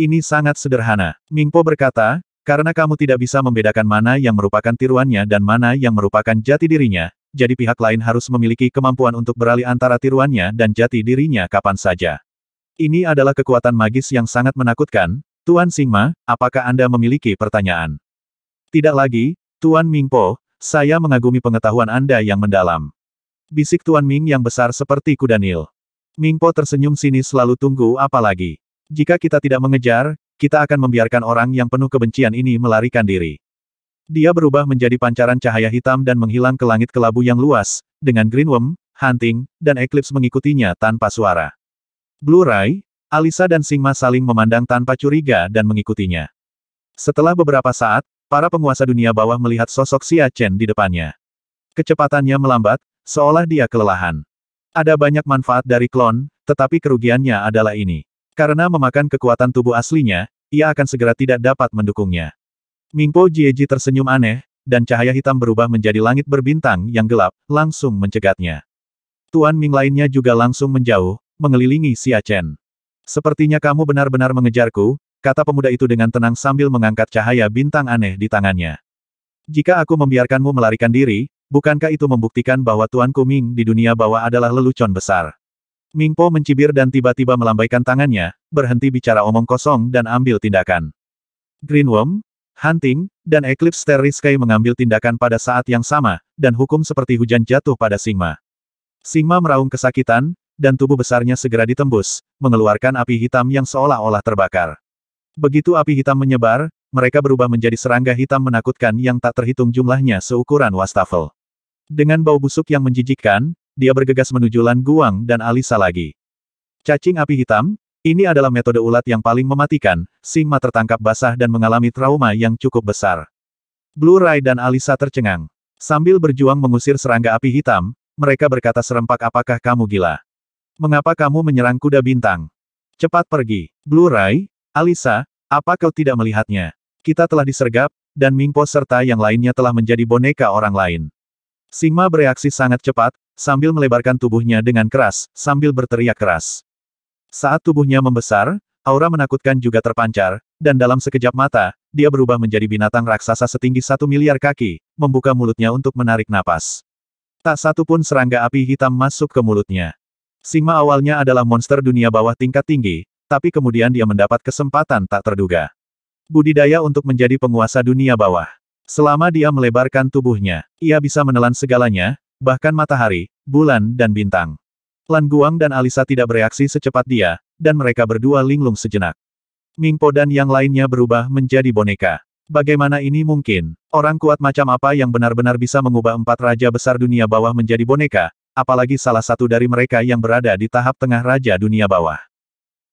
Ini sangat sederhana. Mingpo berkata, karena kamu tidak bisa membedakan mana yang merupakan tiruannya dan mana yang merupakan jati dirinya, jadi pihak lain harus memiliki kemampuan untuk beralih antara tiruannya dan jati dirinya kapan saja. Ini adalah kekuatan magis yang sangat menakutkan, Tuan Singma, apakah Anda memiliki pertanyaan? Tidak lagi, Tuan Mingpo, saya mengagumi pengetahuan Anda yang mendalam. Bisik Tuan Ming yang besar seperti kuda Nil. Mingpo tersenyum sinis. Lalu tunggu apa lagi. Jika kita tidak mengejar, kita akan membiarkan orang yang penuh kebencian ini melarikan diri. Dia berubah menjadi pancaran cahaya hitam dan menghilang ke langit kelabu yang luas, dengan Greenworm, Hunting, dan Eclipse mengikutinya tanpa suara. Blue Ray, Alisa dan Singma saling memandang tanpa curiga dan mengikutinya. Setelah beberapa saat, para penguasa dunia bawah melihat sosok Xia Chen di depannya. Kecepatannya melambat, seolah dia kelelahan. Ada banyak manfaat dari klon, tetapi kerugiannya adalah ini. Karena memakan kekuatan tubuh aslinya, ia akan segera tidak dapat mendukungnya. Mingpo Jieji tersenyum aneh, dan cahaya hitam berubah menjadi langit berbintang yang gelap, langsung mencegatnya. Tuan Ming lainnya juga langsung menjauh, mengelilingi Xia Chen. Sepertinya kamu benar-benar mengejarku, kata pemuda itu dengan tenang sambil mengangkat cahaya bintang aneh di tangannya. Jika aku membiarkanmu melarikan diri, bukankah itu membuktikan bahwa Tuan Ming di dunia bawah adalah lelucon besar? Mingpo mencibir dan tiba-tiba melambaikan tangannya, berhenti bicara omong kosong dan ambil tindakan. Greenworm, Hunting, dan Eclipse Terry Sky mengambil tindakan pada saat yang sama, dan hukum seperti hujan jatuh pada Sigma. Sigma meraung kesakitan, dan tubuh besarnya segera ditembus, mengeluarkan api hitam yang seolah-olah terbakar. Begitu api hitam menyebar, mereka berubah menjadi serangga hitam menakutkan yang tak terhitung jumlahnya seukuran wastafel. Dengan bau busuk yang menjijikkan, dia bergegas menuju Lan Guang dan Alisa lagi. Cacing api hitam, ini adalah metode ulat yang paling mematikan, Singma tertangkap basah dan mengalami trauma yang cukup besar. Blue Ray dan Alisa tercengang. Sambil berjuang mengusir serangga api hitam, mereka berkata serempak apakah kamu gila? Mengapa kamu menyerang kuda bintang? Cepat pergi. Blue Ray, Alisa, apa kau tidak melihatnya? Kita telah disergap, dan Mingpo serta yang lainnya telah menjadi boneka orang lain. Sigma bereaksi sangat cepat, sambil melebarkan tubuhnya dengan keras, sambil berteriak keras. Saat tubuhnya membesar, aura menakutkan juga terpancar, dan dalam sekejap mata, dia berubah menjadi binatang raksasa setinggi satu miliar kaki, membuka mulutnya untuk menarik napas. Tak satu pun serangga api hitam masuk ke mulutnya. Sigma awalnya adalah monster dunia bawah tingkat tinggi, tapi kemudian dia mendapat kesempatan tak terduga. Budidaya untuk menjadi penguasa dunia bawah. Selama dia melebarkan tubuhnya, ia bisa menelan segalanya, bahkan matahari, bulan dan bintang. Lan Guang dan Alisa tidak bereaksi secepat dia, dan mereka berdua linglung sejenak. Mingpo dan yang lainnya berubah menjadi boneka. Bagaimana ini mungkin? Orang kuat macam apa yang benar-benar bisa mengubah empat raja besar dunia bawah menjadi boneka, apalagi salah satu dari mereka yang berada di tahap tengah raja dunia bawah.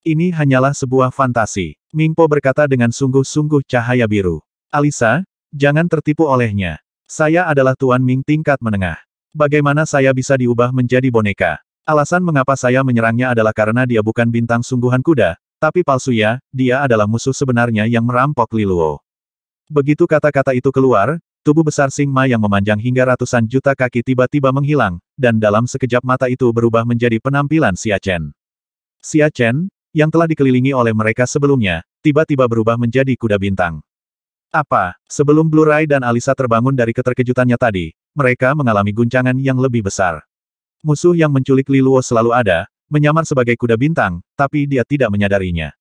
Ini hanyalah sebuah fantasi. Mingpo berkata dengan sungguh-sungguh cahaya biru. Alisa, Jangan tertipu olehnya. Saya adalah Tuan Ming tingkat menengah. Bagaimana saya bisa diubah menjadi boneka? Alasan mengapa saya menyerangnya adalah karena dia bukan bintang sungguhan kuda, tapi palsu ya, dia adalah musuh sebenarnya yang merampok Liluo. Begitu kata-kata itu keluar, tubuh besar Singma yang memanjang hingga ratusan juta kaki tiba-tiba menghilang, dan dalam sekejap mata itu berubah menjadi penampilan Chen. Siachen. Chen, yang telah dikelilingi oleh mereka sebelumnya, tiba-tiba berubah menjadi kuda bintang. Apa? Sebelum Ray dan Alisa terbangun dari keterkejutannya tadi, mereka mengalami guncangan yang lebih besar. Musuh yang menculik Liluo selalu ada, menyamar sebagai kuda bintang, tapi dia tidak menyadarinya.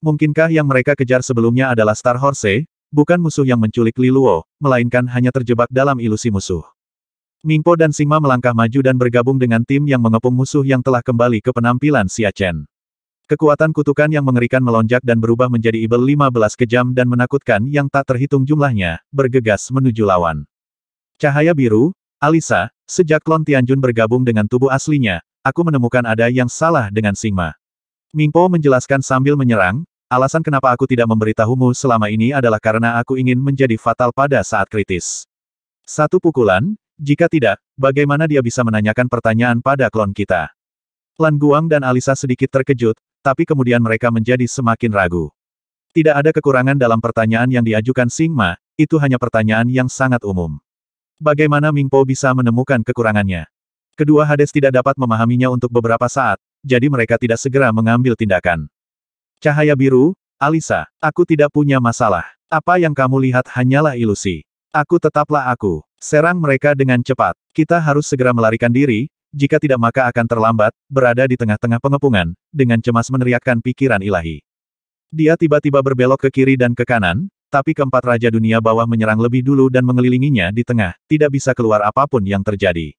Mungkinkah yang mereka kejar sebelumnya adalah Star Horse, bukan musuh yang menculik Liluo, melainkan hanya terjebak dalam ilusi musuh. Mingpo dan Singma melangkah maju dan bergabung dengan tim yang mengepung musuh yang telah kembali ke penampilan Xia Chen. Kekuatan kutukan yang mengerikan melonjak dan berubah menjadi ibel 15 kejam dan menakutkan yang tak terhitung jumlahnya, bergegas menuju lawan. Cahaya biru, Alisa, sejak klon Tianjun bergabung dengan tubuh aslinya, aku menemukan ada yang salah dengan Sigma. Mingpo menjelaskan sambil menyerang, alasan kenapa aku tidak memberitahumu selama ini adalah karena aku ingin menjadi fatal pada saat kritis. Satu pukulan, jika tidak, bagaimana dia bisa menanyakan pertanyaan pada klon kita? Lan Guang dan Alisa sedikit terkejut, tapi kemudian mereka menjadi semakin ragu. Tidak ada kekurangan dalam pertanyaan yang diajukan Singma, itu hanya pertanyaan yang sangat umum. Bagaimana Mingpo bisa menemukan kekurangannya? Kedua Hades tidak dapat memahaminya untuk beberapa saat, jadi mereka tidak segera mengambil tindakan. Cahaya biru, Alisa, aku tidak punya masalah. Apa yang kamu lihat hanyalah ilusi. Aku tetaplah aku. Serang mereka dengan cepat. Kita harus segera melarikan diri, jika tidak maka akan terlambat, berada di tengah-tengah pengepungan, dengan cemas meneriakkan pikiran ilahi. Dia tiba-tiba berbelok ke kiri dan ke kanan, tapi keempat Raja Dunia Bawah menyerang lebih dulu dan mengelilinginya di tengah, tidak bisa keluar apapun yang terjadi.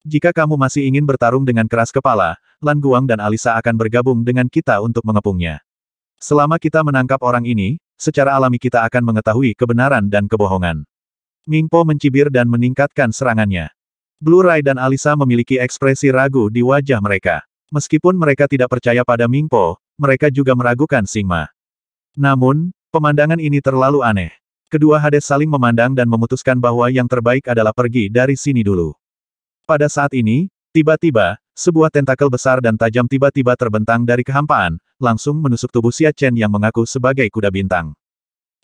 Jika kamu masih ingin bertarung dengan keras kepala, Lan Guang dan Alisa akan bergabung dengan kita untuk mengepungnya. Selama kita menangkap orang ini, secara alami kita akan mengetahui kebenaran dan kebohongan. Mingpo mencibir dan meningkatkan serangannya. Blue Rai dan Alisa memiliki ekspresi ragu di wajah mereka. Meskipun mereka tidak percaya pada Mingpo, mereka juga meragukan Singma. Namun, pemandangan ini terlalu aneh. Kedua Hades saling memandang dan memutuskan bahwa yang terbaik adalah pergi dari sini dulu. Pada saat ini, tiba-tiba, sebuah tentakel besar dan tajam tiba-tiba terbentang dari kehampaan, langsung menusuk tubuh Xia Chen yang mengaku sebagai kuda bintang.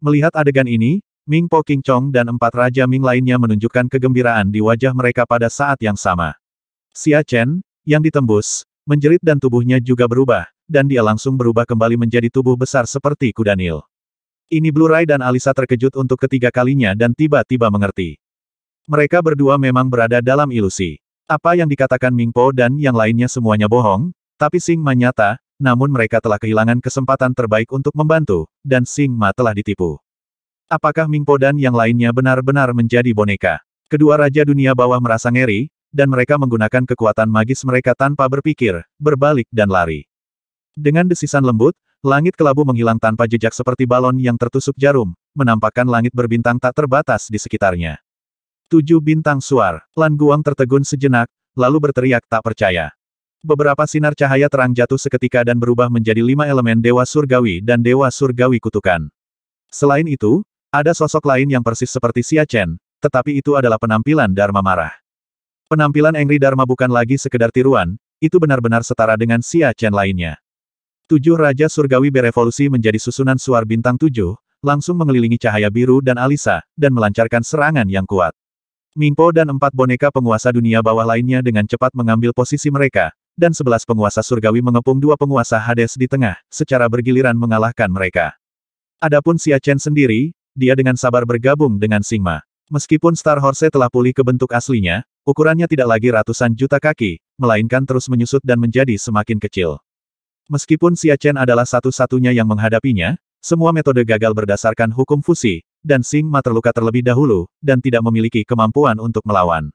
Melihat adegan ini, Ming Po King Chong dan empat Raja Ming lainnya menunjukkan kegembiraan di wajah mereka pada saat yang sama. Xia Chen, yang ditembus, menjerit dan tubuhnya juga berubah, dan dia langsung berubah kembali menjadi tubuh besar seperti kuda Nil. Ini Blue Ray dan Alisa terkejut untuk ketiga kalinya dan tiba-tiba mengerti. Mereka berdua memang berada dalam ilusi. Apa yang dikatakan Ming Po dan yang lainnya semuanya bohong, tapi Sing Ma nyata, namun mereka telah kehilangan kesempatan terbaik untuk membantu, dan Sing Ma telah ditipu. Apakah Mingpo dan yang lainnya benar-benar menjadi boneka? Kedua Raja Dunia Bawah merasa ngeri, dan mereka menggunakan kekuatan magis mereka tanpa berpikir, berbalik dan lari. Dengan desisan lembut, langit kelabu menghilang tanpa jejak seperti balon yang tertusuk jarum, menampakkan langit berbintang tak terbatas di sekitarnya. Tujuh bintang suar, Lan Guang tertegun sejenak, lalu berteriak tak percaya. Beberapa sinar cahaya terang jatuh seketika dan berubah menjadi lima elemen Dewa Surgawi dan Dewa Surgawi Kutukan. Selain itu, ada sosok lain yang persis seperti Xia Chen, tetapi itu adalah penampilan Dharma marah. Penampilan Engri Dharma bukan lagi sekedar tiruan, itu benar-benar setara dengan Xia Chen lainnya. Tujuh Raja Surgawi berevolusi menjadi susunan suar bintang tujuh, langsung mengelilingi cahaya biru dan Alisa, dan melancarkan serangan yang kuat. Mingpo dan empat boneka penguasa dunia bawah lainnya dengan cepat mengambil posisi mereka, dan sebelas penguasa surgawi mengepung dua penguasa Hades di tengah, secara bergiliran mengalahkan mereka. Adapun Xia Chen sendiri, dia dengan sabar bergabung dengan Sigma. Meskipun Star Horse telah pulih ke bentuk aslinya, ukurannya tidak lagi ratusan juta kaki, melainkan terus menyusut dan menjadi semakin kecil. Meskipun Chen adalah satu-satunya yang menghadapinya, semua metode gagal berdasarkan hukum fusi, dan Sigma terluka terlebih dahulu, dan tidak memiliki kemampuan untuk melawan.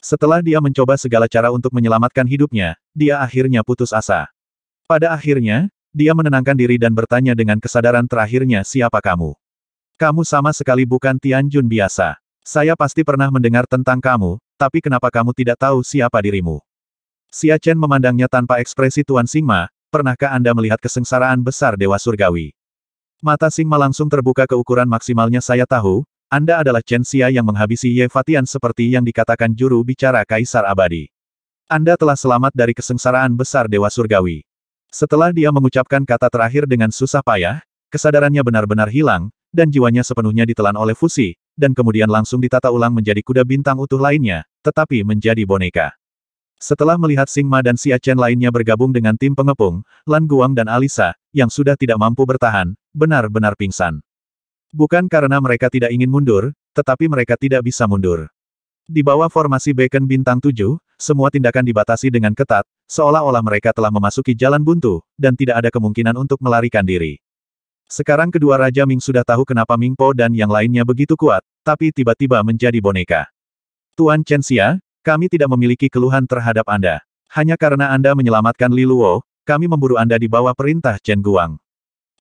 Setelah dia mencoba segala cara untuk menyelamatkan hidupnya, dia akhirnya putus asa. Pada akhirnya, dia menenangkan diri dan bertanya dengan kesadaran terakhirnya siapa kamu. Kamu sama sekali bukan Tianjun biasa. Saya pasti pernah mendengar tentang kamu, tapi kenapa kamu tidak tahu siapa dirimu? Xia Chen memandangnya tanpa ekspresi Tuan Singma, pernahkah Anda melihat kesengsaraan besar Dewa Surgawi? Mata Singma langsung terbuka ke ukuran maksimalnya saya tahu, Anda adalah Chen Xia yang menghabisi Ye Fatian seperti yang dikatakan juru bicara Kaisar Abadi. Anda telah selamat dari kesengsaraan besar Dewa Surgawi. Setelah dia mengucapkan kata terakhir dengan susah payah, kesadarannya benar-benar hilang, dan jiwanya sepenuhnya ditelan oleh fusi, dan kemudian langsung ditata ulang menjadi kuda bintang utuh lainnya, tetapi menjadi boneka. Setelah melihat Singma dan si Chen lainnya bergabung dengan tim pengepung, Lan Guang dan Alisa, yang sudah tidak mampu bertahan, benar-benar pingsan. Bukan karena mereka tidak ingin mundur, tetapi mereka tidak bisa mundur. Di bawah formasi Bacon Bintang 7, semua tindakan dibatasi dengan ketat, seolah-olah mereka telah memasuki jalan buntu, dan tidak ada kemungkinan untuk melarikan diri. Sekarang kedua Raja Ming sudah tahu kenapa Ming Po dan yang lainnya begitu kuat, tapi tiba-tiba menjadi boneka. Tuan Chen Xia, kami tidak memiliki keluhan terhadap Anda. Hanya karena Anda menyelamatkan Li Luo, kami memburu Anda di bawah perintah Chen Guang.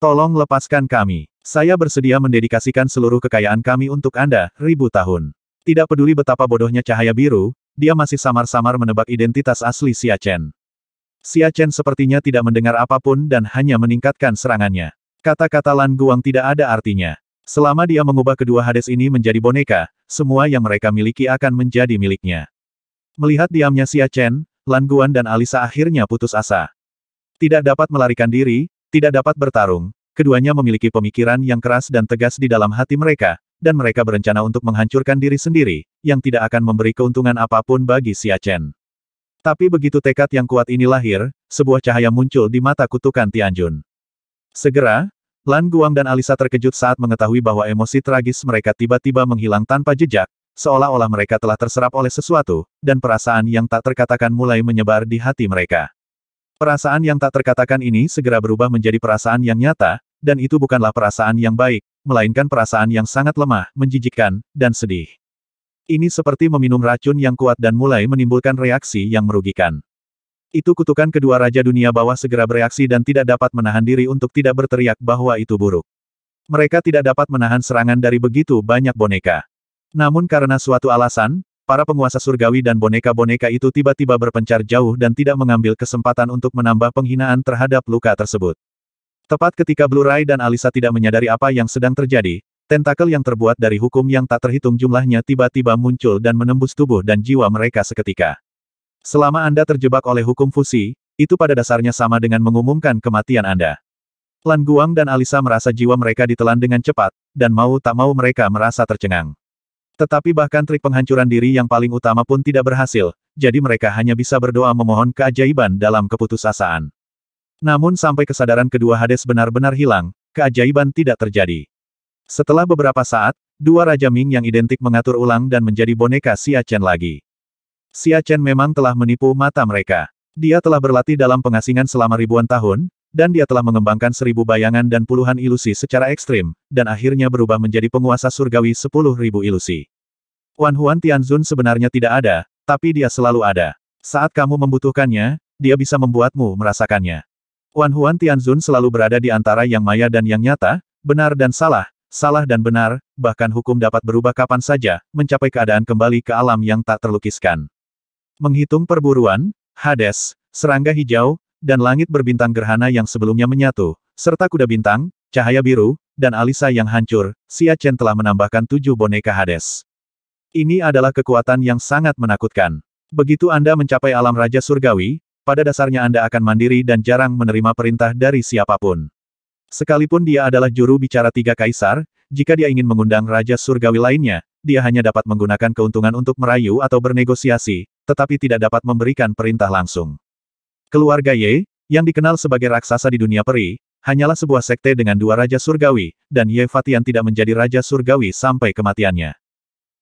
Tolong lepaskan kami. Saya bersedia mendedikasikan seluruh kekayaan kami untuk Anda, ribu tahun. Tidak peduli betapa bodohnya cahaya biru, dia masih samar-samar menebak identitas asli Xia Chen. Xia Chen sepertinya tidak mendengar apapun dan hanya meningkatkan serangannya. Kata-kata Lan Guang tidak ada artinya. Selama dia mengubah kedua Hades ini menjadi boneka, semua yang mereka miliki akan menjadi miliknya. Melihat diamnya Xia Chen, Lan Guan dan Alisa akhirnya putus asa. Tidak dapat melarikan diri, tidak dapat bertarung, keduanya memiliki pemikiran yang keras dan tegas di dalam hati mereka, dan mereka berencana untuk menghancurkan diri sendiri, yang tidak akan memberi keuntungan apapun bagi Xia Chen. Tapi begitu tekad yang kuat ini lahir, sebuah cahaya muncul di mata kutukan Tianjun. Segera, Lan Guang dan Alisa terkejut saat mengetahui bahwa emosi tragis mereka tiba-tiba menghilang tanpa jejak, seolah-olah mereka telah terserap oleh sesuatu, dan perasaan yang tak terkatakan mulai menyebar di hati mereka. Perasaan yang tak terkatakan ini segera berubah menjadi perasaan yang nyata, dan itu bukanlah perasaan yang baik, melainkan perasaan yang sangat lemah, menjijikkan, dan sedih. Ini seperti meminum racun yang kuat dan mulai menimbulkan reaksi yang merugikan. Itu kutukan kedua Raja Dunia Bawah segera bereaksi dan tidak dapat menahan diri untuk tidak berteriak bahwa itu buruk. Mereka tidak dapat menahan serangan dari begitu banyak boneka. Namun karena suatu alasan, para penguasa surgawi dan boneka-boneka itu tiba-tiba berpencar jauh dan tidak mengambil kesempatan untuk menambah penghinaan terhadap luka tersebut. Tepat ketika blu Ray dan Alisa tidak menyadari apa yang sedang terjadi, tentakel yang terbuat dari hukum yang tak terhitung jumlahnya tiba-tiba muncul dan menembus tubuh dan jiwa mereka seketika. Selama Anda terjebak oleh hukum fusi, itu pada dasarnya sama dengan mengumumkan kematian Anda. Lan Guang dan Alisa merasa jiwa mereka ditelan dengan cepat, dan mau tak mau mereka merasa tercengang. Tetapi bahkan trik penghancuran diri yang paling utama pun tidak berhasil, jadi mereka hanya bisa berdoa memohon keajaiban dalam keputusasaan. Namun sampai kesadaran kedua Hades benar-benar hilang, keajaiban tidak terjadi. Setelah beberapa saat, dua Raja Ming yang identik mengatur ulang dan menjadi boneka Xia Chen lagi. Xia Chen memang telah menipu mata mereka. Dia telah berlatih dalam pengasingan selama ribuan tahun, dan dia telah mengembangkan seribu bayangan dan puluhan ilusi secara ekstrim, dan akhirnya berubah menjadi penguasa surgawi sepuluh ribu ilusi. Wan Huan Tianzun sebenarnya tidak ada, tapi dia selalu ada. Saat kamu membutuhkannya, dia bisa membuatmu merasakannya. Wan Huan Tianzun selalu berada di antara yang maya dan yang nyata, benar dan salah, salah dan benar, bahkan hukum dapat berubah kapan saja, mencapai keadaan kembali ke alam yang tak terlukiskan. Menghitung perburuan, Hades, serangga hijau, dan langit berbintang gerhana yang sebelumnya menyatu, serta kuda bintang, cahaya biru, dan Alisa yang hancur, Xia Chen telah menambahkan tujuh boneka Hades. Ini adalah kekuatan yang sangat menakutkan. Begitu Anda mencapai alam Raja Surgawi, pada dasarnya Anda akan mandiri dan jarang menerima perintah dari siapapun. Sekalipun dia adalah juru bicara tiga kaisar, jika dia ingin mengundang Raja Surgawi lainnya, dia hanya dapat menggunakan keuntungan untuk merayu atau bernegosiasi, tetapi tidak dapat memberikan perintah langsung. Keluarga Ye, yang dikenal sebagai raksasa di dunia peri, hanyalah sebuah sekte dengan dua raja surgawi, dan Ye Fatian tidak menjadi raja surgawi sampai kematiannya.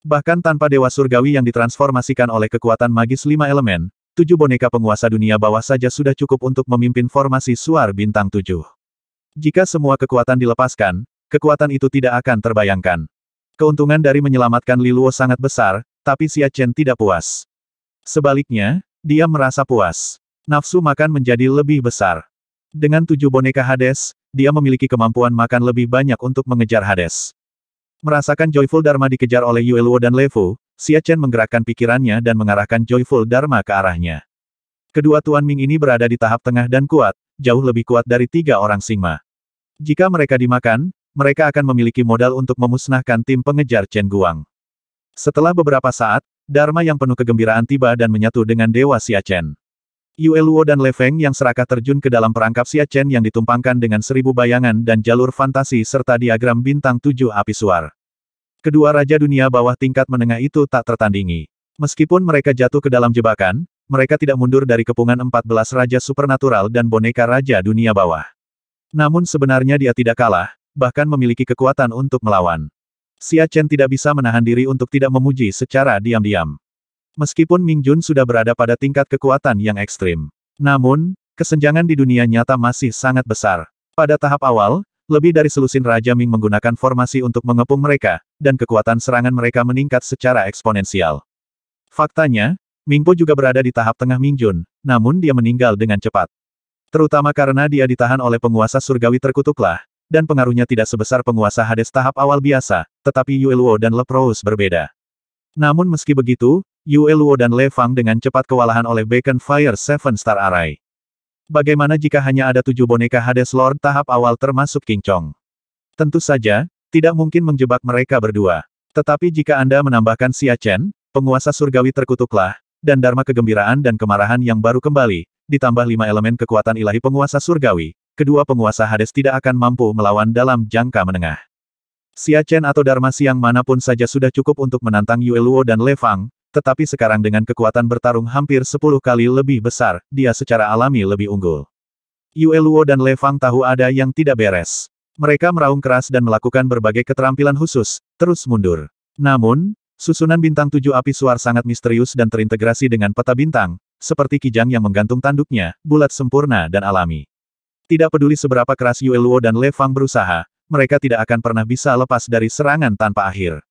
Bahkan tanpa dewa surgawi yang ditransformasikan oleh kekuatan magis lima elemen, tujuh boneka penguasa dunia bawah saja sudah cukup untuk memimpin formasi suar bintang tujuh. Jika semua kekuatan dilepaskan, kekuatan itu tidak akan terbayangkan. Keuntungan dari menyelamatkan Liluo sangat besar, tapi Xia Chen tidak puas. Sebaliknya, dia merasa puas. Nafsu makan menjadi lebih besar. Dengan tujuh boneka Hades, dia memiliki kemampuan makan lebih banyak untuk mengejar Hades. Merasakan Joyful Dharma dikejar oleh Yueluo dan Levu, Xia Chen menggerakkan pikirannya dan mengarahkan Joyful Dharma ke arahnya. Kedua Tuan Ming ini berada di tahap tengah dan kuat, jauh lebih kuat dari tiga orang Singma. Jika mereka dimakan, mereka akan memiliki modal untuk memusnahkan tim pengejar Chen Guang. Setelah beberapa saat, Dharma yang penuh kegembiraan tiba dan menyatu dengan Dewa Siachen. Yue Luo dan Le Feng yang serakah terjun ke dalam perangkap Siachen yang ditumpangkan dengan seribu bayangan dan jalur fantasi serta diagram bintang tujuh api suar. Kedua raja dunia bawah tingkat menengah itu tak tertandingi. Meskipun mereka jatuh ke dalam jebakan, mereka tidak mundur dari kepungan empat belas raja supernatural dan boneka raja dunia bawah. Namun sebenarnya dia tidak kalah, bahkan memiliki kekuatan untuk melawan. Xia Chen tidak bisa menahan diri untuk tidak memuji secara diam-diam. Meskipun Ming Jun sudah berada pada tingkat kekuatan yang ekstrim. Namun, kesenjangan di dunia nyata masih sangat besar. Pada tahap awal, lebih dari selusin Raja Ming menggunakan formasi untuk mengepung mereka, dan kekuatan serangan mereka meningkat secara eksponensial. Faktanya, Ming Po juga berada di tahap tengah Ming Mingjun, namun dia meninggal dengan cepat. Terutama karena dia ditahan oleh penguasa surgawi terkutuklah, dan pengaruhnya tidak sebesar penguasa Hades tahap awal biasa, tetapi Yue Luo dan Le Prous berbeda. Namun meski begitu, Yue Luo dan Le Fang dengan cepat kewalahan oleh Beacon Fire Seven Star Array. Bagaimana jika hanya ada tujuh boneka Hades Lord tahap awal termasuk King Chong? Tentu saja, tidak mungkin menjebak mereka berdua. Tetapi jika Anda menambahkan Xia Chen, penguasa surgawi terkutuklah, dan dharma kegembiraan dan kemarahan yang baru kembali, ditambah lima elemen kekuatan ilahi penguasa surgawi, kedua penguasa Hades tidak akan mampu melawan dalam jangka menengah. Siachen atau Dharma Siang manapun saja sudah cukup untuk menantang Yue Luo dan Le Fang, tetapi sekarang dengan kekuatan bertarung hampir 10 kali lebih besar, dia secara alami lebih unggul. Yue Luo dan Le Fang tahu ada yang tidak beres. Mereka meraung keras dan melakukan berbagai keterampilan khusus, terus mundur. Namun, susunan bintang tujuh api suar sangat misterius dan terintegrasi dengan peta bintang, seperti kijang yang menggantung tanduknya, bulat sempurna dan alami. Tidak peduli seberapa keras Yue Luo dan Le Fang berusaha, mereka tidak akan pernah bisa lepas dari serangan tanpa akhir.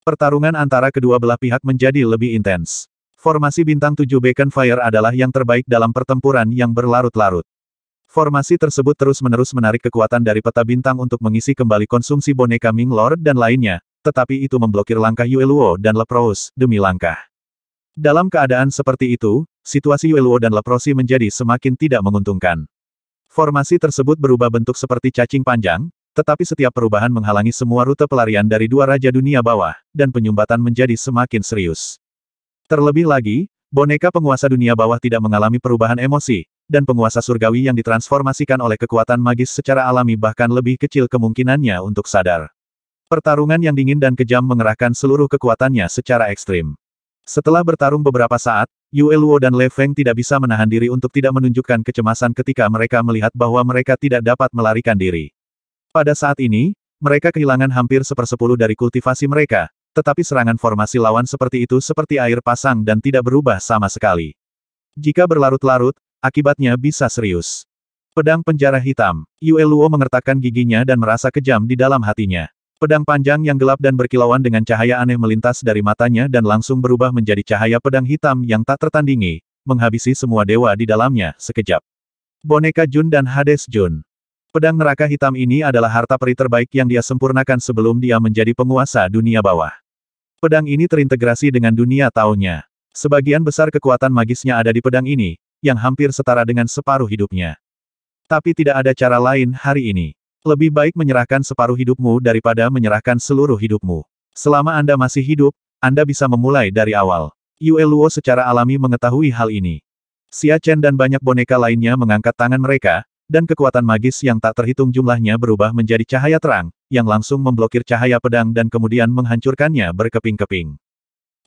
Pertarungan antara kedua belah pihak menjadi lebih intens. Formasi bintang 7 Beacon Fire adalah yang terbaik dalam pertempuran yang berlarut-larut. Formasi tersebut terus-menerus menarik kekuatan dari peta bintang untuk mengisi kembali konsumsi boneka Ming Lord dan lainnya, tetapi itu memblokir langkah Yue Luo dan Prose demi langkah. Dalam keadaan seperti itu, situasi Yue Luo dan Prose menjadi semakin tidak menguntungkan. Formasi tersebut berubah bentuk seperti cacing panjang, tetapi setiap perubahan menghalangi semua rute pelarian dari dua raja dunia bawah, dan penyumbatan menjadi semakin serius. Terlebih lagi, boneka penguasa dunia bawah tidak mengalami perubahan emosi, dan penguasa surgawi yang ditransformasikan oleh kekuatan magis secara alami bahkan lebih kecil kemungkinannya untuk sadar. Pertarungan yang dingin dan kejam mengerahkan seluruh kekuatannya secara ekstrim. Setelah bertarung beberapa saat, Yue Luo dan Le Feng tidak bisa menahan diri untuk tidak menunjukkan kecemasan ketika mereka melihat bahwa mereka tidak dapat melarikan diri. Pada saat ini, mereka kehilangan hampir sepersepuluh dari kultivasi mereka, tetapi serangan formasi lawan seperti itu seperti air pasang dan tidak berubah sama sekali. Jika berlarut-larut, akibatnya bisa serius. Pedang penjara hitam, Yue Luo mengertakkan giginya dan merasa kejam di dalam hatinya. Pedang panjang yang gelap dan berkilauan dengan cahaya aneh melintas dari matanya dan langsung berubah menjadi cahaya pedang hitam yang tak tertandingi, menghabisi semua dewa di dalamnya, sekejap. Boneka Jun dan Hades Jun. Pedang neraka hitam ini adalah harta peri terbaik yang dia sempurnakan sebelum dia menjadi penguasa dunia bawah. Pedang ini terintegrasi dengan dunia taunya. Sebagian besar kekuatan magisnya ada di pedang ini, yang hampir setara dengan separuh hidupnya. Tapi tidak ada cara lain hari ini. Lebih baik menyerahkan separuh hidupmu daripada menyerahkan seluruh hidupmu. Selama Anda masih hidup, Anda bisa memulai dari awal. Yue Luo secara alami mengetahui hal ini. Xia Chen dan banyak boneka lainnya mengangkat tangan mereka, dan kekuatan magis yang tak terhitung jumlahnya berubah menjadi cahaya terang, yang langsung memblokir cahaya pedang dan kemudian menghancurkannya berkeping-keping.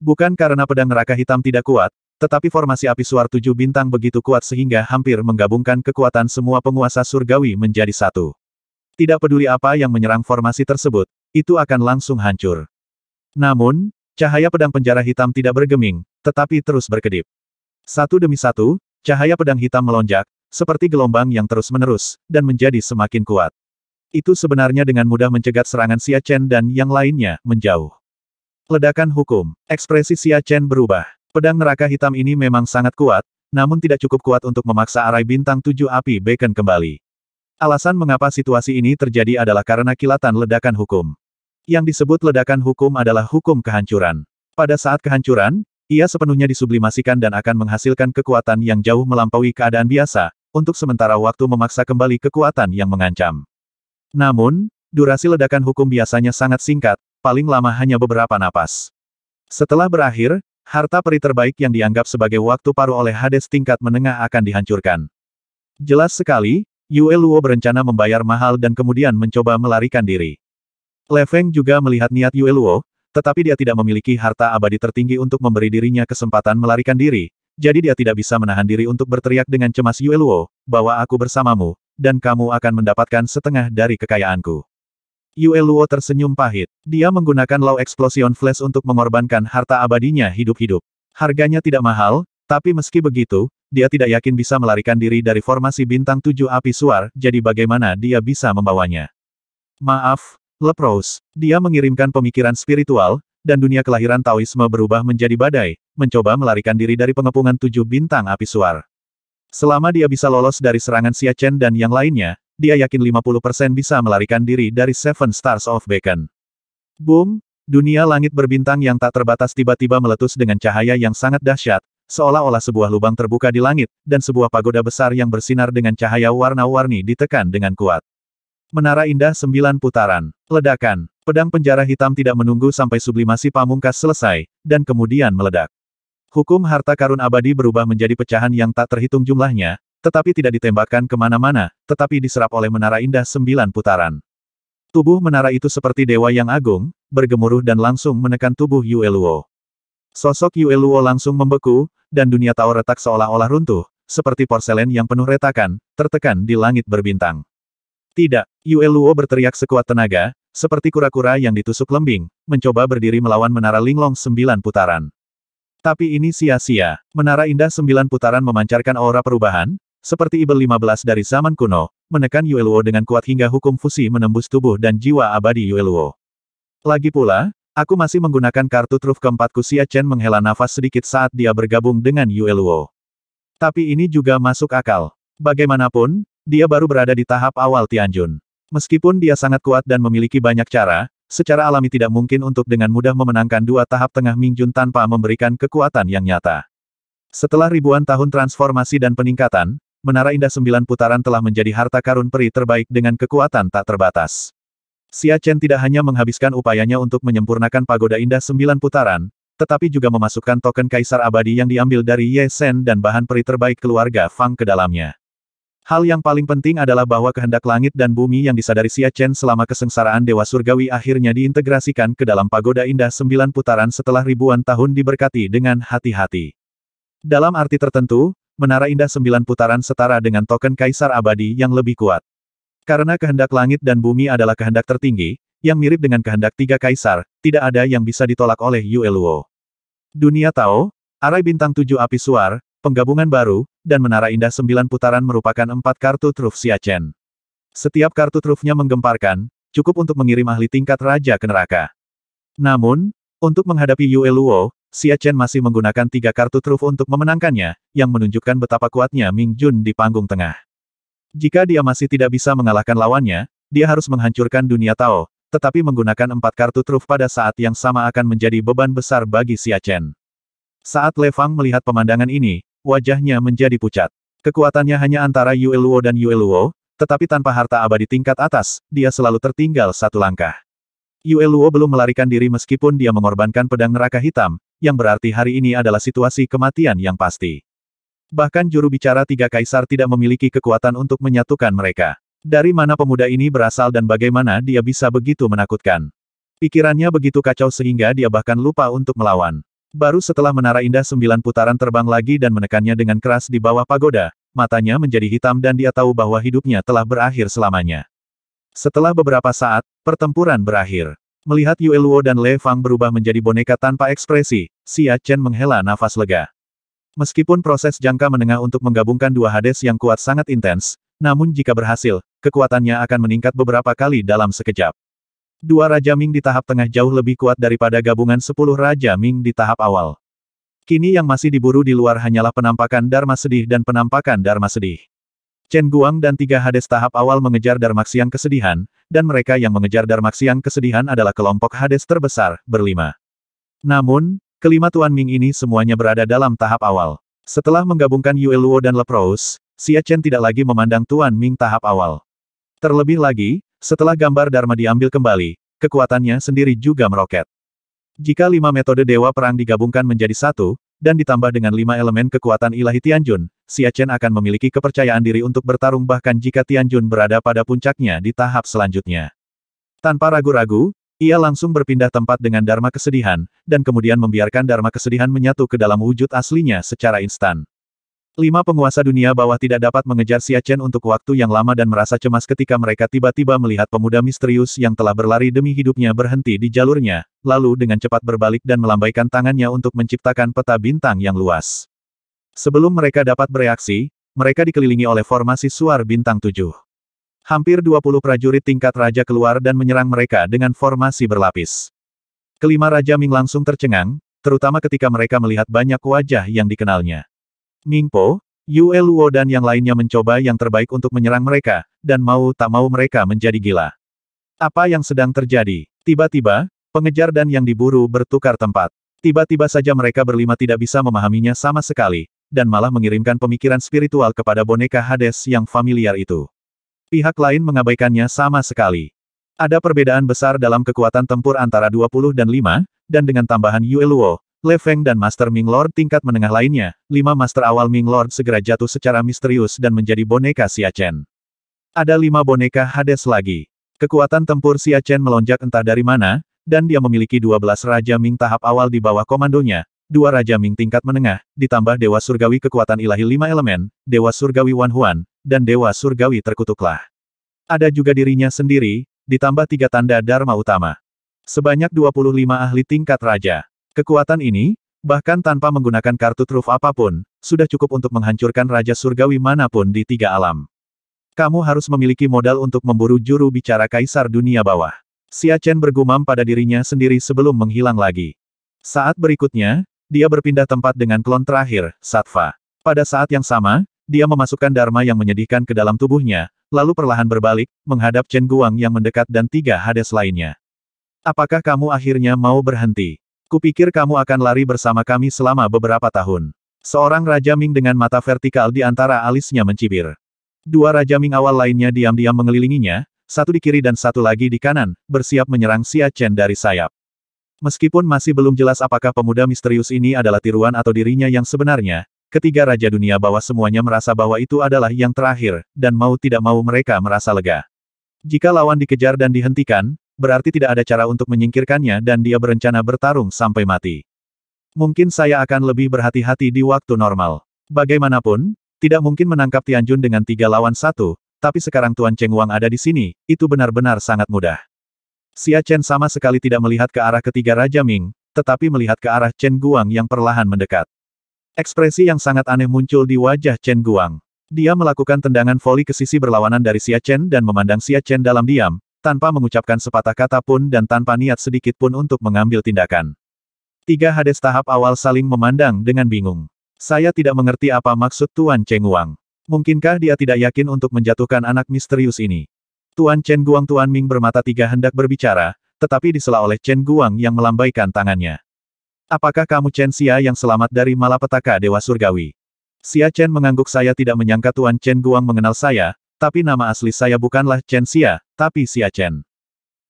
Bukan karena pedang neraka hitam tidak kuat, tetapi formasi api suar tujuh bintang begitu kuat sehingga hampir menggabungkan kekuatan semua penguasa surgawi menjadi satu. Tidak peduli apa yang menyerang formasi tersebut, itu akan langsung hancur. Namun, cahaya pedang penjara hitam tidak bergeming, tetapi terus berkedip. Satu demi satu, cahaya pedang hitam melonjak, seperti gelombang yang terus-menerus, dan menjadi semakin kuat. Itu sebenarnya dengan mudah mencegat serangan Xia Chen dan yang lainnya, menjauh. Ledakan hukum, ekspresi Xia Chen berubah. Pedang neraka hitam ini memang sangat kuat, namun tidak cukup kuat untuk memaksa arai bintang tujuh api Beacon kembali. Alasan mengapa situasi ini terjadi adalah karena kilatan ledakan hukum. Yang disebut ledakan hukum adalah hukum kehancuran. Pada saat kehancuran, ia sepenuhnya disublimasikan dan akan menghasilkan kekuatan yang jauh melampaui keadaan biasa, untuk sementara waktu memaksa kembali kekuatan yang mengancam. Namun, durasi ledakan hukum biasanya sangat singkat, paling lama hanya beberapa napas. Setelah berakhir, harta peri terbaik yang dianggap sebagai waktu paruh oleh Hades tingkat menengah akan dihancurkan. Jelas sekali, Yue Luo berencana membayar mahal dan kemudian mencoba melarikan diri. Le Feng juga melihat niat Yue Luo, tetapi dia tidak memiliki harta abadi tertinggi untuk memberi dirinya kesempatan melarikan diri, jadi dia tidak bisa menahan diri untuk berteriak dengan cemas Yue Luo, bahwa aku bersamamu, dan kamu akan mendapatkan setengah dari kekayaanku. Yue Luo tersenyum pahit. Dia menggunakan Law Explosion Flash untuk mengorbankan harta abadinya hidup-hidup. Harganya tidak mahal, tapi meski begitu, dia tidak yakin bisa melarikan diri dari formasi bintang tujuh api suar, jadi bagaimana dia bisa membawanya. Maaf, Lepros, Dia mengirimkan pemikiran spiritual, dan dunia kelahiran Taoisme berubah menjadi badai, mencoba melarikan diri dari pengepungan tujuh bintang api suar. Selama dia bisa lolos dari serangan Chen dan yang lainnya, dia yakin 50% bisa melarikan diri dari Seven Stars of Beacon. Boom! Dunia langit berbintang yang tak terbatas tiba-tiba meletus dengan cahaya yang sangat dahsyat, seolah-olah sebuah lubang terbuka di langit, dan sebuah pagoda besar yang bersinar dengan cahaya warna-warni ditekan dengan kuat. Menara indah sembilan putaran, ledakan, pedang penjara hitam tidak menunggu sampai sublimasi pamungkas selesai, dan kemudian meledak. Hukum harta karun abadi berubah menjadi pecahan yang tak terhitung jumlahnya, tetapi tidak ditembakkan kemana-mana, tetapi diserap oleh menara indah sembilan putaran. Tubuh menara itu seperti dewa yang agung, bergemuruh dan langsung menekan tubuh Yue Luo. Sosok Yue Luo langsung membeku, dan dunia Tao retak seolah-olah runtuh, seperti porselen yang penuh retakan, tertekan di langit berbintang. Tidak, Yue Luo berteriak sekuat tenaga, seperti kura-kura yang ditusuk lembing, mencoba berdiri melawan menara linglong sembilan putaran. Tapi ini sia-sia, menara indah sembilan putaran memancarkan aura perubahan, seperti Ibel 15 dari zaman kuno, menekan Yue Luo dengan kuat hingga hukum fusi menembus tubuh dan jiwa abadi Yue Luo. Lagi pula, Aku masih menggunakan kartu truf keempatku Xia Chen menghela nafas sedikit saat dia bergabung dengan Yue Luo. Tapi ini juga masuk akal. Bagaimanapun, dia baru berada di tahap awal Tianjun. Meskipun dia sangat kuat dan memiliki banyak cara, secara alami tidak mungkin untuk dengan mudah memenangkan dua tahap tengah Mingjun tanpa memberikan kekuatan yang nyata. Setelah ribuan tahun transformasi dan peningkatan, Menara Indah Sembilan Putaran telah menjadi harta karun peri terbaik dengan kekuatan tak terbatas. Xia Chen tidak hanya menghabiskan upayanya untuk menyempurnakan pagoda indah sembilan putaran, tetapi juga memasukkan token kaisar abadi yang diambil dari Ye Shen dan bahan peri terbaik keluarga Fang ke dalamnya. Hal yang paling penting adalah bahwa kehendak langit dan bumi yang disadari Xia Chen selama kesengsaraan Dewa Surgawi akhirnya diintegrasikan ke dalam pagoda indah sembilan putaran setelah ribuan tahun diberkati dengan hati-hati. Dalam arti tertentu, Menara Indah Sembilan Putaran setara dengan token Kaisar Abadi yang lebih kuat. Karena kehendak langit dan bumi adalah kehendak tertinggi, yang mirip dengan kehendak tiga kaisar, tidak ada yang bisa ditolak oleh Yue Luo. Dunia Tao, arai bintang tujuh api suar, penggabungan baru, dan menara indah sembilan putaran merupakan empat kartu truf Siachen. Setiap kartu trufnya menggemparkan, cukup untuk mengirim ahli tingkat raja ke neraka. Namun, untuk menghadapi Yue Luo, Siachen masih menggunakan tiga kartu truf untuk memenangkannya, yang menunjukkan betapa kuatnya Ming Jun di panggung tengah. Jika dia masih tidak bisa mengalahkan lawannya, dia harus menghancurkan dunia Tao, tetapi menggunakan empat kartu truf pada saat yang sama akan menjadi beban besar bagi Xia Chen. Saat Le Fang melihat pemandangan ini, wajahnya menjadi pucat. Kekuatannya hanya antara Yue Luo dan Yue Luo, tetapi tanpa harta abadi tingkat atas, dia selalu tertinggal satu langkah. Yue Luo belum melarikan diri meskipun dia mengorbankan pedang neraka hitam, yang berarti hari ini adalah situasi kematian yang pasti. Bahkan juru bicara tiga kaisar tidak memiliki kekuatan untuk menyatukan mereka. Dari mana pemuda ini berasal dan bagaimana dia bisa begitu menakutkan. Pikirannya begitu kacau sehingga dia bahkan lupa untuk melawan. Baru setelah menara indah sembilan putaran terbang lagi dan menekannya dengan keras di bawah pagoda, matanya menjadi hitam dan dia tahu bahwa hidupnya telah berakhir selamanya. Setelah beberapa saat, pertempuran berakhir. Melihat Yue Luo dan Le Fang berubah menjadi boneka tanpa ekspresi, Xia Chen menghela nafas lega. Meskipun proses jangka menengah untuk menggabungkan dua Hades yang kuat sangat intens, namun jika berhasil, kekuatannya akan meningkat beberapa kali dalam sekejap. Dua Raja Ming di tahap tengah jauh lebih kuat daripada gabungan sepuluh Raja Ming di tahap awal. Kini yang masih diburu di luar hanyalah penampakan Dharma Sedih dan penampakan Dharma Sedih. Chen Guang dan tiga Hades tahap awal mengejar Darmaksiang Kesedihan, dan mereka yang mengejar Darmaksiang Kesedihan adalah kelompok Hades terbesar, berlima. Namun, Kelima Tuan Ming ini semuanya berada dalam tahap awal. Setelah menggabungkan Yue Luo dan Lepros, Xia Chen tidak lagi memandang Tuan Ming tahap awal. Terlebih lagi, setelah gambar Dharma diambil kembali, kekuatannya sendiri juga meroket. Jika lima metode Dewa Perang digabungkan menjadi satu, dan ditambah dengan lima elemen kekuatan ilahi Tianjun, Xia Chen akan memiliki kepercayaan diri untuk bertarung bahkan jika Tianjun berada pada puncaknya di tahap selanjutnya. Tanpa ragu-ragu, ia langsung berpindah tempat dengan Dharma kesedihan, dan kemudian membiarkan Dharma kesedihan menyatu ke dalam wujud aslinya secara instan. Lima penguasa dunia bawah tidak dapat mengejar Siachen untuk waktu yang lama dan merasa cemas ketika mereka tiba-tiba melihat pemuda misterius yang telah berlari demi hidupnya berhenti di jalurnya, lalu dengan cepat berbalik dan melambaikan tangannya untuk menciptakan peta bintang yang luas. Sebelum mereka dapat bereaksi, mereka dikelilingi oleh formasi suar bintang tujuh. Hampir 20 prajurit tingkat raja keluar dan menyerang mereka dengan formasi berlapis. Kelima Raja Ming langsung tercengang, terutama ketika mereka melihat banyak wajah yang dikenalnya. Ming Po, Yue Luo dan yang lainnya mencoba yang terbaik untuk menyerang mereka, dan mau tak mau mereka menjadi gila. Apa yang sedang terjadi? Tiba-tiba, pengejar dan yang diburu bertukar tempat. Tiba-tiba saja mereka berlima tidak bisa memahaminya sama sekali, dan malah mengirimkan pemikiran spiritual kepada boneka Hades yang familiar itu. Pihak lain mengabaikannya sama sekali. Ada perbedaan besar dalam kekuatan tempur antara 20 dan 5, dan dengan tambahan Yue Luo, Le Feng dan Master Ming Lord tingkat menengah lainnya, lima Master awal Ming Lord segera jatuh secara misterius dan menjadi boneka Siachen. Ada lima boneka Hades lagi. Kekuatan tempur Siachen melonjak entah dari mana, dan dia memiliki 12 Raja Ming tahap awal di bawah komandonya, dua Raja Ming tingkat menengah, ditambah Dewa Surgawi kekuatan ilahi lima elemen, Dewa Surgawi Wan Huan, dan dewa surgawi terkutuklah. Ada juga dirinya sendiri, ditambah tiga tanda Dharma utama. Sebanyak 25 ahli tingkat raja. Kekuatan ini, bahkan tanpa menggunakan kartu truf apapun, sudah cukup untuk menghancurkan Raja Surgawi manapun di tiga alam. Kamu harus memiliki modal untuk memburu juru bicara kaisar dunia bawah. Chen bergumam pada dirinya sendiri sebelum menghilang lagi. Saat berikutnya, dia berpindah tempat dengan klon terakhir, Satva. Pada saat yang sama, dia memasukkan Dharma yang menyedihkan ke dalam tubuhnya, lalu perlahan berbalik, menghadap Chen Guang yang mendekat dan tiga Hades lainnya. Apakah kamu akhirnya mau berhenti? Kupikir kamu akan lari bersama kami selama beberapa tahun. Seorang Raja Ming dengan mata vertikal di antara alisnya mencibir. Dua Raja Ming awal lainnya diam-diam mengelilinginya, satu di kiri dan satu lagi di kanan, bersiap menyerang Xia Chen dari sayap. Meskipun masih belum jelas apakah pemuda misterius ini adalah tiruan atau dirinya yang sebenarnya, Ketiga Raja Dunia bawah semuanya merasa bahwa itu adalah yang terakhir, dan mau tidak mau mereka merasa lega. Jika lawan dikejar dan dihentikan, berarti tidak ada cara untuk menyingkirkannya dan dia berencana bertarung sampai mati. Mungkin saya akan lebih berhati-hati di waktu normal. Bagaimanapun, tidak mungkin menangkap Tianjun dengan tiga lawan satu, tapi sekarang Tuan Cheng Wang ada di sini, itu benar-benar sangat mudah. Xia Chen sama sekali tidak melihat ke arah ketiga Raja Ming, tetapi melihat ke arah Chen Guang yang perlahan mendekat. Ekspresi yang sangat aneh muncul di wajah Chen Guang. Dia melakukan tendangan voli ke sisi berlawanan dari Xia Chen dan memandang Xia Chen dalam diam, tanpa mengucapkan sepatah kata pun dan tanpa niat sedikit pun untuk mengambil tindakan. Tiga Hades tahap awal saling memandang dengan bingung. Saya tidak mengerti apa maksud Tuan Cheng Wang. Mungkinkah dia tidak yakin untuk menjatuhkan anak misterius ini? Tuan Chen Guang Tuan Ming bermata tiga hendak berbicara, tetapi disela oleh Chen Guang yang melambaikan tangannya. Apakah kamu Chen Xia yang selamat dari malapetaka Dewa Surgawi? Xia Chen mengangguk saya tidak menyangka Tuan Chen Guang mengenal saya, tapi nama asli saya bukanlah Chen Xia, tapi Xia Chen.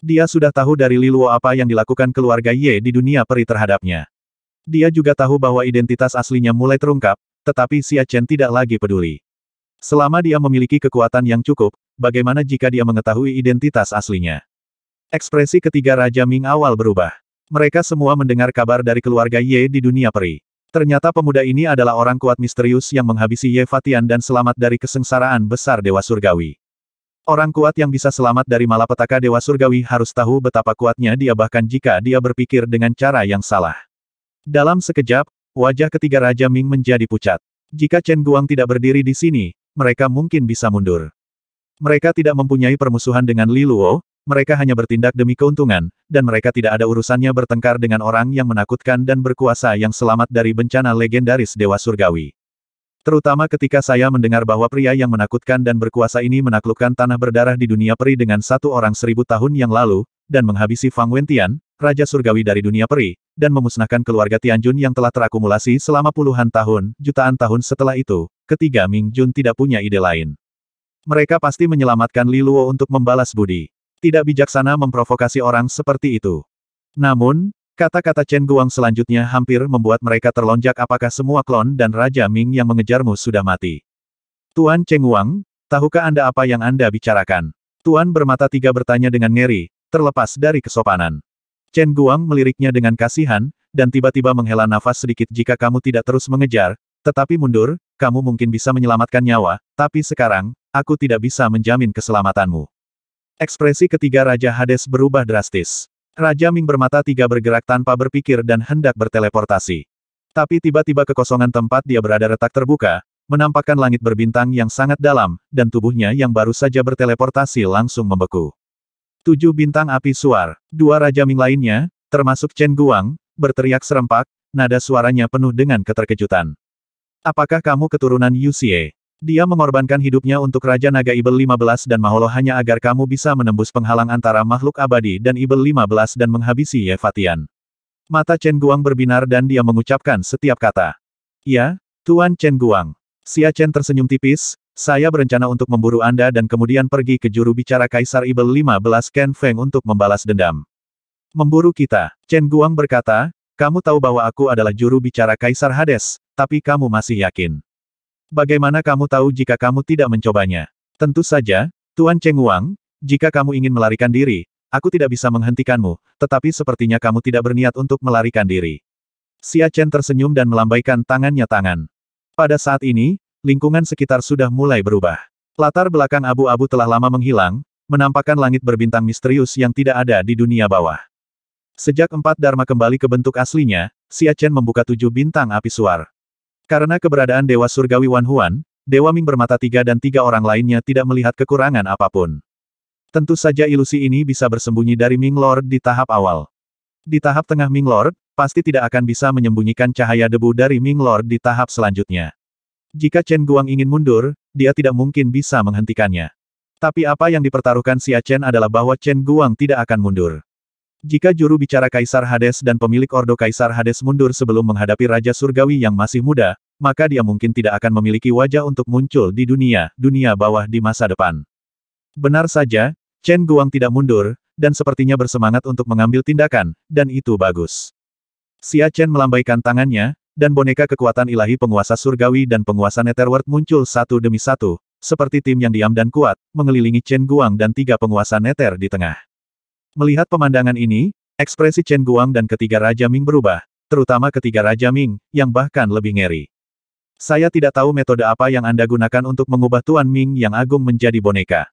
Dia sudah tahu dari Liluo apa yang dilakukan keluarga Ye di dunia peri terhadapnya. Dia juga tahu bahwa identitas aslinya mulai terungkap, tetapi Xia Chen tidak lagi peduli. Selama dia memiliki kekuatan yang cukup, bagaimana jika dia mengetahui identitas aslinya? Ekspresi ketiga Raja Ming awal berubah. Mereka semua mendengar kabar dari keluarga Ye di dunia peri. Ternyata pemuda ini adalah orang kuat misterius yang menghabisi Ye Fatian dan selamat dari kesengsaraan besar Dewa Surgawi. Orang kuat yang bisa selamat dari malapetaka Dewa Surgawi harus tahu betapa kuatnya dia bahkan jika dia berpikir dengan cara yang salah. Dalam sekejap, wajah ketiga Raja Ming menjadi pucat. Jika Chen Guang tidak berdiri di sini, mereka mungkin bisa mundur. Mereka tidak mempunyai permusuhan dengan Li Luo, mereka hanya bertindak demi keuntungan, dan mereka tidak ada urusannya bertengkar dengan orang yang menakutkan dan berkuasa yang selamat dari bencana legendaris Dewa Surgawi. Terutama ketika saya mendengar bahwa pria yang menakutkan dan berkuasa ini menaklukkan tanah berdarah di dunia peri dengan satu orang seribu tahun yang lalu, dan menghabisi Fang Wentian, Raja Surgawi dari dunia peri, dan memusnahkan keluarga Tianjun yang telah terakumulasi selama puluhan tahun, jutaan tahun setelah itu, ketiga Ming Jun tidak punya ide lain. Mereka pasti menyelamatkan Li Luo untuk membalas budi tidak bijaksana memprovokasi orang seperti itu. Namun, kata-kata Chen Guang selanjutnya hampir membuat mereka terlonjak apakah semua klon dan Raja Ming yang mengejarmu sudah mati. Tuan Chen Guang, tahukah Anda apa yang Anda bicarakan? Tuan bermata tiga bertanya dengan ngeri, terlepas dari kesopanan. Chen Guang meliriknya dengan kasihan, dan tiba-tiba menghela nafas sedikit jika kamu tidak terus mengejar, tetapi mundur, kamu mungkin bisa menyelamatkan nyawa, tapi sekarang, aku tidak bisa menjamin keselamatanmu. Ekspresi ketiga Raja Hades berubah drastis. Raja Ming bermata tiga bergerak tanpa berpikir dan hendak berteleportasi. Tapi tiba-tiba kekosongan tempat dia berada retak terbuka, menampakkan langit berbintang yang sangat dalam, dan tubuhnya yang baru saja berteleportasi langsung membeku. Tujuh bintang api suar, dua Raja Ming lainnya, termasuk Chen Guang, berteriak serempak, nada suaranya penuh dengan keterkejutan. Apakah kamu keturunan Yu Xie? Dia mengorbankan hidupnya untuk Raja Naga Ibel 15 dan Maholo hanya agar kamu bisa menembus penghalang antara makhluk abadi dan Ibel 15 dan menghabisi Yevatian. Mata Chen Guang berbinar dan dia mengucapkan setiap kata. Ya, Tuan Chen Guang. Xia Chen tersenyum tipis, saya berencana untuk memburu Anda dan kemudian pergi ke juru bicara Kaisar Ibel 15 Ken Feng untuk membalas dendam. Memburu kita, Chen Guang berkata, kamu tahu bahwa aku adalah juru bicara Kaisar Hades, tapi kamu masih yakin. Bagaimana kamu tahu jika kamu tidak mencobanya? Tentu saja, Tuan Cheng Wang, jika kamu ingin melarikan diri, aku tidak bisa menghentikanmu, tetapi sepertinya kamu tidak berniat untuk melarikan diri. Xia Chen tersenyum dan melambaikan tangannya tangan. Pada saat ini, lingkungan sekitar sudah mulai berubah. Latar belakang abu-abu telah lama menghilang, menampakkan langit berbintang misterius yang tidak ada di dunia bawah. Sejak empat Dharma kembali ke bentuk aslinya, Xia Chen membuka tujuh bintang api suar. Karena keberadaan Dewa Surgawi Wan Huan, Dewa Ming bermata tiga dan tiga orang lainnya tidak melihat kekurangan apapun. Tentu saja ilusi ini bisa bersembunyi dari Ming Lord di tahap awal. Di tahap tengah Ming Lord, pasti tidak akan bisa menyembunyikan cahaya debu dari Ming Lord di tahap selanjutnya. Jika Chen Guang ingin mundur, dia tidak mungkin bisa menghentikannya. Tapi apa yang dipertaruhkan si Chen adalah bahwa Chen Guang tidak akan mundur. Jika juru bicara Kaisar Hades dan pemilik Ordo Kaisar Hades mundur sebelum menghadapi Raja Surgawi yang masih muda, maka dia mungkin tidak akan memiliki wajah untuk muncul di dunia, dunia bawah di masa depan. Benar saja, Chen Guang tidak mundur, dan sepertinya bersemangat untuk mengambil tindakan, dan itu bagus. Xia Chen melambaikan tangannya, dan boneka kekuatan ilahi penguasa surgawi dan penguasa Netherworld muncul satu demi satu, seperti tim yang diam dan kuat, mengelilingi Chen Guang dan tiga penguasa Nether di tengah. Melihat pemandangan ini, ekspresi Chen Guang dan ketiga Raja Ming berubah, terutama ketiga Raja Ming, yang bahkan lebih ngeri. Saya tidak tahu metode apa yang Anda gunakan untuk mengubah Tuan Ming yang agung menjadi boneka.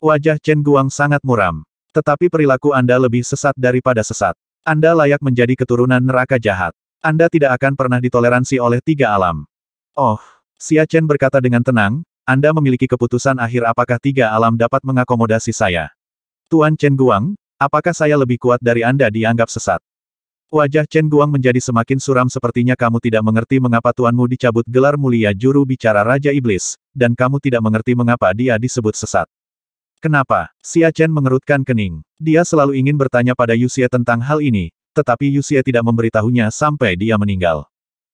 Wajah Chen Guang sangat muram. Tetapi perilaku Anda lebih sesat daripada sesat. Anda layak menjadi keturunan neraka jahat. Anda tidak akan pernah ditoleransi oleh tiga alam. Oh, Xia Chen berkata dengan tenang, Anda memiliki keputusan akhir apakah tiga alam dapat mengakomodasi saya. Tuan Chen Guang, Apakah saya lebih kuat dari Anda dianggap sesat? Wajah Chen Guang menjadi semakin suram sepertinya kamu tidak mengerti mengapa tuanmu dicabut gelar mulia juru bicara Raja Iblis, dan kamu tidak mengerti mengapa dia disebut sesat. Kenapa? Xia Chen mengerutkan kening. Dia selalu ingin bertanya pada Yuxie tentang hal ini, tetapi Yuxie tidak memberitahunya sampai dia meninggal.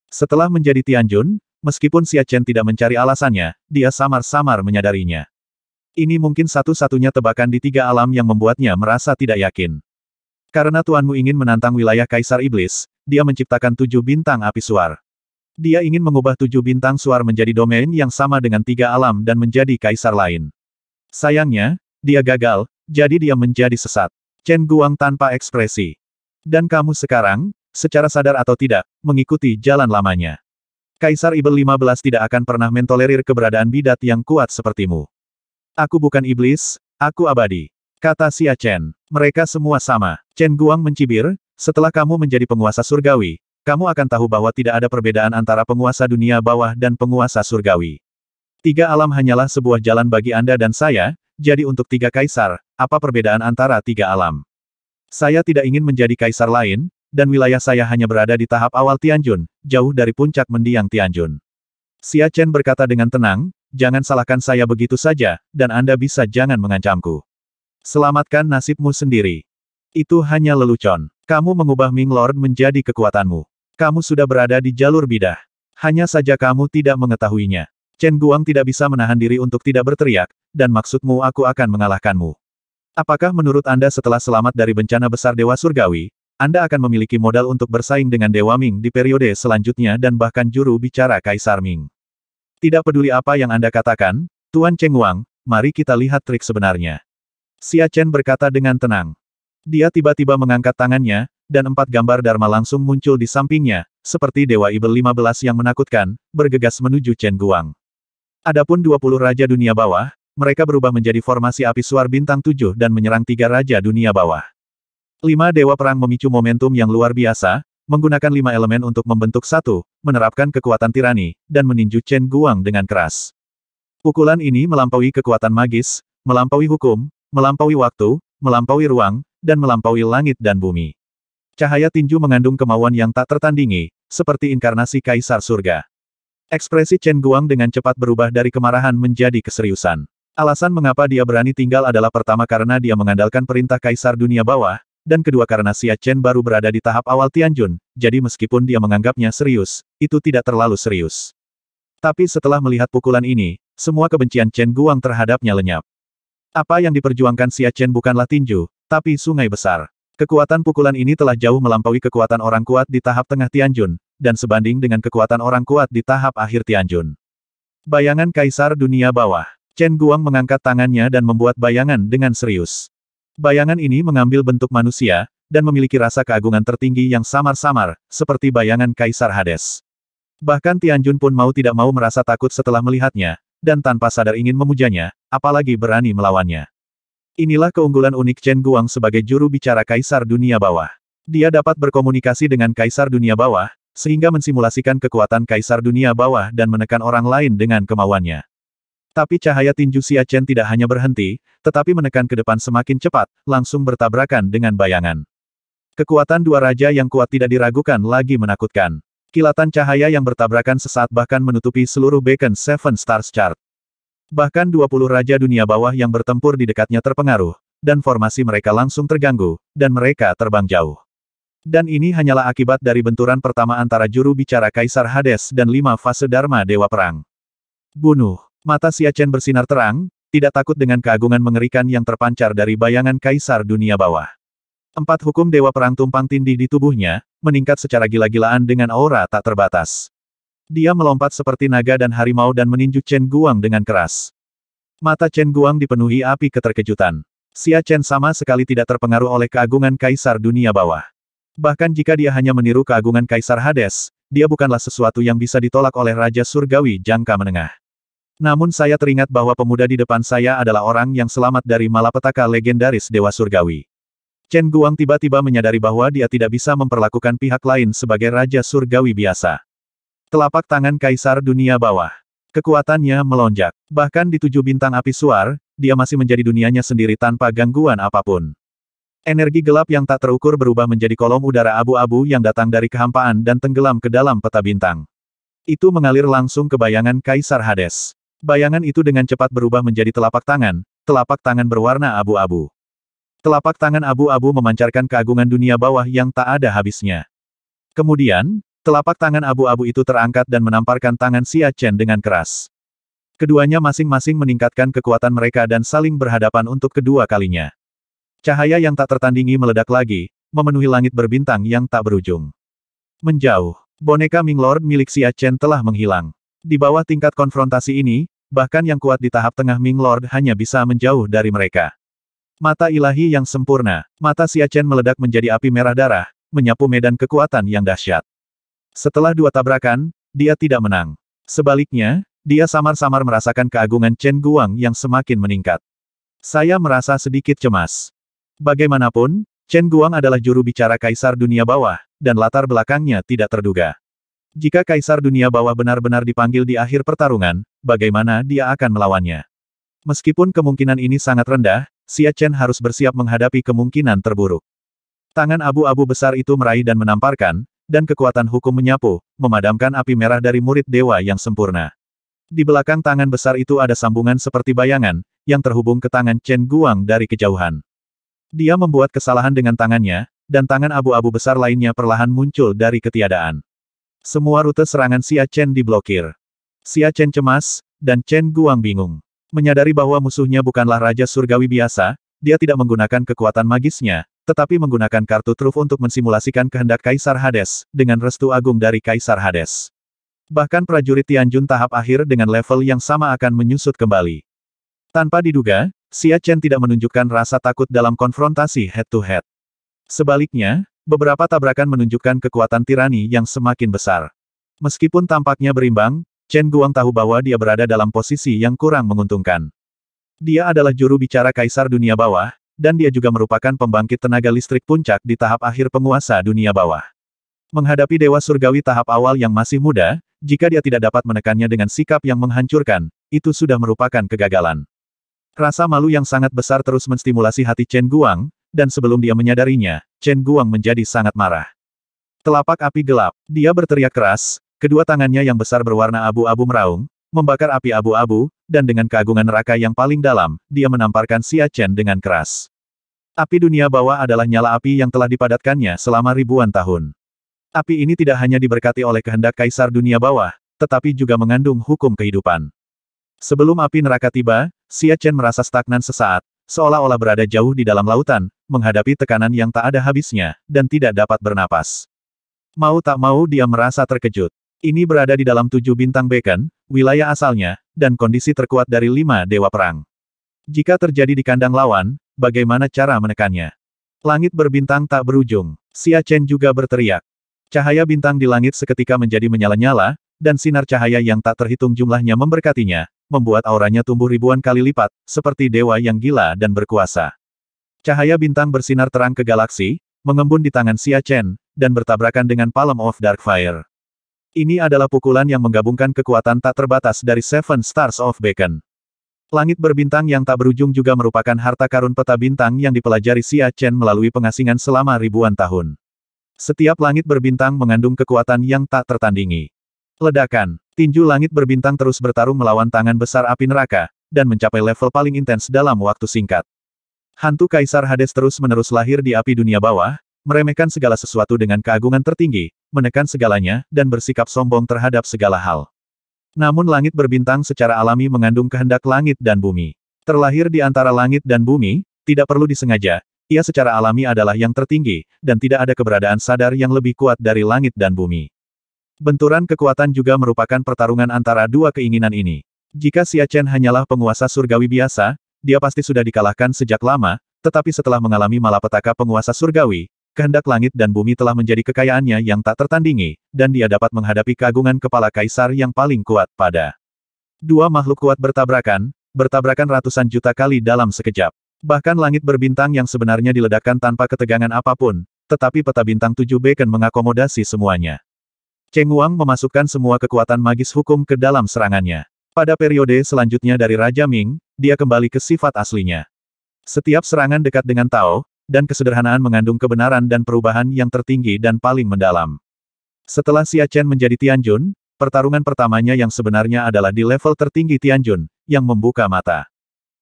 Setelah menjadi Tianjun, meskipun Xia Chen tidak mencari alasannya, dia samar-samar menyadarinya. Ini mungkin satu-satunya tebakan di tiga alam yang membuatnya merasa tidak yakin. Karena tuanmu ingin menantang wilayah Kaisar Iblis, dia menciptakan tujuh bintang api suar. Dia ingin mengubah tujuh bintang suar menjadi domain yang sama dengan tiga alam dan menjadi kaisar lain. Sayangnya, dia gagal, jadi dia menjadi sesat. Chen Guang tanpa ekspresi. Dan kamu sekarang, secara sadar atau tidak, mengikuti jalan lamanya. Kaisar Ibel 15 tidak akan pernah mentolerir keberadaan bidat yang kuat sepertimu. Aku bukan iblis, aku abadi. Kata Xia Chen. Mereka semua sama. Chen Guang mencibir, setelah kamu menjadi penguasa surgawi, kamu akan tahu bahwa tidak ada perbedaan antara penguasa dunia bawah dan penguasa surgawi. Tiga alam hanyalah sebuah jalan bagi Anda dan saya, jadi untuk tiga kaisar, apa perbedaan antara tiga alam? Saya tidak ingin menjadi kaisar lain, dan wilayah saya hanya berada di tahap awal Tianjun, jauh dari puncak mendiang Tianjun. Xia Chen berkata dengan tenang, jangan salahkan saya begitu saja, dan Anda bisa jangan mengancamku. Selamatkan nasibmu sendiri. Itu hanya lelucon. Kamu mengubah Ming Lord menjadi kekuatanmu. Kamu sudah berada di jalur bidah. Hanya saja kamu tidak mengetahuinya. Chen Guang tidak bisa menahan diri untuk tidak berteriak, dan maksudmu aku akan mengalahkanmu. Apakah menurut Anda setelah selamat dari bencana besar Dewa Surgawi, Anda akan memiliki modal untuk bersaing dengan Dewa Ming di periode selanjutnya dan bahkan juru bicara Kaisar Ming? Tidak peduli apa yang Anda katakan, Tuan Cheng Wang, mari kita lihat trik sebenarnya. Xia Chen berkata dengan tenang. Dia tiba-tiba mengangkat tangannya, dan empat gambar Dharma langsung muncul di sampingnya, seperti Dewa Ibel 15 yang menakutkan, bergegas menuju Chen Guang. Adapun 20 Raja Dunia Bawah, mereka berubah menjadi formasi api suar bintang tujuh dan menyerang tiga Raja Dunia Bawah. Lima Dewa Perang memicu momentum yang luar biasa, menggunakan lima elemen untuk membentuk satu, menerapkan kekuatan tirani, dan meninju Chen Guang dengan keras. Pukulan ini melampaui kekuatan magis, melampaui hukum, melampaui waktu, melampaui ruang, dan melampaui langit dan bumi. Cahaya tinju mengandung kemauan yang tak tertandingi, seperti inkarnasi kaisar surga. Ekspresi Chen Guang dengan cepat berubah dari kemarahan menjadi keseriusan. Alasan mengapa dia berani tinggal adalah pertama karena dia mengandalkan perintah kaisar dunia bawah, dan kedua karena Xia Chen baru berada di tahap awal Tianjun, jadi meskipun dia menganggapnya serius, itu tidak terlalu serius. Tapi setelah melihat pukulan ini, semua kebencian Chen Guang terhadapnya lenyap. Apa yang diperjuangkan Xia Chen bukanlah tinju, tapi sungai besar. Kekuatan pukulan ini telah jauh melampaui kekuatan orang kuat di tahap tengah Tianjun, dan sebanding dengan kekuatan orang kuat di tahap akhir Tianjun. Bayangan Kaisar Dunia Bawah. Chen Guang mengangkat tangannya dan membuat bayangan dengan serius. Bayangan ini mengambil bentuk manusia, dan memiliki rasa keagungan tertinggi yang samar-samar, seperti bayangan Kaisar Hades. Bahkan Tianjun pun mau tidak mau merasa takut setelah melihatnya, dan tanpa sadar ingin memujanya, apalagi berani melawannya. Inilah keunggulan unik Chen Guang sebagai juru bicara Kaisar Dunia Bawah. Dia dapat berkomunikasi dengan Kaisar Dunia Bawah, sehingga mensimulasikan kekuatan Kaisar Dunia Bawah dan menekan orang lain dengan kemauannya. Tapi cahaya tinju Siachen tidak hanya berhenti, tetapi menekan ke depan semakin cepat, langsung bertabrakan dengan bayangan. Kekuatan dua raja yang kuat tidak diragukan lagi menakutkan. Kilatan cahaya yang bertabrakan sesaat bahkan menutupi seluruh beacon Seven Stars Chart. Bahkan 20 raja dunia bawah yang bertempur di dekatnya terpengaruh, dan formasi mereka langsung terganggu, dan mereka terbang jauh. Dan ini hanyalah akibat dari benturan pertama antara juru bicara Kaisar Hades dan lima fase Dharma Dewa Perang. Bunuh. Mata Chen bersinar terang, tidak takut dengan keagungan mengerikan yang terpancar dari bayangan kaisar dunia bawah. Empat hukum dewa perang tumpang tindih di tubuhnya, meningkat secara gila-gilaan dengan aura tak terbatas. Dia melompat seperti naga dan harimau dan meninju Chen Guang dengan keras. Mata Chen Guang dipenuhi api keterkejutan. Xia Chen sama sekali tidak terpengaruh oleh keagungan kaisar dunia bawah. Bahkan jika dia hanya meniru keagungan kaisar Hades, dia bukanlah sesuatu yang bisa ditolak oleh Raja Surgawi jangka menengah. Namun saya teringat bahwa pemuda di depan saya adalah orang yang selamat dari malapetaka legendaris Dewa Surgawi. Chen Guang tiba-tiba menyadari bahwa dia tidak bisa memperlakukan pihak lain sebagai Raja Surgawi biasa. Telapak tangan Kaisar Dunia Bawah. Kekuatannya melonjak. Bahkan di tujuh bintang api suar, dia masih menjadi dunianya sendiri tanpa gangguan apapun. Energi gelap yang tak terukur berubah menjadi kolom udara abu-abu yang datang dari kehampaan dan tenggelam ke dalam peta bintang. Itu mengalir langsung ke bayangan Kaisar Hades. Bayangan itu dengan cepat berubah menjadi telapak tangan, telapak tangan berwarna abu-abu. Telapak tangan abu-abu memancarkan keagungan dunia bawah yang tak ada habisnya. Kemudian, telapak tangan abu-abu itu terangkat dan menamparkan tangan Xia Chen dengan keras. Keduanya masing-masing meningkatkan kekuatan mereka dan saling berhadapan untuk kedua kalinya. Cahaya yang tak tertandingi meledak lagi, memenuhi langit berbintang yang tak berujung. Menjauh, boneka Ming Lord milik Xia Chen telah menghilang. Di bawah tingkat konfrontasi ini, bahkan yang kuat di tahap tengah Ming Lord hanya bisa menjauh dari mereka. Mata ilahi yang sempurna, mata Chen meledak menjadi api merah darah, menyapu medan kekuatan yang dahsyat. Setelah dua tabrakan, dia tidak menang. Sebaliknya, dia samar-samar merasakan keagungan Chen Guang yang semakin meningkat. Saya merasa sedikit cemas. Bagaimanapun, Chen Guang adalah juru bicara kaisar dunia bawah, dan latar belakangnya tidak terduga. Jika Kaisar Dunia Bawah benar-benar dipanggil di akhir pertarungan, bagaimana dia akan melawannya? Meskipun kemungkinan ini sangat rendah, Xia Chen harus bersiap menghadapi kemungkinan terburuk. Tangan abu-abu besar itu meraih dan menamparkan, dan kekuatan hukum menyapu, memadamkan api merah dari murid dewa yang sempurna. Di belakang tangan besar itu ada sambungan seperti bayangan, yang terhubung ke tangan Chen Guang dari kejauhan. Dia membuat kesalahan dengan tangannya, dan tangan abu-abu besar lainnya perlahan muncul dari ketiadaan. Semua rute serangan Xia Chen diblokir. Xia Chen cemas, dan Chen Guang bingung. Menyadari bahwa musuhnya bukanlah Raja Surgawi biasa, dia tidak menggunakan kekuatan magisnya, tetapi menggunakan kartu truf untuk mensimulasikan kehendak Kaisar Hades, dengan restu agung dari Kaisar Hades. Bahkan prajurit Tianjun tahap akhir dengan level yang sama akan menyusut kembali. Tanpa diduga, Xia Chen tidak menunjukkan rasa takut dalam konfrontasi head-to-head. -head. Sebaliknya, Beberapa tabrakan menunjukkan kekuatan tirani yang semakin besar. Meskipun tampaknya berimbang, Chen Guang tahu bahwa dia berada dalam posisi yang kurang menguntungkan. Dia adalah juru bicara Kaisar Dunia Bawah, dan dia juga merupakan pembangkit tenaga listrik puncak di tahap akhir penguasa dunia bawah. Menghadapi Dewa Surgawi tahap awal yang masih muda, jika dia tidak dapat menekannya dengan sikap yang menghancurkan, itu sudah merupakan kegagalan. Rasa malu yang sangat besar terus menstimulasi hati Chen Guang, dan sebelum dia menyadarinya, Chen Guang menjadi sangat marah. Telapak api gelap, dia berteriak keras, kedua tangannya yang besar berwarna abu-abu meraung, membakar api abu-abu, dan dengan keagungan neraka yang paling dalam, dia menamparkan Xia Chen dengan keras. Api dunia bawah adalah nyala api yang telah dipadatkannya selama ribuan tahun. Api ini tidak hanya diberkati oleh kehendak kaisar dunia bawah, tetapi juga mengandung hukum kehidupan. Sebelum api neraka tiba, Xia Chen merasa stagnan sesaat, seolah-olah berada jauh di dalam lautan, menghadapi tekanan yang tak ada habisnya, dan tidak dapat bernapas. Mau tak mau dia merasa terkejut. Ini berada di dalam tujuh bintang beken, wilayah asalnya, dan kondisi terkuat dari lima dewa perang. Jika terjadi di kandang lawan, bagaimana cara menekannya? Langit berbintang tak berujung. Xia Chen juga berteriak. Cahaya bintang di langit seketika menjadi menyala-nyala, dan sinar cahaya yang tak terhitung jumlahnya memberkatinya, membuat auranya tumbuh ribuan kali lipat, seperti dewa yang gila dan berkuasa. Cahaya bintang bersinar terang ke galaksi, mengembun di tangan Xia Chen, dan bertabrakan dengan Palm of Darkfire. Ini adalah pukulan yang menggabungkan kekuatan tak terbatas dari Seven Stars of Bacon. Langit berbintang yang tak berujung juga merupakan harta karun peta bintang yang dipelajari Xia Chen melalui pengasingan selama ribuan tahun. Setiap langit berbintang mengandung kekuatan yang tak tertandingi. Ledakan. Tinju langit berbintang terus bertarung melawan tangan besar api neraka, dan mencapai level paling intens dalam waktu singkat. Hantu Kaisar Hades terus-menerus lahir di api dunia bawah, meremehkan segala sesuatu dengan keagungan tertinggi, menekan segalanya, dan bersikap sombong terhadap segala hal. Namun langit berbintang secara alami mengandung kehendak langit dan bumi. Terlahir di antara langit dan bumi, tidak perlu disengaja, ia secara alami adalah yang tertinggi, dan tidak ada keberadaan sadar yang lebih kuat dari langit dan bumi. Benturan kekuatan juga merupakan pertarungan antara dua keinginan ini. Jika Xia Chen hanyalah penguasa surgawi biasa, dia pasti sudah dikalahkan sejak lama, tetapi setelah mengalami malapetaka penguasa surgawi, kehendak langit dan bumi telah menjadi kekayaannya yang tak tertandingi, dan dia dapat menghadapi kagungan kepala kaisar yang paling kuat pada. Dua makhluk kuat bertabrakan, bertabrakan ratusan juta kali dalam sekejap. Bahkan langit berbintang yang sebenarnya diledakkan tanpa ketegangan apapun, tetapi peta bintang 7 Bacon mengakomodasi semuanya. Cheng Wang memasukkan semua kekuatan magis hukum ke dalam serangannya. Pada periode selanjutnya dari Raja Ming, dia kembali ke sifat aslinya. Setiap serangan dekat dengan Tao, dan kesederhanaan mengandung kebenaran dan perubahan yang tertinggi dan paling mendalam. Setelah Xia Chen menjadi Tianjun, pertarungan pertamanya yang sebenarnya adalah di level tertinggi Tianjun, yang membuka mata.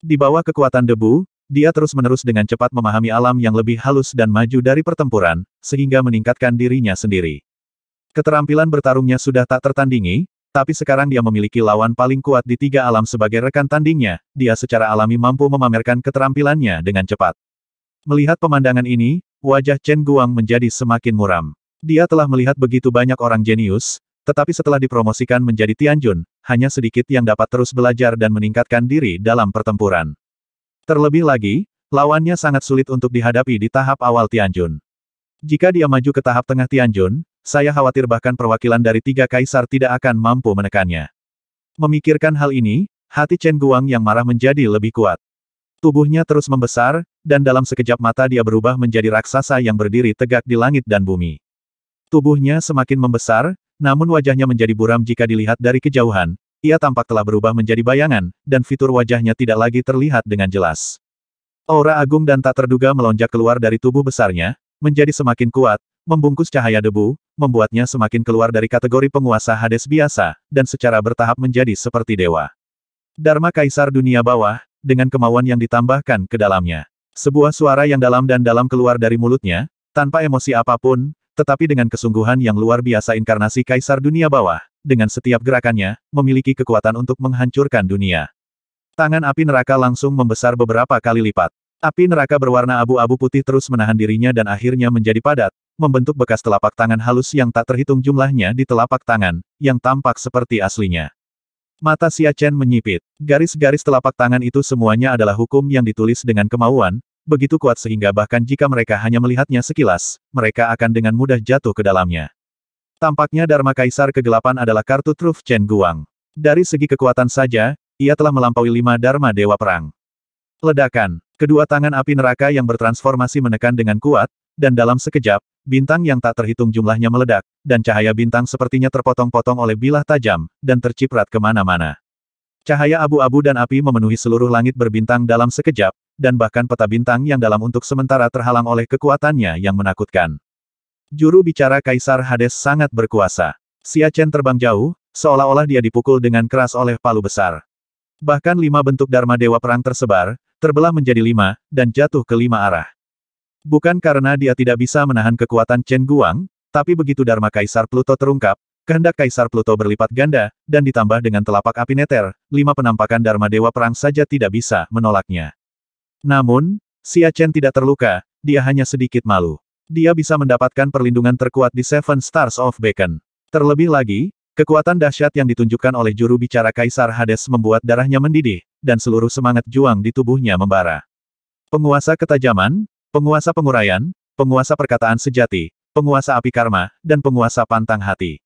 Di bawah kekuatan debu, dia terus-menerus dengan cepat memahami alam yang lebih halus dan maju dari pertempuran, sehingga meningkatkan dirinya sendiri. Keterampilan bertarungnya sudah tak tertandingi, tapi sekarang dia memiliki lawan paling kuat di tiga alam sebagai rekan tandingnya, dia secara alami mampu memamerkan keterampilannya dengan cepat. Melihat pemandangan ini, wajah Chen Guang menjadi semakin muram. Dia telah melihat begitu banyak orang jenius, tetapi setelah dipromosikan menjadi Tianjun, hanya sedikit yang dapat terus belajar dan meningkatkan diri dalam pertempuran. Terlebih lagi, lawannya sangat sulit untuk dihadapi di tahap awal Tianjun. Jika dia maju ke tahap tengah Tianjun, saya khawatir bahkan perwakilan dari tiga kaisar tidak akan mampu menekannya. Memikirkan hal ini, hati Chen Guang yang marah menjadi lebih kuat. Tubuhnya terus membesar, dan dalam sekejap mata dia berubah menjadi raksasa yang berdiri tegak di langit dan bumi. Tubuhnya semakin membesar, namun wajahnya menjadi buram jika dilihat dari kejauhan, ia tampak telah berubah menjadi bayangan, dan fitur wajahnya tidak lagi terlihat dengan jelas. Aura agung dan tak terduga melonjak keluar dari tubuh besarnya, menjadi semakin kuat, membungkus cahaya debu, membuatnya semakin keluar dari kategori penguasa Hades biasa, dan secara bertahap menjadi seperti dewa. Dharma Kaisar Dunia Bawah, dengan kemauan yang ditambahkan ke dalamnya. Sebuah suara yang dalam dan dalam keluar dari mulutnya, tanpa emosi apapun, tetapi dengan kesungguhan yang luar biasa inkarnasi Kaisar Dunia Bawah, dengan setiap gerakannya, memiliki kekuatan untuk menghancurkan dunia. Tangan api neraka langsung membesar beberapa kali lipat. Api neraka berwarna abu-abu putih terus menahan dirinya dan akhirnya menjadi padat, membentuk bekas telapak tangan halus yang tak terhitung jumlahnya di telapak tangan, yang tampak seperti aslinya. Mata Xia Chen menyipit. Garis-garis telapak tangan itu semuanya adalah hukum yang ditulis dengan kemauan, begitu kuat sehingga bahkan jika mereka hanya melihatnya sekilas, mereka akan dengan mudah jatuh ke dalamnya. Tampaknya Dharma Kaisar Kegelapan adalah kartu truf Chen Guang. Dari segi kekuatan saja, ia telah melampaui lima Dharma Dewa Perang. Ledakan. Kedua tangan api neraka yang bertransformasi menekan dengan kuat, dan dalam sekejap, bintang yang tak terhitung jumlahnya meledak, dan cahaya bintang sepertinya terpotong-potong oleh bilah tajam, dan terciprat kemana-mana. Cahaya abu-abu dan api memenuhi seluruh langit berbintang dalam sekejap, dan bahkan peta bintang yang dalam untuk sementara terhalang oleh kekuatannya yang menakutkan. Juru bicara Kaisar Hades sangat berkuasa. Siachen terbang jauh, seolah-olah dia dipukul dengan keras oleh palu besar. Bahkan lima bentuk Dharma Dewa Perang tersebar, terbelah menjadi lima, dan jatuh ke lima arah. Bukan karena dia tidak bisa menahan kekuatan Chen Guang, tapi begitu Dharma Kaisar Pluto terungkap, kehendak Kaisar Pluto berlipat ganda, dan ditambah dengan telapak api neter, lima penampakan Dharma Dewa Perang saja tidak bisa menolaknya. Namun, si Chen tidak terluka, dia hanya sedikit malu. Dia bisa mendapatkan perlindungan terkuat di Seven Stars of Beacon. Terlebih lagi, Kekuatan dahsyat yang ditunjukkan oleh juru bicara Kaisar Hades membuat darahnya mendidih, dan seluruh semangat juang di tubuhnya membara. Penguasa ketajaman, Penguasa penguraian, penguasa perkataan sejati, penguasa api karma, dan penguasa pantang hati.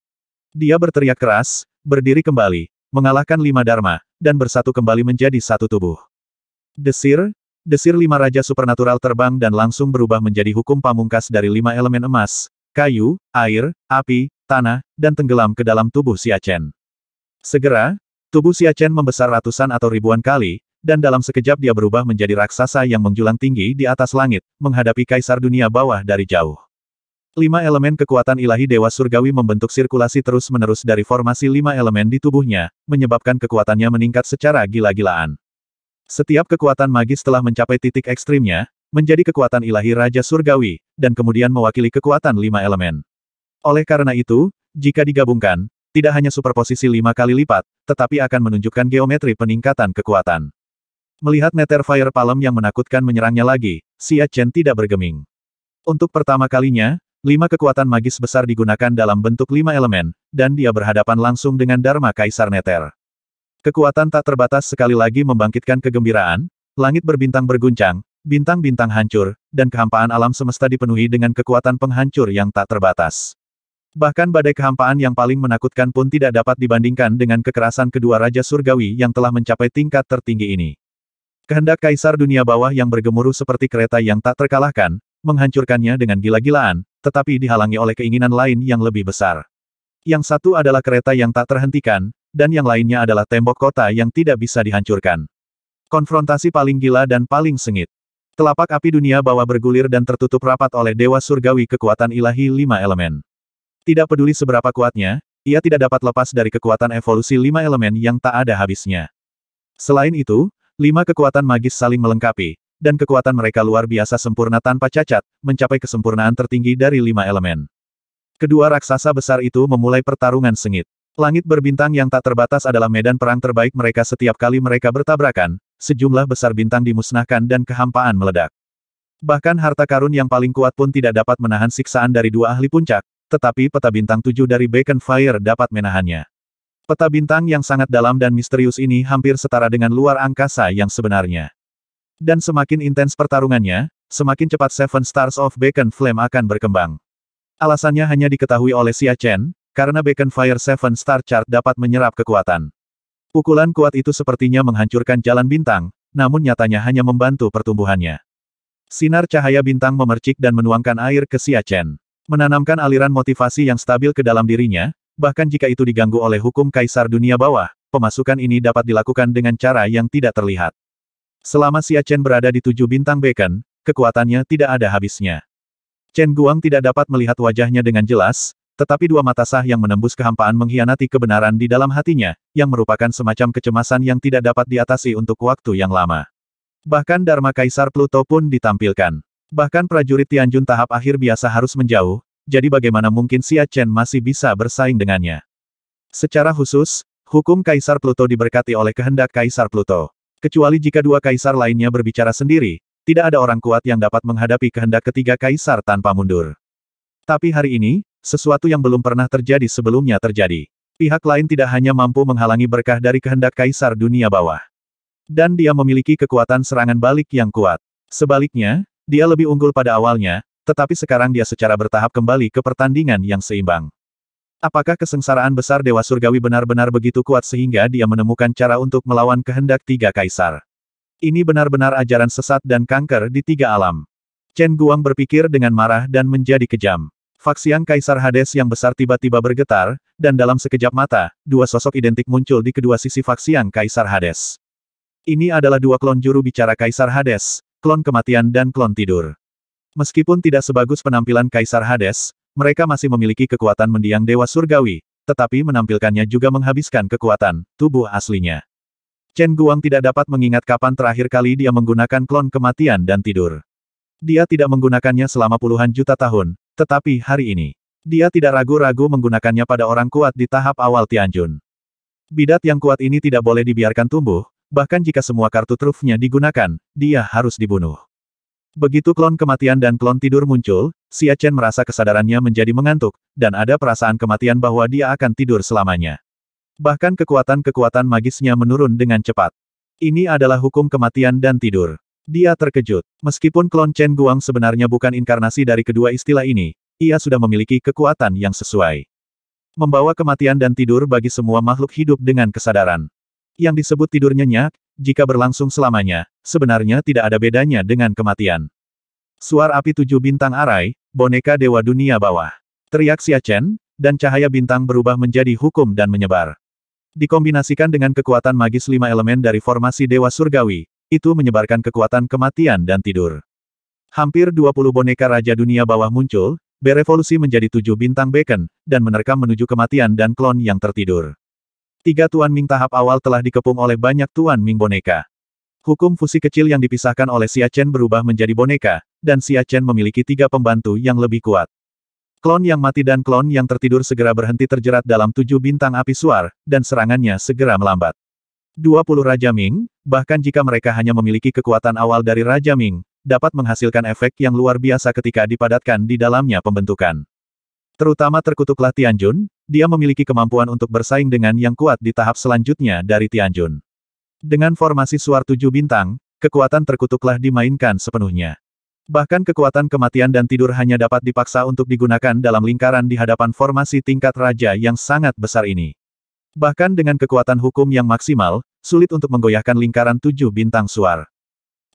Dia berteriak keras, berdiri kembali, mengalahkan lima dharma, dan bersatu kembali menjadi satu tubuh. Desir, desir lima raja supernatural terbang dan langsung berubah menjadi hukum pamungkas dari lima elemen emas, kayu, air, api, tanah, dan tenggelam ke dalam tubuh Siachen. Segera, tubuh Siachen membesar ratusan atau ribuan kali, dan dalam sekejap dia berubah menjadi raksasa yang menjulang tinggi di atas langit, menghadapi kaisar dunia bawah dari jauh. Lima elemen kekuatan ilahi Dewa Surgawi membentuk sirkulasi terus-menerus dari formasi lima elemen di tubuhnya, menyebabkan kekuatannya meningkat secara gila-gilaan. Setiap kekuatan magis telah mencapai titik ekstrimnya, menjadi kekuatan ilahi Raja Surgawi, dan kemudian mewakili kekuatan lima elemen. Oleh karena itu, jika digabungkan, tidak hanya superposisi lima kali lipat, tetapi akan menunjukkan geometri peningkatan kekuatan. Melihat neter fire palem yang menakutkan menyerangnya lagi, Xia Chen tidak bergeming. Untuk pertama kalinya, lima kekuatan magis besar digunakan dalam bentuk lima elemen, dan dia berhadapan langsung dengan Dharma Kaisar Neter. Kekuatan tak terbatas sekali lagi membangkitkan kegembiraan, langit berbintang berguncang, bintang-bintang hancur, dan kehampaan alam semesta dipenuhi dengan kekuatan penghancur yang tak terbatas. Bahkan badai kehampaan yang paling menakutkan pun tidak dapat dibandingkan dengan kekerasan kedua Raja Surgawi yang telah mencapai tingkat tertinggi ini. Kehendak kaisar dunia bawah yang bergemuruh seperti kereta yang tak terkalahkan, menghancurkannya dengan gila-gilaan, tetapi dihalangi oleh keinginan lain yang lebih besar. Yang satu adalah kereta yang tak terhentikan, dan yang lainnya adalah tembok kota yang tidak bisa dihancurkan. Konfrontasi paling gila dan paling sengit. Telapak api dunia bawah bergulir dan tertutup rapat oleh Dewa Surgawi kekuatan ilahi lima elemen. Tidak peduli seberapa kuatnya, ia tidak dapat lepas dari kekuatan evolusi lima elemen yang tak ada habisnya. Selain itu, Lima kekuatan magis saling melengkapi, dan kekuatan mereka luar biasa sempurna tanpa cacat, mencapai kesempurnaan tertinggi dari lima elemen. Kedua raksasa besar itu memulai pertarungan sengit. Langit berbintang yang tak terbatas adalah medan perang terbaik mereka setiap kali mereka bertabrakan, sejumlah besar bintang dimusnahkan dan kehampaan meledak. Bahkan harta karun yang paling kuat pun tidak dapat menahan siksaan dari dua ahli puncak, tetapi peta bintang tujuh dari Beacon Fire dapat menahannya. Peta bintang yang sangat dalam dan misterius ini hampir setara dengan luar angkasa yang sebenarnya. Dan semakin intens pertarungannya, semakin cepat Seven Stars of Beacon Flame akan berkembang. Alasannya hanya diketahui oleh Xia Chen, karena Beacon Fire Seven Star Chart dapat menyerap kekuatan. Pukulan kuat itu sepertinya menghancurkan jalan bintang, namun nyatanya hanya membantu pertumbuhannya. Sinar cahaya bintang memercik dan menuangkan air ke Xia Chen. Menanamkan aliran motivasi yang stabil ke dalam dirinya, bahkan jika itu diganggu oleh hukum kaisar dunia bawah, pemasukan ini dapat dilakukan dengan cara yang tidak terlihat. Selama Xia Chen berada di tujuh bintang beken, kekuatannya tidak ada habisnya. Chen Guang tidak dapat melihat wajahnya dengan jelas, tetapi dua mata sah yang menembus kehampaan mengkhianati kebenaran di dalam hatinya, yang merupakan semacam kecemasan yang tidak dapat diatasi untuk waktu yang lama. Bahkan Dharma Kaisar Pluto pun ditampilkan. Bahkan prajurit Tianjun tahap akhir biasa harus menjauh, jadi bagaimana mungkin Xia Chen masih bisa bersaing dengannya. Secara khusus, hukum Kaisar Pluto diberkati oleh kehendak Kaisar Pluto. Kecuali jika dua kaisar lainnya berbicara sendiri, tidak ada orang kuat yang dapat menghadapi kehendak ketiga kaisar tanpa mundur. Tapi hari ini, sesuatu yang belum pernah terjadi sebelumnya terjadi. Pihak lain tidak hanya mampu menghalangi berkah dari kehendak kaisar dunia bawah. Dan dia memiliki kekuatan serangan balik yang kuat. Sebaliknya, dia lebih unggul pada awalnya, tetapi sekarang dia secara bertahap kembali ke pertandingan yang seimbang. Apakah kesengsaraan besar Dewa Surgawi benar-benar begitu kuat sehingga dia menemukan cara untuk melawan kehendak tiga kaisar? Ini benar-benar ajaran sesat dan kanker di tiga alam. Chen Guang berpikir dengan marah dan menjadi kejam. Faksiang Kaisar Hades yang besar tiba-tiba bergetar, dan dalam sekejap mata, dua sosok identik muncul di kedua sisi Faksiang Kaisar Hades. Ini adalah dua klon juru bicara Kaisar Hades, klon kematian dan klon tidur. Meskipun tidak sebagus penampilan Kaisar Hades, mereka masih memiliki kekuatan mendiang Dewa Surgawi, tetapi menampilkannya juga menghabiskan kekuatan tubuh aslinya. Chen Guang tidak dapat mengingat kapan terakhir kali dia menggunakan klon kematian dan tidur. Dia tidak menggunakannya selama puluhan juta tahun, tetapi hari ini, dia tidak ragu-ragu menggunakannya pada orang kuat di tahap awal Tianjun. Bidat yang kuat ini tidak boleh dibiarkan tumbuh, bahkan jika semua kartu trufnya digunakan, dia harus dibunuh. Begitu klon kematian dan klon tidur muncul, Xia Chen merasa kesadarannya menjadi mengantuk, dan ada perasaan kematian bahwa dia akan tidur selamanya. Bahkan kekuatan-kekuatan magisnya menurun dengan cepat. Ini adalah hukum kematian dan tidur. Dia terkejut. Meskipun klon Chen Guang sebenarnya bukan inkarnasi dari kedua istilah ini, ia sudah memiliki kekuatan yang sesuai. Membawa kematian dan tidur bagi semua makhluk hidup dengan kesadaran yang disebut tidur nyenyak, jika berlangsung selamanya, sebenarnya tidak ada bedanya dengan kematian. Suar api tujuh bintang arai, boneka dewa dunia bawah. Teriak Xia Chen, dan cahaya bintang berubah menjadi hukum dan menyebar. Dikombinasikan dengan kekuatan magis lima elemen dari formasi dewa surgawi, itu menyebarkan kekuatan kematian dan tidur. Hampir 20 boneka Raja Dunia Bawah muncul, berevolusi menjadi tujuh bintang beken, dan menerkam menuju kematian dan klon yang tertidur. Tiga Tuan Ming tahap awal telah dikepung oleh banyak Tuan Ming boneka. Hukum fusi kecil yang dipisahkan oleh Xia Chen berubah menjadi boneka, dan Xia Chen memiliki tiga pembantu yang lebih kuat. Klon yang mati dan klon yang tertidur segera berhenti terjerat dalam tujuh bintang api suar, dan serangannya segera melambat. Dua puluh Raja Ming, bahkan jika mereka hanya memiliki kekuatan awal dari Raja Ming, dapat menghasilkan efek yang luar biasa ketika dipadatkan di dalamnya pembentukan. Terutama terkutuklah Tianjun, dia memiliki kemampuan untuk bersaing dengan yang kuat di tahap selanjutnya dari Tianjun. Dengan formasi suar tujuh bintang, kekuatan terkutuklah dimainkan sepenuhnya. Bahkan kekuatan kematian dan tidur hanya dapat dipaksa untuk digunakan dalam lingkaran di hadapan formasi tingkat raja yang sangat besar ini. Bahkan dengan kekuatan hukum yang maksimal, sulit untuk menggoyahkan lingkaran tujuh bintang suar.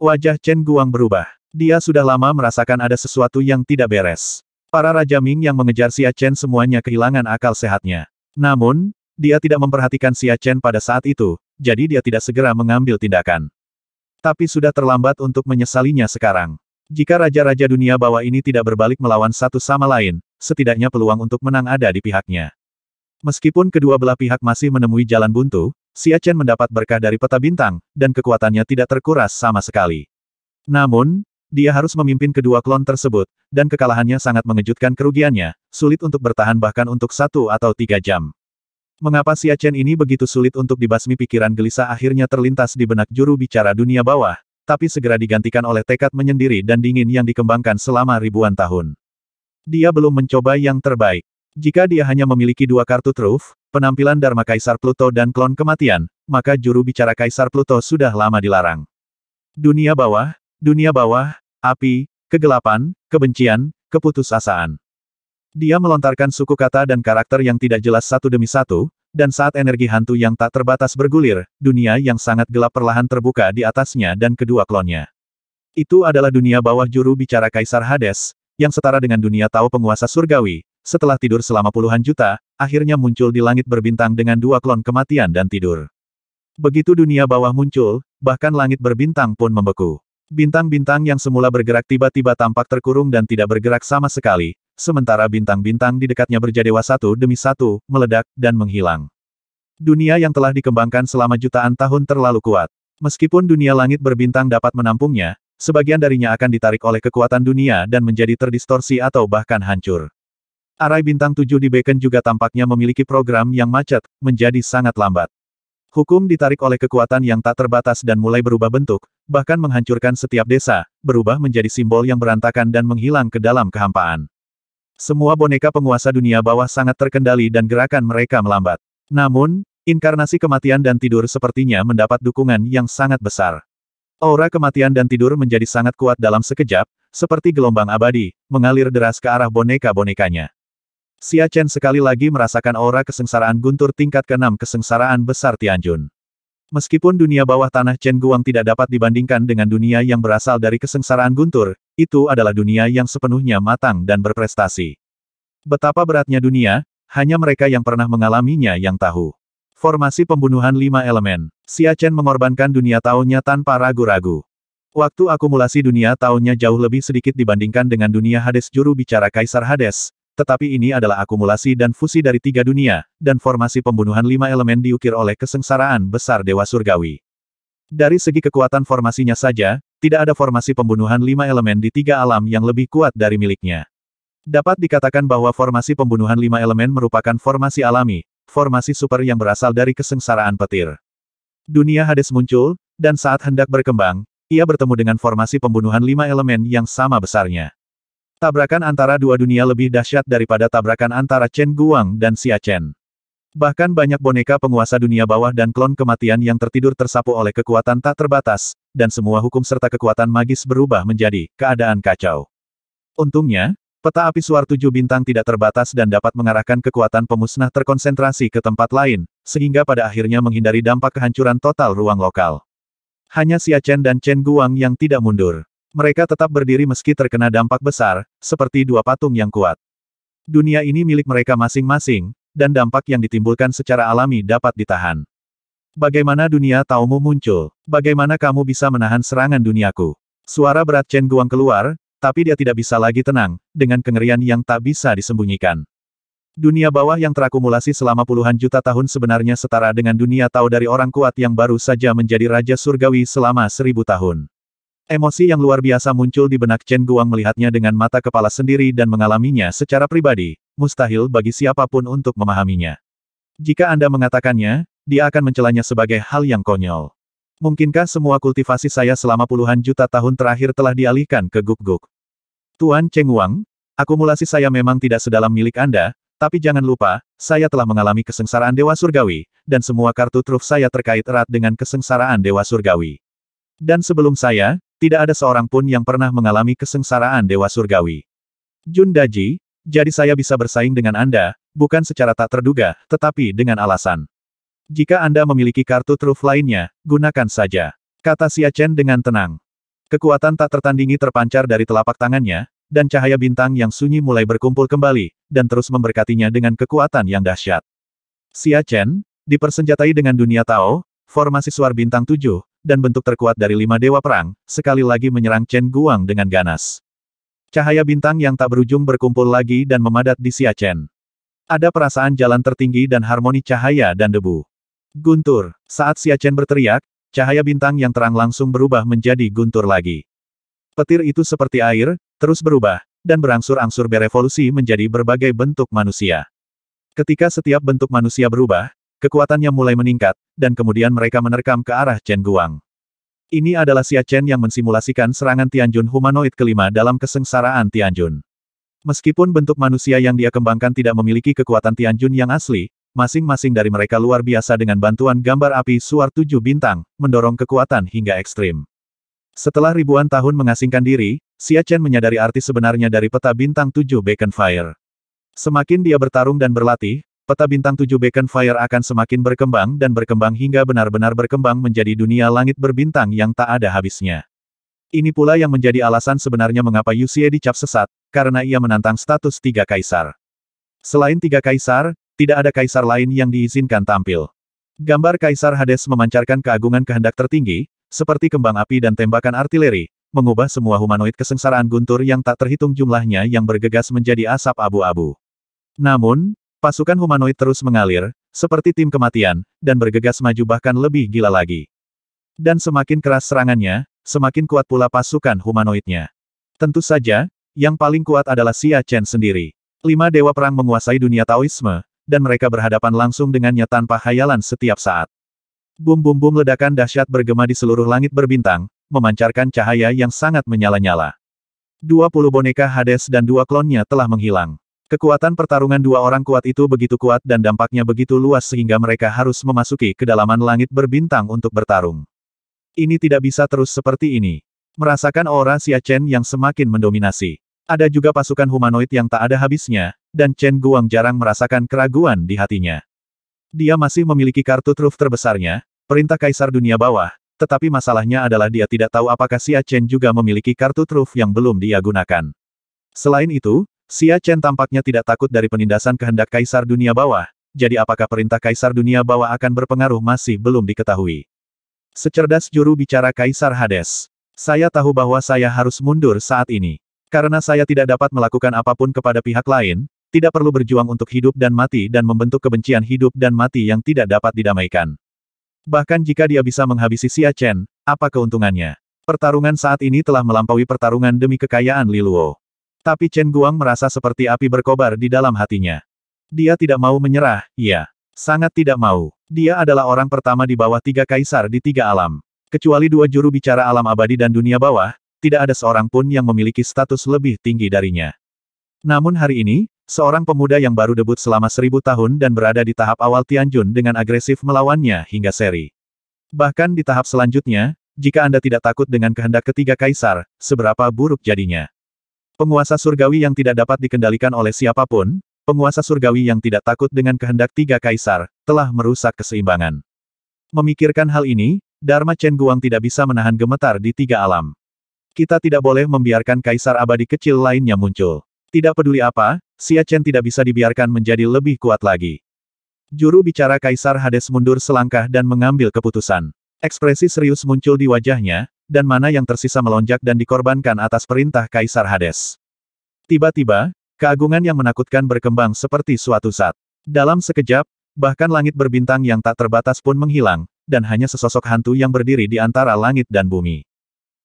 Wajah Chen Guang berubah. Dia sudah lama merasakan ada sesuatu yang tidak beres. Para Raja Ming yang mengejar Xia Chen semuanya kehilangan akal sehatnya. Namun, dia tidak memperhatikan Xia Chen pada saat itu, jadi dia tidak segera mengambil tindakan. Tapi sudah terlambat untuk menyesalinya sekarang. Jika Raja-Raja dunia bawah ini tidak berbalik melawan satu sama lain, setidaknya peluang untuk menang ada di pihaknya. Meskipun kedua belah pihak masih menemui jalan buntu, Xia Chen mendapat berkah dari peta bintang, dan kekuatannya tidak terkuras sama sekali. Namun, dia harus memimpin kedua klon tersebut, dan kekalahannya sangat mengejutkan kerugiannya, sulit untuk bertahan bahkan untuk satu atau tiga jam. Mengapa Xia Chen ini begitu sulit untuk dibasmi pikiran gelisah akhirnya terlintas di benak juru bicara dunia bawah, tapi segera digantikan oleh tekad menyendiri dan dingin yang dikembangkan selama ribuan tahun. Dia belum mencoba yang terbaik. Jika dia hanya memiliki dua kartu truf, penampilan Dharma Kaisar Pluto dan klon kematian, maka juru bicara Kaisar Pluto sudah lama dilarang. Dunia bawah, dunia bawah, api, kegelapan, kebencian, keputusasaan. Dia melontarkan suku kata dan karakter yang tidak jelas satu demi satu, dan saat energi hantu yang tak terbatas bergulir, dunia yang sangat gelap perlahan terbuka di atasnya dan kedua klonnya. Itu adalah dunia bawah juru bicara Kaisar Hades, yang setara dengan dunia tahu penguasa surgawi, setelah tidur selama puluhan juta, akhirnya muncul di langit berbintang dengan dua klon kematian dan tidur. Begitu dunia bawah muncul, bahkan langit berbintang pun membeku. Bintang-bintang yang semula bergerak tiba-tiba tampak terkurung dan tidak bergerak sama sekali, sementara bintang-bintang di dekatnya berjadewa satu demi satu, meledak, dan menghilang. Dunia yang telah dikembangkan selama jutaan tahun terlalu kuat. Meskipun dunia langit berbintang dapat menampungnya, sebagian darinya akan ditarik oleh kekuatan dunia dan menjadi terdistorsi atau bahkan hancur. Arai bintang tujuh di Bacon juga tampaknya memiliki program yang macet, menjadi sangat lambat. Hukum ditarik oleh kekuatan yang tak terbatas dan mulai berubah bentuk, bahkan menghancurkan setiap desa, berubah menjadi simbol yang berantakan dan menghilang ke dalam kehampaan. Semua boneka penguasa dunia bawah sangat terkendali dan gerakan mereka melambat. Namun, inkarnasi kematian dan tidur sepertinya mendapat dukungan yang sangat besar. Aura kematian dan tidur menjadi sangat kuat dalam sekejap, seperti gelombang abadi, mengalir deras ke arah boneka-bonekanya. Xia Chen sekali lagi merasakan aura kesengsaraan guntur tingkat ke-6 kesengsaraan besar Tianjun. Meskipun dunia bawah tanah Chen Guang tidak dapat dibandingkan dengan dunia yang berasal dari kesengsaraan guntur, itu adalah dunia yang sepenuhnya matang dan berprestasi. Betapa beratnya dunia, hanya mereka yang pernah mengalaminya yang tahu. Formasi pembunuhan lima elemen. Xia Chen mengorbankan dunia tahunnya tanpa ragu-ragu. Waktu akumulasi dunia tahunnya jauh lebih sedikit dibandingkan dengan dunia Hades juru bicara Kaisar Hades, tetapi ini adalah akumulasi dan fusi dari tiga dunia, dan formasi pembunuhan lima elemen diukir oleh kesengsaraan besar Dewa Surgawi. Dari segi kekuatan formasinya saja, tidak ada formasi pembunuhan lima elemen di tiga alam yang lebih kuat dari miliknya. Dapat dikatakan bahwa formasi pembunuhan lima elemen merupakan formasi alami, formasi super yang berasal dari kesengsaraan petir. Dunia Hades muncul, dan saat hendak berkembang, ia bertemu dengan formasi pembunuhan lima elemen yang sama besarnya. Tabrakan antara dua dunia lebih dahsyat daripada tabrakan antara Chen Guang dan Xia Chen. Bahkan banyak boneka penguasa dunia bawah dan klon kematian yang tertidur tersapu oleh kekuatan tak terbatas, dan semua hukum serta kekuatan magis berubah menjadi keadaan kacau. Untungnya, peta api suar tujuh bintang tidak terbatas dan dapat mengarahkan kekuatan pemusnah terkonsentrasi ke tempat lain, sehingga pada akhirnya menghindari dampak kehancuran total ruang lokal. Hanya Xia Chen dan Chen Guang yang tidak mundur. Mereka tetap berdiri meski terkena dampak besar, seperti dua patung yang kuat. Dunia ini milik mereka masing-masing, dan dampak yang ditimbulkan secara alami dapat ditahan. Bagaimana dunia taumu muncul? Bagaimana kamu bisa menahan serangan duniaku? Suara berat Chen Guang keluar, tapi dia tidak bisa lagi tenang, dengan kengerian yang tak bisa disembunyikan. Dunia bawah yang terakumulasi selama puluhan juta tahun sebenarnya setara dengan dunia tahu dari orang kuat yang baru saja menjadi Raja Surgawi selama seribu tahun. Emosi yang luar biasa muncul di benak Chen Guang melihatnya dengan mata kepala sendiri dan mengalaminya secara pribadi, mustahil bagi siapapun untuk memahaminya. Jika Anda mengatakannya, dia akan mencelanya sebagai hal yang konyol. Mungkinkah semua kultivasi saya selama puluhan juta tahun terakhir telah dialihkan ke guk-guk? Tuan Cheng Wang, akumulasi saya memang tidak sedalam milik Anda, tapi jangan lupa, saya telah mengalami kesengsaraan Dewa Surgawi, dan semua kartu truf saya terkait erat dengan kesengsaraan Dewa Surgawi. Dan sebelum saya, tidak ada seorang pun yang pernah mengalami kesengsaraan Dewa Surgawi. Jun Daji, jadi saya bisa bersaing dengan Anda, bukan secara tak terduga, tetapi dengan alasan. Jika Anda memiliki kartu truf lainnya, gunakan saja. Kata Xia Chen dengan tenang. Kekuatan tak tertandingi terpancar dari telapak tangannya, dan cahaya bintang yang sunyi mulai berkumpul kembali, dan terus memberkatinya dengan kekuatan yang dahsyat. Xia Chen, dipersenjatai dengan dunia Tao, formasi suar bintang tujuh, dan bentuk terkuat dari lima dewa perang, sekali lagi menyerang Chen Guang dengan ganas. Cahaya bintang yang tak berujung berkumpul lagi dan memadat di Xia Chen. Ada perasaan jalan tertinggi dan harmoni cahaya dan debu. Guntur, saat Xia Chen berteriak, cahaya bintang yang terang langsung berubah menjadi guntur lagi. Petir itu seperti air, terus berubah, dan berangsur-angsur berevolusi menjadi berbagai bentuk manusia. Ketika setiap bentuk manusia berubah, Kekuatannya mulai meningkat, dan kemudian mereka menerkam ke arah Chen Guang. Ini adalah Xia Chen yang mensimulasikan serangan Tianjun humanoid kelima dalam kesengsaraan Tianjun. Meskipun bentuk manusia yang dia kembangkan tidak memiliki kekuatan Tianjun yang asli, masing-masing dari mereka luar biasa dengan bantuan gambar api suar tujuh bintang, mendorong kekuatan hingga ekstrim. Setelah ribuan tahun mengasingkan diri, Xia Chen menyadari arti sebenarnya dari peta bintang tujuh Beacon Fire. Semakin dia bertarung dan berlatih, peta bintang tujuh Beacon Fire akan semakin berkembang dan berkembang hingga benar-benar berkembang menjadi dunia langit berbintang yang tak ada habisnya. Ini pula yang menjadi alasan sebenarnya mengapa Yusie dicap sesat, karena ia menantang status tiga kaisar. Selain tiga kaisar, tidak ada kaisar lain yang diizinkan tampil. Gambar Kaisar Hades memancarkan keagungan kehendak tertinggi, seperti kembang api dan tembakan artileri, mengubah semua humanoid kesengsaraan guntur yang tak terhitung jumlahnya yang bergegas menjadi asap abu-abu. Namun, Pasukan humanoid terus mengalir, seperti tim kematian, dan bergegas maju bahkan lebih gila lagi. Dan semakin keras serangannya, semakin kuat pula pasukan humanoidnya. Tentu saja, yang paling kuat adalah Xia Chen sendiri. Lima dewa perang menguasai dunia Taoisme, dan mereka berhadapan langsung dengannya tanpa hayalan setiap saat. Bum-bum-bum ledakan dahsyat bergema di seluruh langit berbintang, memancarkan cahaya yang sangat menyala-nyala. 20 boneka Hades dan dua klonnya telah menghilang. Kekuatan pertarungan dua orang kuat itu begitu kuat dan dampaknya begitu luas sehingga mereka harus memasuki kedalaman langit berbintang untuk bertarung. Ini tidak bisa terus seperti ini. Merasakan aura Xia Chen yang semakin mendominasi. Ada juga pasukan humanoid yang tak ada habisnya, dan Chen Guang jarang merasakan keraguan di hatinya. Dia masih memiliki kartu truf terbesarnya, perintah Kaisar Dunia Bawah, tetapi masalahnya adalah dia tidak tahu apakah Xia Chen juga memiliki kartu truf yang belum dia gunakan. Selain itu, Xia Chen tampaknya tidak takut dari penindasan kehendak Kaisar Dunia Bawah, jadi apakah perintah Kaisar Dunia Bawah akan berpengaruh masih belum diketahui. Secerdas juru bicara Kaisar Hades. Saya tahu bahwa saya harus mundur saat ini. Karena saya tidak dapat melakukan apapun kepada pihak lain, tidak perlu berjuang untuk hidup dan mati dan membentuk kebencian hidup dan mati yang tidak dapat didamaikan. Bahkan jika dia bisa menghabisi Xia Chen, apa keuntungannya? Pertarungan saat ini telah melampaui pertarungan demi kekayaan Liluo. Tapi Chen Guang merasa seperti api berkobar di dalam hatinya. Dia tidak mau menyerah, iya. Sangat tidak mau. Dia adalah orang pertama di bawah tiga kaisar di tiga alam. Kecuali dua juru bicara alam abadi dan dunia bawah, tidak ada seorang pun yang memiliki status lebih tinggi darinya. Namun hari ini, seorang pemuda yang baru debut selama seribu tahun dan berada di tahap awal Tianjun dengan agresif melawannya hingga seri. Bahkan di tahap selanjutnya, jika Anda tidak takut dengan kehendak ketiga kaisar, seberapa buruk jadinya. Penguasa surgawi yang tidak dapat dikendalikan oleh siapapun, penguasa surgawi yang tidak takut dengan kehendak tiga kaisar, telah merusak keseimbangan. Memikirkan hal ini, Dharma Chen Guang tidak bisa menahan gemetar di tiga alam. Kita tidak boleh membiarkan kaisar abadi kecil lainnya muncul. Tidak peduli apa, Xia Chen tidak bisa dibiarkan menjadi lebih kuat lagi. Juru bicara Kaisar Hades mundur selangkah dan mengambil keputusan. Ekspresi serius muncul di wajahnya, dan mana yang tersisa melonjak dan dikorbankan atas perintah Kaisar Hades. Tiba-tiba, keagungan yang menakutkan berkembang seperti suatu saat. Dalam sekejap, bahkan langit berbintang yang tak terbatas pun menghilang, dan hanya sesosok hantu yang berdiri di antara langit dan bumi.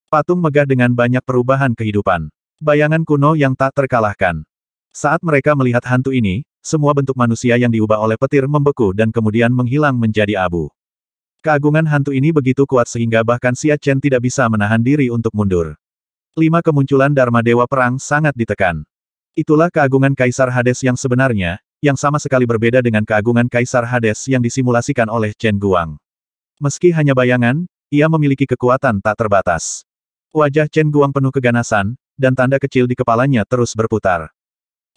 Patung megah dengan banyak perubahan kehidupan. Bayangan kuno yang tak terkalahkan. Saat mereka melihat hantu ini, semua bentuk manusia yang diubah oleh petir membeku dan kemudian menghilang menjadi abu. Keagungan hantu ini begitu kuat sehingga bahkan Xia Chen tidak bisa menahan diri untuk mundur. Lima kemunculan Dharma Dewa Perang sangat ditekan. Itulah keagungan Kaisar Hades yang sebenarnya, yang sama sekali berbeda dengan keagungan Kaisar Hades yang disimulasikan oleh Chen Guang. Meski hanya bayangan, ia memiliki kekuatan tak terbatas. Wajah Chen Guang penuh keganasan, dan tanda kecil di kepalanya terus berputar.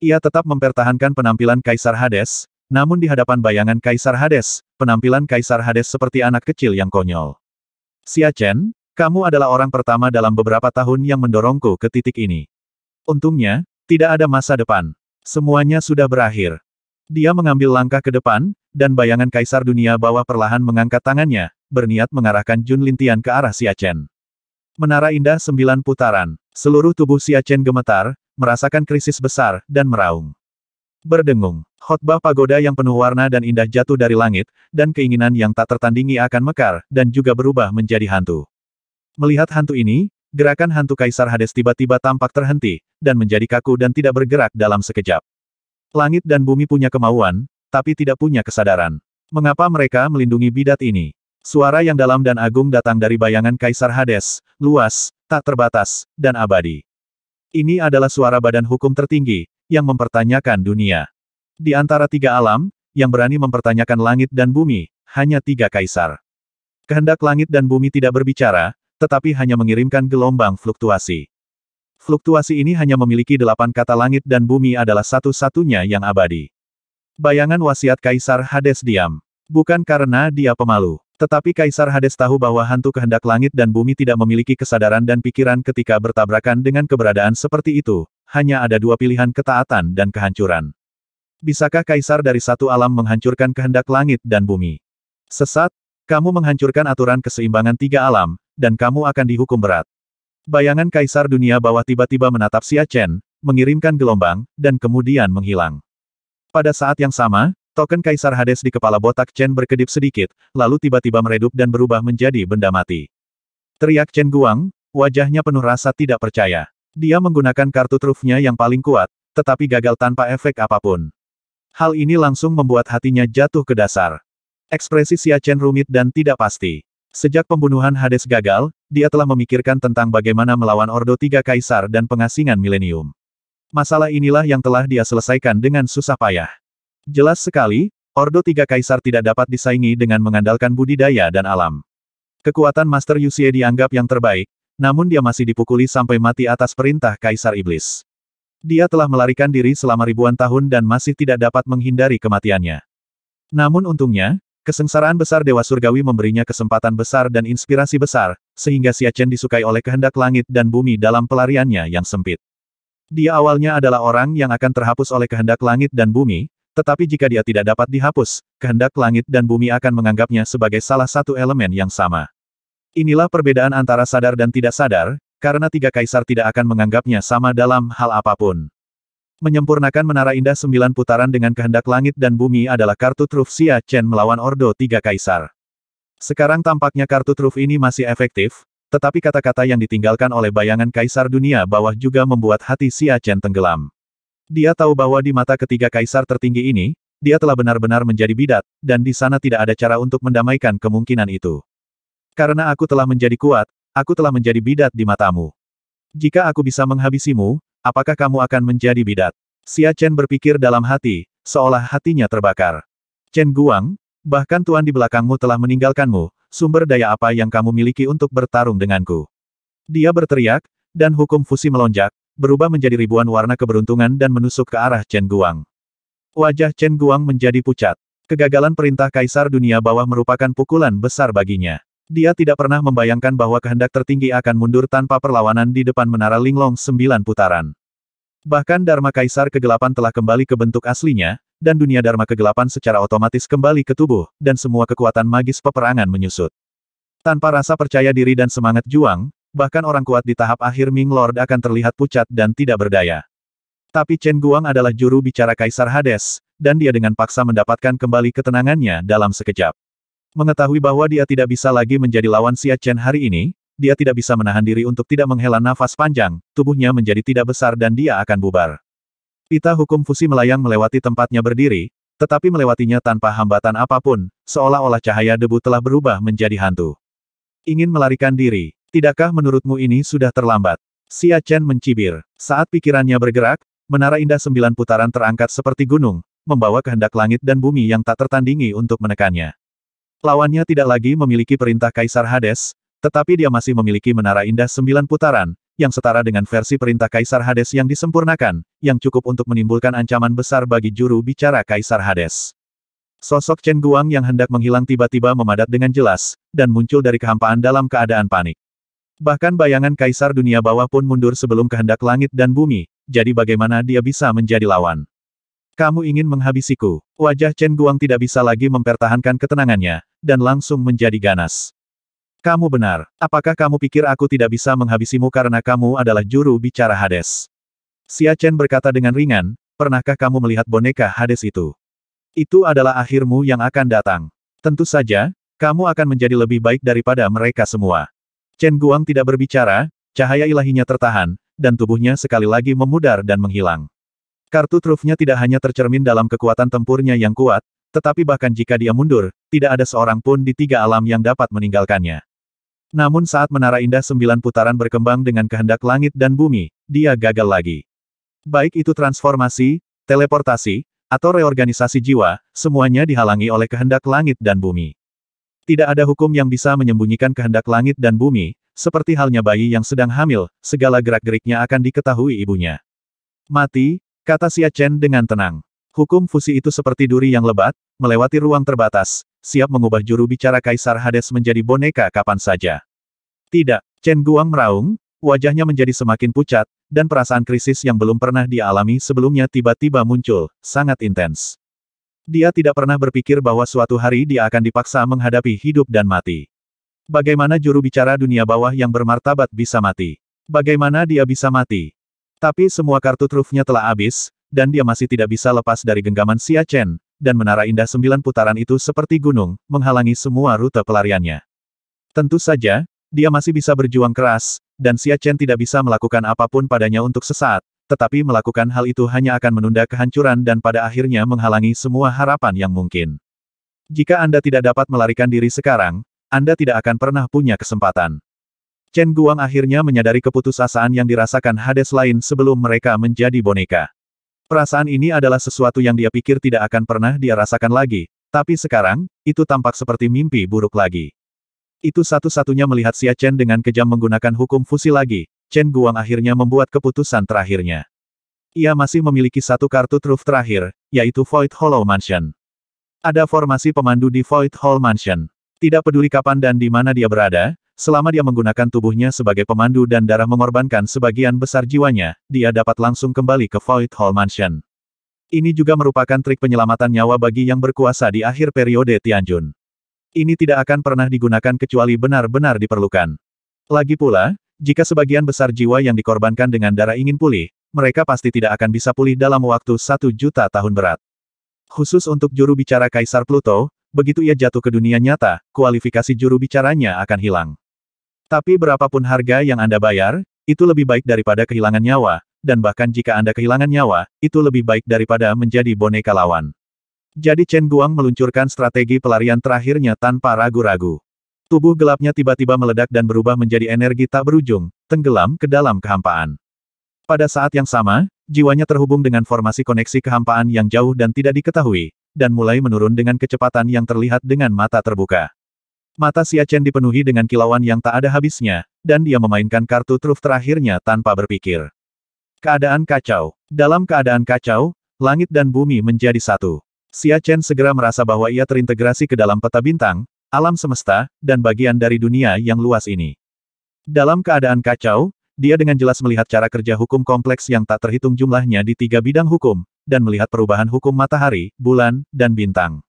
Ia tetap mempertahankan penampilan Kaisar Hades, namun di hadapan bayangan Kaisar Hades, penampilan Kaisar Hades seperti anak kecil yang konyol. Xia Chen, kamu adalah orang pertama dalam beberapa tahun yang mendorongku ke titik ini. Untungnya, tidak ada masa depan. Semuanya sudah berakhir. Dia mengambil langkah ke depan, dan bayangan Kaisar Dunia bawah perlahan mengangkat tangannya, berniat mengarahkan Jun Lintian ke arah Xia Chen. Menara indah sembilan putaran, seluruh tubuh Xia Chen gemetar, merasakan krisis besar, dan meraung. Berdengung. Khotbah pagoda yang penuh warna dan indah jatuh dari langit, dan keinginan yang tak tertandingi akan mekar, dan juga berubah menjadi hantu. Melihat hantu ini, gerakan hantu Kaisar Hades tiba-tiba tampak terhenti, dan menjadi kaku dan tidak bergerak dalam sekejap. Langit dan bumi punya kemauan, tapi tidak punya kesadaran. Mengapa mereka melindungi bidat ini? Suara yang dalam dan agung datang dari bayangan Kaisar Hades, luas, tak terbatas, dan abadi. Ini adalah suara badan hukum tertinggi, yang mempertanyakan dunia. Di antara tiga alam, yang berani mempertanyakan langit dan bumi, hanya tiga kaisar. Kehendak langit dan bumi tidak berbicara, tetapi hanya mengirimkan gelombang fluktuasi. Fluktuasi ini hanya memiliki delapan kata langit dan bumi adalah satu-satunya yang abadi. Bayangan wasiat Kaisar Hades diam. Bukan karena dia pemalu. Tetapi Kaisar Hades tahu bahwa hantu kehendak langit dan bumi tidak memiliki kesadaran dan pikiran ketika bertabrakan dengan keberadaan seperti itu, hanya ada dua pilihan ketaatan dan kehancuran. Bisakah kaisar dari satu alam menghancurkan kehendak langit dan bumi? Sesat, kamu menghancurkan aturan keseimbangan tiga alam, dan kamu akan dihukum berat. Bayangan kaisar dunia bawah tiba-tiba menatap Xia Chen, mengirimkan gelombang, dan kemudian menghilang. Pada saat yang sama, token kaisar Hades di kepala botak Chen berkedip sedikit, lalu tiba-tiba meredup dan berubah menjadi benda mati. Teriak Chen Guang, wajahnya penuh rasa tidak percaya. Dia menggunakan kartu trufnya yang paling kuat, tetapi gagal tanpa efek apapun. Hal ini langsung membuat hatinya jatuh ke dasar. Ekspresi Chen rumit dan tidak pasti. Sejak pembunuhan Hades gagal, dia telah memikirkan tentang bagaimana melawan Ordo Tiga Kaisar dan pengasingan milenium. Masalah inilah yang telah dia selesaikan dengan susah payah. Jelas sekali, Ordo Tiga Kaisar tidak dapat disaingi dengan mengandalkan budidaya dan alam. Kekuatan Master Yusie dianggap yang terbaik, namun dia masih dipukuli sampai mati atas perintah Kaisar Iblis. Dia telah melarikan diri selama ribuan tahun dan masih tidak dapat menghindari kematiannya. Namun untungnya, kesengsaraan besar Dewa Surgawi memberinya kesempatan besar dan inspirasi besar, sehingga Siachen disukai oleh kehendak langit dan bumi dalam pelariannya yang sempit. Dia awalnya adalah orang yang akan terhapus oleh kehendak langit dan bumi, tetapi jika dia tidak dapat dihapus, kehendak langit dan bumi akan menganggapnya sebagai salah satu elemen yang sama. Inilah perbedaan antara sadar dan tidak sadar, karena tiga kaisar tidak akan menganggapnya sama dalam hal apapun. Menyempurnakan Menara Indah Sembilan Putaran dengan kehendak langit dan bumi adalah kartu truf Xia Chen melawan Ordo Tiga Kaisar. Sekarang tampaknya kartu truf ini masih efektif, tetapi kata-kata yang ditinggalkan oleh bayangan Kaisar Dunia Bawah juga membuat hati Xia Chen tenggelam. Dia tahu bahwa di mata ketiga Kaisar tertinggi ini, dia telah benar-benar menjadi bidat, dan di sana tidak ada cara untuk mendamaikan kemungkinan itu. Karena aku telah menjadi kuat, aku telah menjadi bidat di matamu. Jika aku bisa menghabisimu, apakah kamu akan menjadi bidat? Xia Chen berpikir dalam hati, seolah hatinya terbakar. Chen Guang, bahkan tuan di belakangmu telah meninggalkanmu, sumber daya apa yang kamu miliki untuk bertarung denganku? Dia berteriak, dan hukum fusi melonjak, berubah menjadi ribuan warna keberuntungan dan menusuk ke arah Chen Guang. Wajah Chen Guang menjadi pucat. Kegagalan perintah Kaisar Dunia Bawah merupakan pukulan besar baginya. Dia tidak pernah membayangkan bahwa kehendak tertinggi akan mundur tanpa perlawanan di depan menara Linglong sembilan putaran. Bahkan Dharma Kaisar kegelapan telah kembali ke bentuk aslinya, dan dunia Dharma kegelapan secara otomatis kembali ke tubuh, dan semua kekuatan magis peperangan menyusut. Tanpa rasa percaya diri dan semangat juang, bahkan orang kuat di tahap akhir Ming Lord akan terlihat pucat dan tidak berdaya. Tapi Chen Guang adalah juru bicara Kaisar Hades, dan dia dengan paksa mendapatkan kembali ketenangannya dalam sekejap. Mengetahui bahwa dia tidak bisa lagi menjadi lawan Xia Chen hari ini, dia tidak bisa menahan diri untuk tidak menghela nafas panjang, tubuhnya menjadi tidak besar dan dia akan bubar. Pita hukum fusi melayang melewati tempatnya berdiri, tetapi melewatinya tanpa hambatan apapun, seolah-olah cahaya debu telah berubah menjadi hantu. Ingin melarikan diri, tidakkah menurutmu ini sudah terlambat? Xia Chen mencibir. Saat pikirannya bergerak, menara indah sembilan putaran terangkat seperti gunung, membawa kehendak langit dan bumi yang tak tertandingi untuk menekannya. Lawannya tidak lagi memiliki perintah Kaisar Hades, tetapi dia masih memiliki menara indah sembilan putaran, yang setara dengan versi perintah Kaisar Hades yang disempurnakan, yang cukup untuk menimbulkan ancaman besar bagi juru bicara Kaisar Hades. Sosok Chen Guang yang hendak menghilang tiba-tiba memadat dengan jelas, dan muncul dari kehampaan dalam keadaan panik. Bahkan bayangan Kaisar dunia bawah pun mundur sebelum kehendak langit dan bumi, jadi bagaimana dia bisa menjadi lawan. Kamu ingin menghabisiku. Wajah Chen Guang tidak bisa lagi mempertahankan ketenangannya, dan langsung menjadi ganas. Kamu benar. Apakah kamu pikir aku tidak bisa menghabisimu karena kamu adalah juru bicara Hades? Xia Chen berkata dengan ringan, pernahkah kamu melihat boneka Hades itu? Itu adalah akhirmu yang akan datang. Tentu saja, kamu akan menjadi lebih baik daripada mereka semua. Chen Guang tidak berbicara, cahaya ilahinya tertahan, dan tubuhnya sekali lagi memudar dan menghilang. Kartu trufnya tidak hanya tercermin dalam kekuatan tempurnya yang kuat, tetapi bahkan jika dia mundur, tidak ada seorang pun di tiga alam yang dapat meninggalkannya. Namun saat Menara Indah Sembilan Putaran berkembang dengan kehendak langit dan bumi, dia gagal lagi. Baik itu transformasi, teleportasi, atau reorganisasi jiwa, semuanya dihalangi oleh kehendak langit dan bumi. Tidak ada hukum yang bisa menyembunyikan kehendak langit dan bumi, seperti halnya bayi yang sedang hamil, segala gerak-geriknya akan diketahui ibunya. Mati, Kata Xia Chen dengan tenang. Hukum fusi itu seperti duri yang lebat, melewati ruang terbatas, siap mengubah juru bicara Kaisar Hades menjadi boneka kapan saja. Tidak, Chen Guang meraung, wajahnya menjadi semakin pucat, dan perasaan krisis yang belum pernah dialami sebelumnya tiba-tiba muncul, sangat intens. Dia tidak pernah berpikir bahwa suatu hari dia akan dipaksa menghadapi hidup dan mati. Bagaimana juru bicara dunia bawah yang bermartabat bisa mati? Bagaimana dia bisa mati? Tapi semua kartu trufnya telah habis, dan dia masih tidak bisa lepas dari genggaman Xia Chen, dan menara indah sembilan putaran itu seperti gunung, menghalangi semua rute pelariannya. Tentu saja, dia masih bisa berjuang keras, dan Xia Chen tidak bisa melakukan apapun padanya untuk sesaat, tetapi melakukan hal itu hanya akan menunda kehancuran dan pada akhirnya menghalangi semua harapan yang mungkin. Jika Anda tidak dapat melarikan diri sekarang, Anda tidak akan pernah punya kesempatan. Chen Guang akhirnya menyadari keputusasaan yang dirasakan Hades lain sebelum mereka menjadi boneka. Perasaan ini adalah sesuatu yang dia pikir tidak akan pernah dia rasakan lagi, tapi sekarang, itu tampak seperti mimpi buruk lagi. Itu satu-satunya melihat Xia Chen dengan kejam menggunakan hukum fusi lagi, Chen Guang akhirnya membuat keputusan terakhirnya. Ia masih memiliki satu kartu truf terakhir, yaitu Void Hollow Mansion. Ada formasi pemandu di Void Hollow Mansion. Tidak peduli kapan dan di mana dia berada, Selama dia menggunakan tubuhnya sebagai pemandu dan darah mengorbankan sebagian besar jiwanya, dia dapat langsung kembali ke Void Hall Mansion. Ini juga merupakan trik penyelamatan nyawa bagi yang berkuasa di akhir periode Tianjun. Ini tidak akan pernah digunakan kecuali benar-benar diperlukan. Lagi pula, jika sebagian besar jiwa yang dikorbankan dengan darah ingin pulih, mereka pasti tidak akan bisa pulih dalam waktu satu juta tahun berat. Khusus untuk juru bicara Kaisar Pluto, begitu ia jatuh ke dunia nyata, kualifikasi juru bicaranya akan hilang. Tapi berapapun harga yang Anda bayar, itu lebih baik daripada kehilangan nyawa, dan bahkan jika Anda kehilangan nyawa, itu lebih baik daripada menjadi boneka lawan. Jadi Chen Guang meluncurkan strategi pelarian terakhirnya tanpa ragu-ragu. Tubuh gelapnya tiba-tiba meledak dan berubah menjadi energi tak berujung, tenggelam ke dalam kehampaan. Pada saat yang sama, jiwanya terhubung dengan formasi koneksi kehampaan yang jauh dan tidak diketahui, dan mulai menurun dengan kecepatan yang terlihat dengan mata terbuka. Mata Chen dipenuhi dengan kilauan yang tak ada habisnya, dan dia memainkan kartu truf terakhirnya tanpa berpikir. Keadaan kacau. Dalam keadaan kacau, langit dan bumi menjadi satu. Chen segera merasa bahwa ia terintegrasi ke dalam peta bintang, alam semesta, dan bagian dari dunia yang luas ini. Dalam keadaan kacau, dia dengan jelas melihat cara kerja hukum kompleks yang tak terhitung jumlahnya di tiga bidang hukum, dan melihat perubahan hukum matahari, bulan, dan bintang.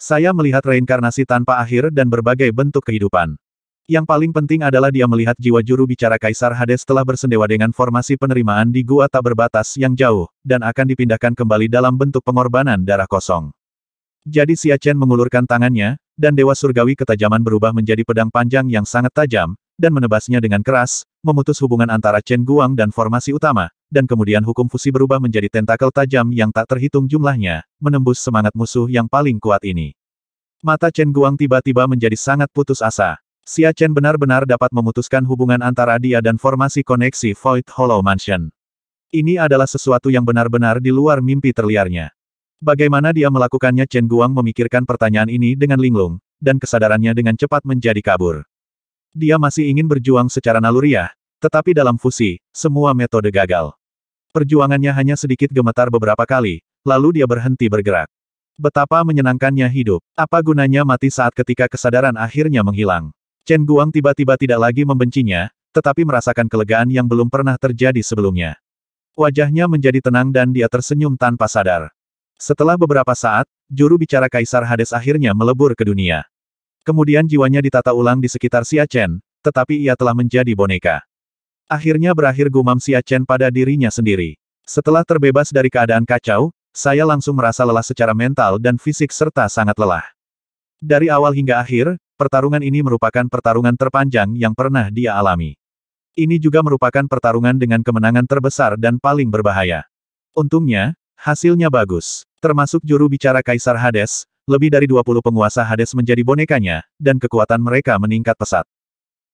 Saya melihat reinkarnasi tanpa akhir dan berbagai bentuk kehidupan. Yang paling penting adalah dia melihat jiwa juru bicara Kaisar Hades telah bersendewa dengan formasi penerimaan di gua tak berbatas yang jauh, dan akan dipindahkan kembali dalam bentuk pengorbanan darah kosong. Jadi Xia Chen mengulurkan tangannya, dan Dewa Surgawi ketajaman berubah menjadi pedang panjang yang sangat tajam, dan menebasnya dengan keras, memutus hubungan antara Chen Guang dan formasi utama, dan kemudian hukum fusi berubah menjadi tentakel tajam yang tak terhitung jumlahnya, menembus semangat musuh yang paling kuat ini. Mata Chen Guang tiba-tiba menjadi sangat putus asa. Xia Chen benar-benar dapat memutuskan hubungan antara dia dan formasi koneksi Void Hollow Mansion. Ini adalah sesuatu yang benar-benar di luar mimpi terliarnya. Bagaimana dia melakukannya Chen Guang memikirkan pertanyaan ini dengan linglung, dan kesadarannya dengan cepat menjadi kabur. Dia masih ingin berjuang secara naluriah, ya. tetapi dalam fusi, semua metode gagal. Perjuangannya hanya sedikit gemetar beberapa kali, lalu dia berhenti bergerak. Betapa menyenangkannya hidup, apa gunanya mati saat ketika kesadaran akhirnya menghilang. Chen Guang tiba-tiba tidak lagi membencinya, tetapi merasakan kelegaan yang belum pernah terjadi sebelumnya. Wajahnya menjadi tenang dan dia tersenyum tanpa sadar. Setelah beberapa saat, juru bicara Kaisar Hades akhirnya melebur ke dunia. Kemudian jiwanya ditata ulang di sekitar Siachen, tetapi ia telah menjadi boneka. Akhirnya berakhir gumam Siachen pada dirinya sendiri. Setelah terbebas dari keadaan kacau, saya langsung merasa lelah secara mental dan fisik serta sangat lelah. Dari awal hingga akhir, pertarungan ini merupakan pertarungan terpanjang yang pernah dia alami. Ini juga merupakan pertarungan dengan kemenangan terbesar dan paling berbahaya. Untungnya, hasilnya bagus. Termasuk juru bicara Kaisar Hades, lebih dari 20 penguasa Hades menjadi bonekanya, dan kekuatan mereka meningkat pesat.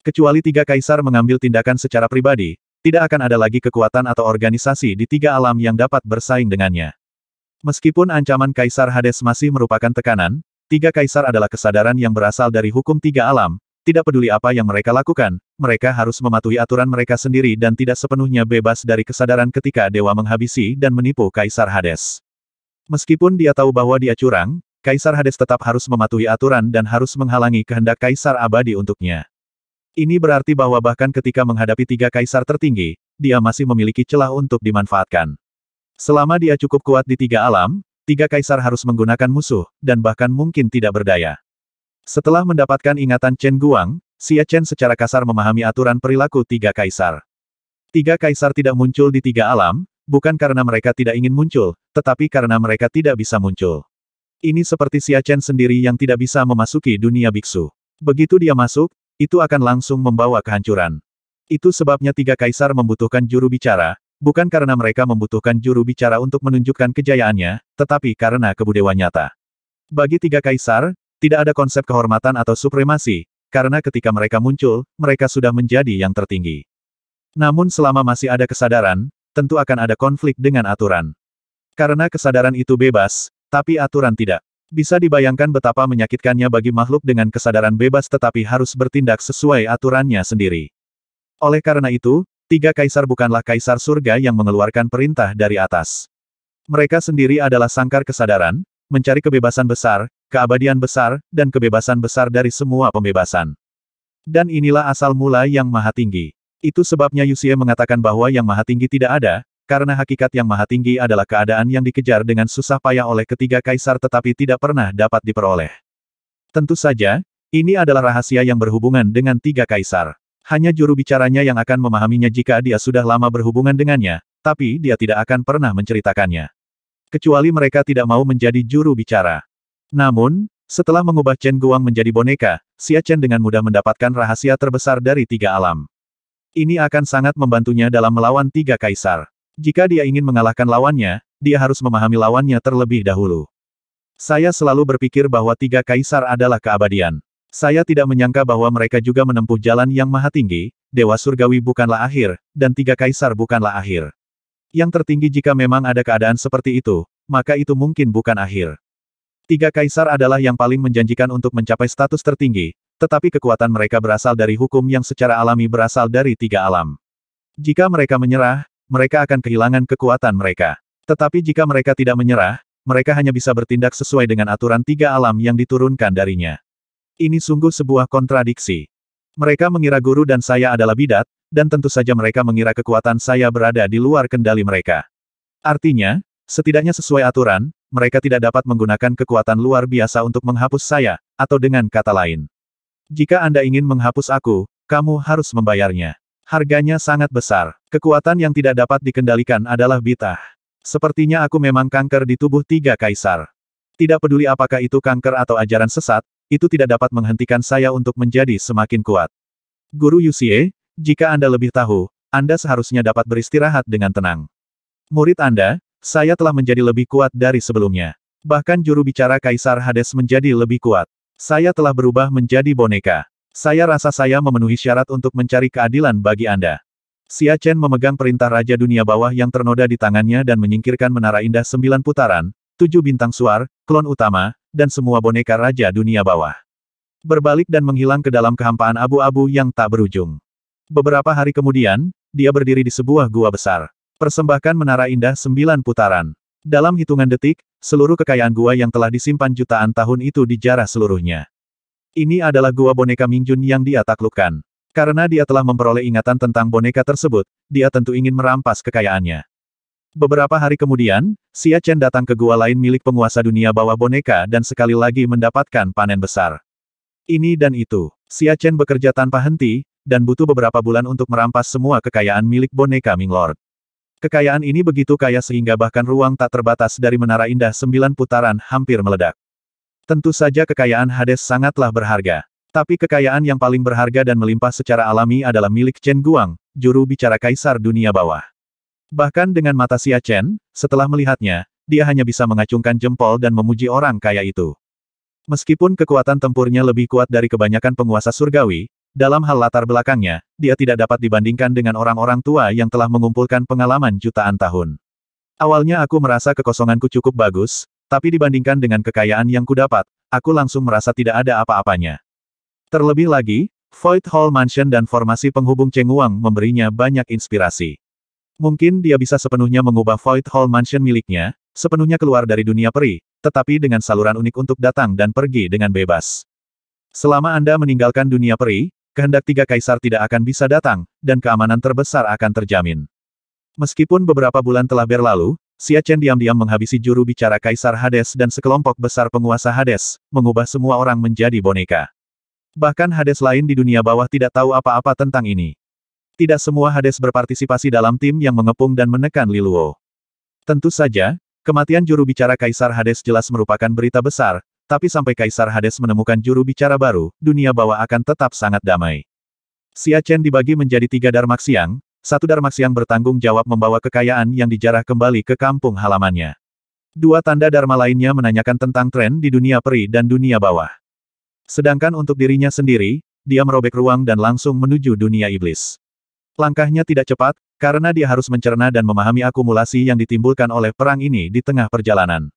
Kecuali tiga kaisar mengambil tindakan secara pribadi, tidak akan ada lagi kekuatan atau organisasi di tiga alam yang dapat bersaing dengannya. Meskipun ancaman kaisar Hades masih merupakan tekanan, tiga kaisar adalah kesadaran yang berasal dari hukum tiga alam, tidak peduli apa yang mereka lakukan, mereka harus mematuhi aturan mereka sendiri dan tidak sepenuhnya bebas dari kesadaran ketika dewa menghabisi dan menipu kaisar Hades. Meskipun dia tahu bahwa dia curang, Kaisar Hades tetap harus mematuhi aturan dan harus menghalangi kehendak Kaisar Abadi untuknya. Ini berarti bahwa bahkan ketika menghadapi tiga kaisar tertinggi, dia masih memiliki celah untuk dimanfaatkan. Selama dia cukup kuat di tiga alam, tiga kaisar harus menggunakan musuh, dan bahkan mungkin tidak berdaya. Setelah mendapatkan ingatan Chen Guang, Xia Chen secara kasar memahami aturan perilaku tiga kaisar. Tiga kaisar tidak muncul di tiga alam, bukan karena mereka tidak ingin muncul, tetapi karena mereka tidak bisa muncul. Ini seperti Siachen sendiri yang tidak bisa memasuki dunia biksu. Begitu dia masuk, itu akan langsung membawa kehancuran. Itu sebabnya tiga kaisar membutuhkan juru bicara, bukan karena mereka membutuhkan juru bicara untuk menunjukkan kejayaannya, tetapi karena kebudewa nyata. Bagi tiga kaisar, tidak ada konsep kehormatan atau supremasi, karena ketika mereka muncul, mereka sudah menjadi yang tertinggi. Namun selama masih ada kesadaran, tentu akan ada konflik dengan aturan. Karena kesadaran itu bebas, tapi aturan tidak. Bisa dibayangkan betapa menyakitkannya bagi makhluk dengan kesadaran bebas tetapi harus bertindak sesuai aturannya sendiri. Oleh karena itu, tiga kaisar bukanlah kaisar surga yang mengeluarkan perintah dari atas. Mereka sendiri adalah sangkar kesadaran, mencari kebebasan besar, keabadian besar, dan kebebasan besar dari semua pembebasan. Dan inilah asal mula yang maha tinggi. Itu sebabnya Yusie mengatakan bahwa yang maha tinggi tidak ada, karena hakikat yang maha tinggi adalah keadaan yang dikejar dengan susah payah oleh ketiga kaisar tetapi tidak pernah dapat diperoleh. Tentu saja, ini adalah rahasia yang berhubungan dengan tiga kaisar. Hanya juru bicaranya yang akan memahaminya jika dia sudah lama berhubungan dengannya, tapi dia tidak akan pernah menceritakannya. Kecuali mereka tidak mau menjadi juru bicara. Namun, setelah mengubah Chen Guang menjadi boneka, Xia Chen dengan mudah mendapatkan rahasia terbesar dari tiga alam. Ini akan sangat membantunya dalam melawan tiga kaisar. Jika dia ingin mengalahkan lawannya, dia harus memahami lawannya terlebih dahulu. Saya selalu berpikir bahwa tiga kaisar adalah keabadian. Saya tidak menyangka bahwa mereka juga menempuh jalan yang maha tinggi, Dewa Surgawi bukanlah akhir, dan tiga kaisar bukanlah akhir. Yang tertinggi jika memang ada keadaan seperti itu, maka itu mungkin bukan akhir. Tiga kaisar adalah yang paling menjanjikan untuk mencapai status tertinggi, tetapi kekuatan mereka berasal dari hukum yang secara alami berasal dari tiga alam. Jika mereka menyerah, mereka akan kehilangan kekuatan mereka. Tetapi jika mereka tidak menyerah, mereka hanya bisa bertindak sesuai dengan aturan tiga alam yang diturunkan darinya. Ini sungguh sebuah kontradiksi. Mereka mengira guru dan saya adalah bidat, dan tentu saja mereka mengira kekuatan saya berada di luar kendali mereka. Artinya, setidaknya sesuai aturan, mereka tidak dapat menggunakan kekuatan luar biasa untuk menghapus saya, atau dengan kata lain. Jika Anda ingin menghapus aku, kamu harus membayarnya. Harganya sangat besar. Kekuatan yang tidak dapat dikendalikan adalah bitah. Sepertinya aku memang kanker di tubuh tiga kaisar. Tidak peduli apakah itu kanker atau ajaran sesat, itu tidak dapat menghentikan saya untuk menjadi semakin kuat. Guru Yusie, jika Anda lebih tahu, Anda seharusnya dapat beristirahat dengan tenang. Murid Anda, saya telah menjadi lebih kuat dari sebelumnya. Bahkan juru bicara Kaisar Hades menjadi lebih kuat. Saya telah berubah menjadi boneka. Saya rasa saya memenuhi syarat untuk mencari keadilan bagi Anda. Xia Chen memegang perintah Raja Dunia Bawah yang ternoda di tangannya dan menyingkirkan Menara Indah Sembilan Putaran, Tujuh Bintang Suar, Klon Utama, dan semua boneka Raja Dunia Bawah. Berbalik dan menghilang ke dalam kehampaan abu-abu yang tak berujung. Beberapa hari kemudian, dia berdiri di sebuah gua besar. Persembahkan Menara Indah Sembilan Putaran. Dalam hitungan detik, seluruh kekayaan gua yang telah disimpan jutaan tahun itu dijarah seluruhnya. Ini adalah gua boneka Mingjun yang dia taklukkan. Karena dia telah memperoleh ingatan tentang boneka tersebut, dia tentu ingin merampas kekayaannya. Beberapa hari kemudian, Xia Chen datang ke gua lain milik penguasa dunia bawah boneka dan sekali lagi mendapatkan panen besar. Ini dan itu, Xia Chen bekerja tanpa henti, dan butuh beberapa bulan untuk merampas semua kekayaan milik boneka Ming Lord. Kekayaan ini begitu kaya sehingga bahkan ruang tak terbatas dari Menara Indah Sembilan Putaran hampir meledak. Tentu saja kekayaan Hades sangatlah berharga. Tapi kekayaan yang paling berharga dan melimpah secara alami adalah milik Chen Guang, juru bicara kaisar dunia bawah. Bahkan dengan mata Xia Chen, setelah melihatnya, dia hanya bisa mengacungkan jempol dan memuji orang kaya itu. Meskipun kekuatan tempurnya lebih kuat dari kebanyakan penguasa surgawi, dalam hal latar belakangnya, dia tidak dapat dibandingkan dengan orang-orang tua yang telah mengumpulkan pengalaman jutaan tahun. Awalnya aku merasa kekosonganku cukup bagus, tapi dibandingkan dengan kekayaan yang kudapat, aku langsung merasa tidak ada apa-apanya. Terlebih lagi, Void Hall Mansion dan formasi penghubung Wang memberinya banyak inspirasi. Mungkin dia bisa sepenuhnya mengubah Void Hall Mansion miliknya, sepenuhnya keluar dari dunia peri, tetapi dengan saluran unik untuk datang dan pergi dengan bebas. Selama Anda meninggalkan dunia peri, kehendak tiga kaisar tidak akan bisa datang, dan keamanan terbesar akan terjamin. Meskipun beberapa bulan telah berlalu, Xia Chen diam-diam menghabisi juru bicara Kaisar Hades dan sekelompok besar penguasa Hades, mengubah semua orang menjadi boneka. Bahkan Hades lain di dunia bawah tidak tahu apa-apa tentang ini. Tidak semua Hades berpartisipasi dalam tim yang mengepung dan menekan Liluo. Tentu saja, kematian juru bicara Kaisar Hades jelas merupakan berita besar, tapi sampai Kaisar Hades menemukan juru bicara baru, dunia bawah akan tetap sangat damai. Xia Chen dibagi menjadi tiga Siang, satu Darmaks yang bertanggung jawab membawa kekayaan yang dijarah kembali ke kampung halamannya. Dua tanda Dharma lainnya menanyakan tentang tren di dunia peri dan dunia bawah. Sedangkan untuk dirinya sendiri, dia merobek ruang dan langsung menuju dunia iblis. Langkahnya tidak cepat, karena dia harus mencerna dan memahami akumulasi yang ditimbulkan oleh perang ini di tengah perjalanan.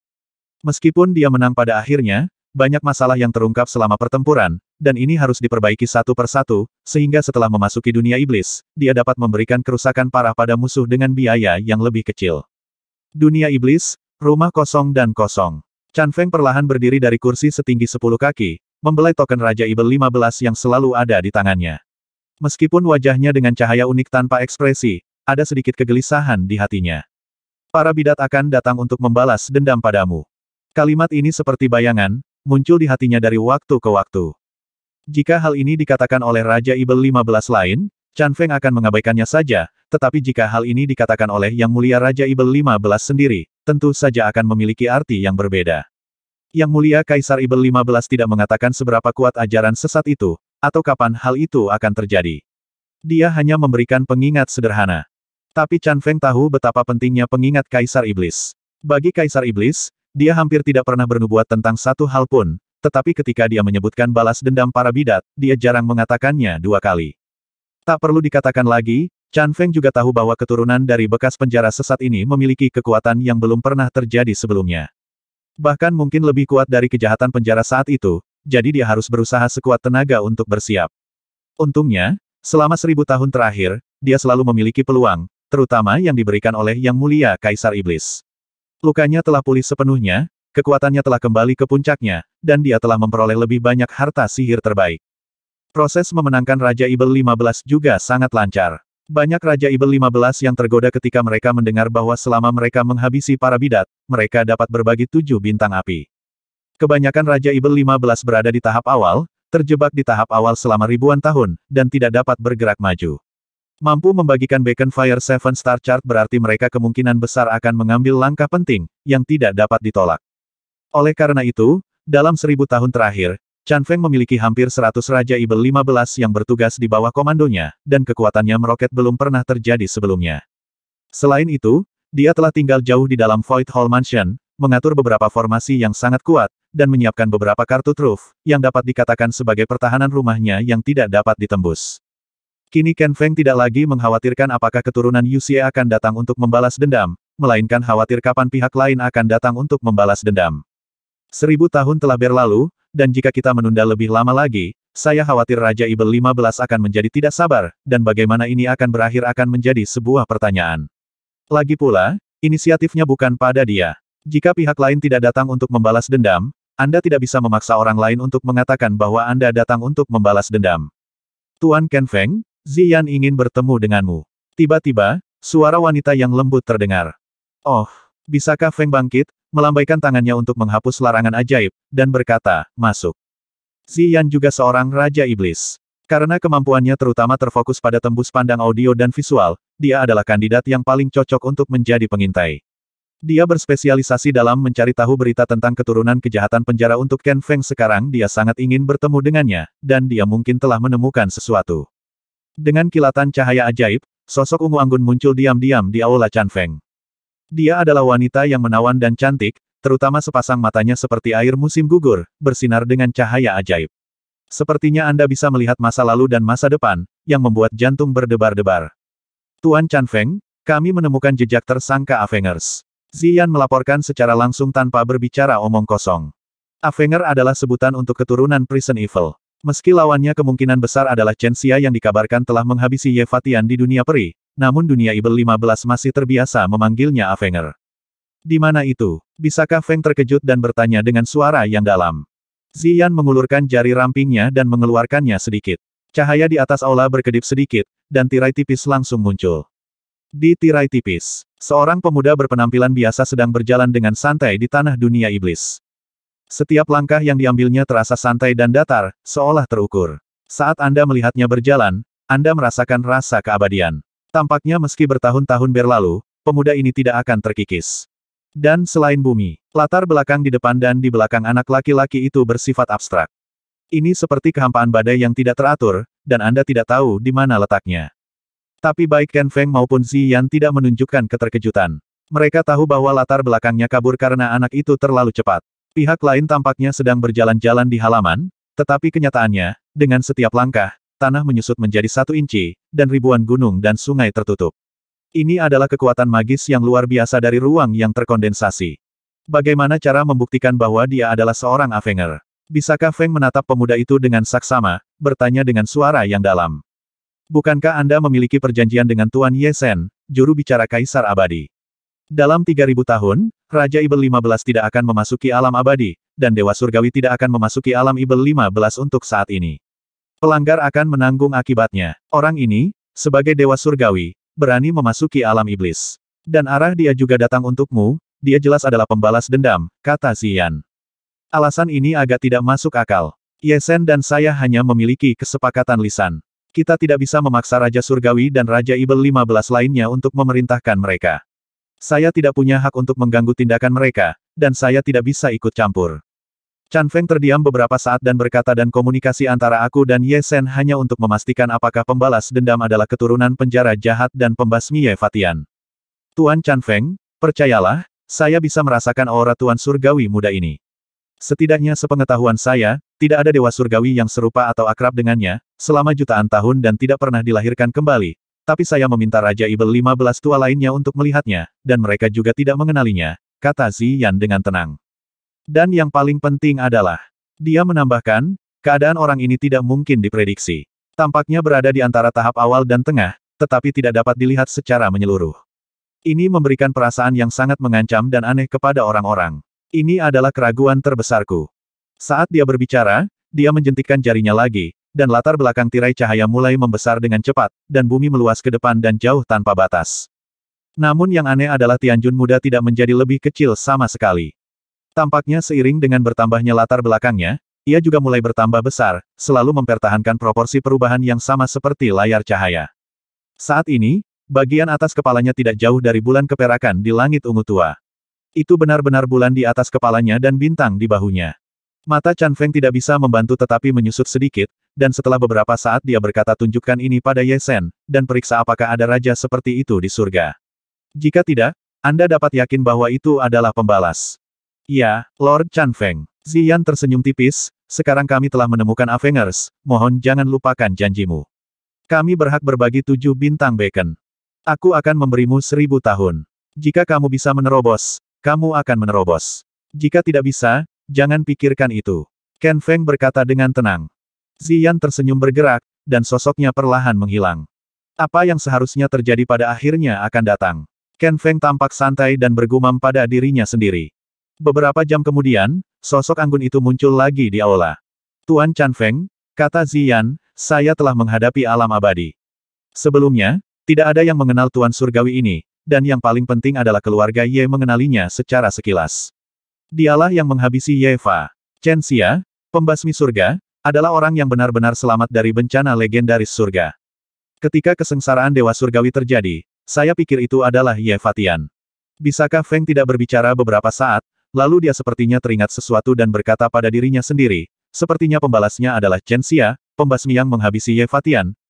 Meskipun dia menang pada akhirnya, banyak masalah yang terungkap selama pertempuran, dan ini harus diperbaiki satu per satu, sehingga setelah memasuki dunia iblis, dia dapat memberikan kerusakan parah pada musuh dengan biaya yang lebih kecil. Dunia iblis, rumah kosong dan kosong. Chan Feng perlahan berdiri dari kursi setinggi 10 kaki, membelai token Raja Ibel 15 yang selalu ada di tangannya. Meskipun wajahnya dengan cahaya unik tanpa ekspresi, ada sedikit kegelisahan di hatinya. Para bidat akan datang untuk membalas dendam padamu. Kalimat ini seperti bayangan, muncul di hatinya dari waktu ke waktu. Jika hal ini dikatakan oleh Raja Ibel 15 lain, Chan Feng akan mengabaikannya saja, tetapi jika hal ini dikatakan oleh Yang Mulia Raja Ibel 15 sendiri, tentu saja akan memiliki arti yang berbeda. Yang Mulia Kaisar Ibel 15 tidak mengatakan seberapa kuat ajaran sesat itu, atau kapan hal itu akan terjadi. Dia hanya memberikan pengingat sederhana. Tapi Chan Feng tahu betapa pentingnya pengingat Kaisar Iblis. Bagi Kaisar Iblis, dia hampir tidak pernah bernubuat tentang satu hal pun, tetapi ketika dia menyebutkan balas dendam para bidat, dia jarang mengatakannya dua kali. Tak perlu dikatakan lagi, Chan Feng juga tahu bahwa keturunan dari bekas penjara sesat ini memiliki kekuatan yang belum pernah terjadi sebelumnya. Bahkan mungkin lebih kuat dari kejahatan penjara saat itu, jadi dia harus berusaha sekuat tenaga untuk bersiap. Untungnya, selama seribu tahun terakhir, dia selalu memiliki peluang, terutama yang diberikan oleh Yang Mulia Kaisar Iblis. Lukanya telah pulih sepenuhnya, kekuatannya telah kembali ke puncaknya, dan dia telah memperoleh lebih banyak harta sihir terbaik. Proses memenangkan Raja Ibel 15 juga sangat lancar. Banyak Raja Ibel 15 yang tergoda ketika mereka mendengar bahwa selama mereka menghabisi para bidat, mereka dapat berbagi tujuh bintang api. Kebanyakan Raja Ibel 15 berada di tahap awal, terjebak di tahap awal selama ribuan tahun, dan tidak dapat bergerak maju. Mampu membagikan Beacon Fire Seven Star Chart berarti mereka kemungkinan besar akan mengambil langkah penting, yang tidak dapat ditolak. Oleh karena itu, dalam seribu tahun terakhir, Chan Feng memiliki hampir 100 Raja Ibel 15 yang bertugas di bawah komandonya, dan kekuatannya meroket belum pernah terjadi sebelumnya. Selain itu, dia telah tinggal jauh di dalam Void Hall Mansion, mengatur beberapa formasi yang sangat kuat, dan menyiapkan beberapa kartu truf, yang dapat dikatakan sebagai pertahanan rumahnya yang tidak dapat ditembus. Kini Ken Feng tidak lagi mengkhawatirkan apakah keturunan Xie akan datang untuk membalas dendam, melainkan khawatir kapan pihak lain akan datang untuk membalas dendam. Seribu tahun telah berlalu, dan jika kita menunda lebih lama lagi, saya khawatir Raja Ibel 15 akan menjadi tidak sabar, dan bagaimana ini akan berakhir akan menjadi sebuah pertanyaan. Lagi pula, inisiatifnya bukan pada dia. Jika pihak lain tidak datang untuk membalas dendam, Anda tidak bisa memaksa orang lain untuk mengatakan bahwa Anda datang untuk membalas dendam. Tuan Ken Feng, Ziyan ingin bertemu denganmu. Tiba-tiba, suara wanita yang lembut terdengar. Oh, bisakah Feng bangkit, melambaikan tangannya untuk menghapus larangan ajaib, dan berkata, masuk. Ziyan juga seorang Raja Iblis. Karena kemampuannya terutama terfokus pada tembus pandang audio dan visual, dia adalah kandidat yang paling cocok untuk menjadi pengintai. Dia berspesialisasi dalam mencari tahu berita tentang keturunan kejahatan penjara untuk Ken Feng sekarang dia sangat ingin bertemu dengannya, dan dia mungkin telah menemukan sesuatu. Dengan kilatan cahaya ajaib, sosok ungu anggun muncul diam-diam di aula Chan Feng. Dia adalah wanita yang menawan dan cantik, terutama sepasang matanya seperti air musim gugur, bersinar dengan cahaya ajaib. Sepertinya Anda bisa melihat masa lalu dan masa depan, yang membuat jantung berdebar-debar. Tuan Chan Feng, kami menemukan jejak tersangka Avengers. Zian melaporkan secara langsung tanpa berbicara omong kosong. Avenger adalah sebutan untuk keturunan Prison Evil. Meski lawannya kemungkinan besar adalah Chen Xia yang dikabarkan telah menghabisi Ye Fatian di dunia peri, namun dunia Ibel 15 masih terbiasa memanggilnya Avenger. Di mana itu? Bisakah Feng terkejut dan bertanya dengan suara yang dalam? Ziyan mengulurkan jari rampingnya dan mengeluarkannya sedikit. Cahaya di atas aula berkedip sedikit, dan tirai tipis langsung muncul. Di tirai tipis, seorang pemuda berpenampilan biasa sedang berjalan dengan santai di tanah dunia iblis. Setiap langkah yang diambilnya terasa santai dan datar, seolah terukur. Saat Anda melihatnya berjalan, Anda merasakan rasa keabadian. Tampaknya meski bertahun-tahun berlalu, pemuda ini tidak akan terkikis. Dan selain bumi, latar belakang di depan dan di belakang anak laki-laki itu bersifat abstrak. Ini seperti kehampaan badai yang tidak teratur, dan Anda tidak tahu di mana letaknya. Tapi baik Ken Feng maupun Zi Yan tidak menunjukkan keterkejutan. Mereka tahu bahwa latar belakangnya kabur karena anak itu terlalu cepat. Pihak lain tampaknya sedang berjalan-jalan di halaman, tetapi kenyataannya, dengan setiap langkah, tanah menyusut menjadi satu inci, dan ribuan gunung dan sungai tertutup. Ini adalah kekuatan magis yang luar biasa dari ruang yang terkondensasi. Bagaimana cara membuktikan bahwa dia adalah seorang Avenger? Bisakah Feng menatap pemuda itu dengan saksama, bertanya dengan suara yang dalam. Bukankah Anda memiliki perjanjian dengan Tuan Yesen, juru bicara Kaisar Abadi? Dalam 3000 tahun, Raja Ibel 15 tidak akan memasuki alam abadi, dan Dewa Surgawi tidak akan memasuki alam Ibel 15 untuk saat ini. Pelanggar akan menanggung akibatnya. Orang ini, sebagai Dewa Surgawi, berani memasuki alam iblis. Dan arah dia juga datang untukmu, dia jelas adalah pembalas dendam, kata Xian. Alasan ini agak tidak masuk akal. Yesen dan saya hanya memiliki kesepakatan lisan. Kita tidak bisa memaksa Raja Surgawi dan Raja Ibel 15 lainnya untuk memerintahkan mereka. Saya tidak punya hak untuk mengganggu tindakan mereka, dan saya tidak bisa ikut campur. Chan Feng terdiam beberapa saat dan berkata dan komunikasi antara aku dan Ye Sen hanya untuk memastikan apakah pembalas dendam adalah keturunan penjara jahat dan pembasmi Ye Fatian. Tuan Chan Feng, percayalah, saya bisa merasakan aura Tuan Surgawi muda ini. Setidaknya sepengetahuan saya, tidak ada dewa surgawi yang serupa atau akrab dengannya, selama jutaan tahun dan tidak pernah dilahirkan kembali, tapi saya meminta Raja Ibel 15 tua lainnya untuk melihatnya, dan mereka juga tidak mengenalinya, kata Ziyan dengan tenang. Dan yang paling penting adalah, dia menambahkan, keadaan orang ini tidak mungkin diprediksi. Tampaknya berada di antara tahap awal dan tengah, tetapi tidak dapat dilihat secara menyeluruh. Ini memberikan perasaan yang sangat mengancam dan aneh kepada orang-orang. Ini adalah keraguan terbesarku. Saat dia berbicara, dia menjentikkan jarinya lagi, dan latar belakang tirai cahaya mulai membesar dengan cepat, dan bumi meluas ke depan dan jauh tanpa batas. Namun yang aneh adalah Tianjun muda tidak menjadi lebih kecil sama sekali. Tampaknya seiring dengan bertambahnya latar belakangnya, ia juga mulai bertambah besar, selalu mempertahankan proporsi perubahan yang sama seperti layar cahaya. Saat ini, bagian atas kepalanya tidak jauh dari bulan keperakan di langit ungu tua. Itu benar-benar bulan di atas kepalanya dan bintang di bahunya. Mata Chan Feng tidak bisa membantu tetapi menyusut sedikit, dan setelah beberapa saat dia berkata tunjukkan ini pada Ye Shen dan periksa apakah ada raja seperti itu di surga. Jika tidak, Anda dapat yakin bahwa itu adalah pembalas. Ya, Lord Chan Feng. Zian tersenyum tipis, sekarang kami telah menemukan Avengers, mohon jangan lupakan janjimu. Kami berhak berbagi tujuh bintang bacon. Aku akan memberimu seribu tahun. Jika kamu bisa menerobos, kamu akan menerobos. Jika tidak bisa, Jangan pikirkan itu. Ken Feng berkata dengan tenang. Zian tersenyum bergerak, dan sosoknya perlahan menghilang. Apa yang seharusnya terjadi pada akhirnya akan datang. Ken Feng tampak santai dan bergumam pada dirinya sendiri. Beberapa jam kemudian, sosok anggun itu muncul lagi di aula. Tuan Chan Feng, kata Zian, saya telah menghadapi alam abadi. Sebelumnya, tidak ada yang mengenal Tuan Surgawi ini, dan yang paling penting adalah keluarga Ye mengenalinya secara sekilas. Dialah yang menghabisi Yeva. Chen Xia, pembasmi surga, adalah orang yang benar-benar selamat dari bencana legendaris surga. Ketika kesengsaraan Dewa Surgawi terjadi, saya pikir itu adalah Ye Bisakah Feng tidak berbicara beberapa saat, lalu dia sepertinya teringat sesuatu dan berkata pada dirinya sendiri, sepertinya pembalasnya adalah Chen Xia, pembasmi yang menghabisi Ye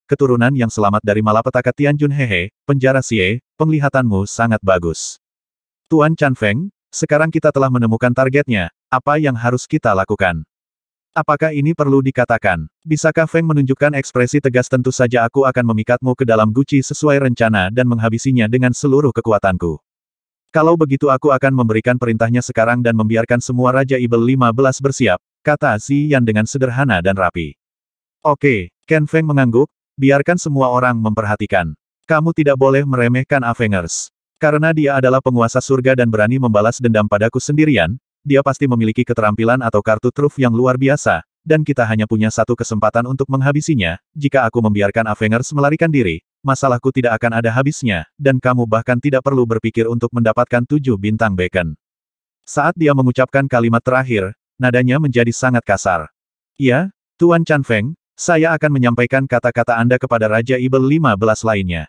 keturunan yang selamat dari malapetaka Tianjun Hehe, penjara Xie, penglihatanmu sangat bagus. Tuan Chan Feng, sekarang kita telah menemukan targetnya, apa yang harus kita lakukan? Apakah ini perlu dikatakan? Bisakah Feng menunjukkan ekspresi tegas tentu saja aku akan memikatmu ke dalam guci sesuai rencana dan menghabisinya dengan seluruh kekuatanku. Kalau begitu aku akan memberikan perintahnya sekarang dan membiarkan semua Raja Ibel 15 bersiap, kata Xi Yan dengan sederhana dan rapi. Oke, Ken Feng mengangguk, biarkan semua orang memperhatikan. Kamu tidak boleh meremehkan Avengers. Karena dia adalah penguasa surga dan berani membalas dendam padaku sendirian, dia pasti memiliki keterampilan atau kartu truf yang luar biasa, dan kita hanya punya satu kesempatan untuk menghabisinya, jika aku membiarkan Avengers melarikan diri, masalahku tidak akan ada habisnya, dan kamu bahkan tidak perlu berpikir untuk mendapatkan tujuh bintang bacon. Saat dia mengucapkan kalimat terakhir, nadanya menjadi sangat kasar. Ya, Tuan Chan Feng, saya akan menyampaikan kata-kata Anda kepada Raja Ibel 15 lainnya.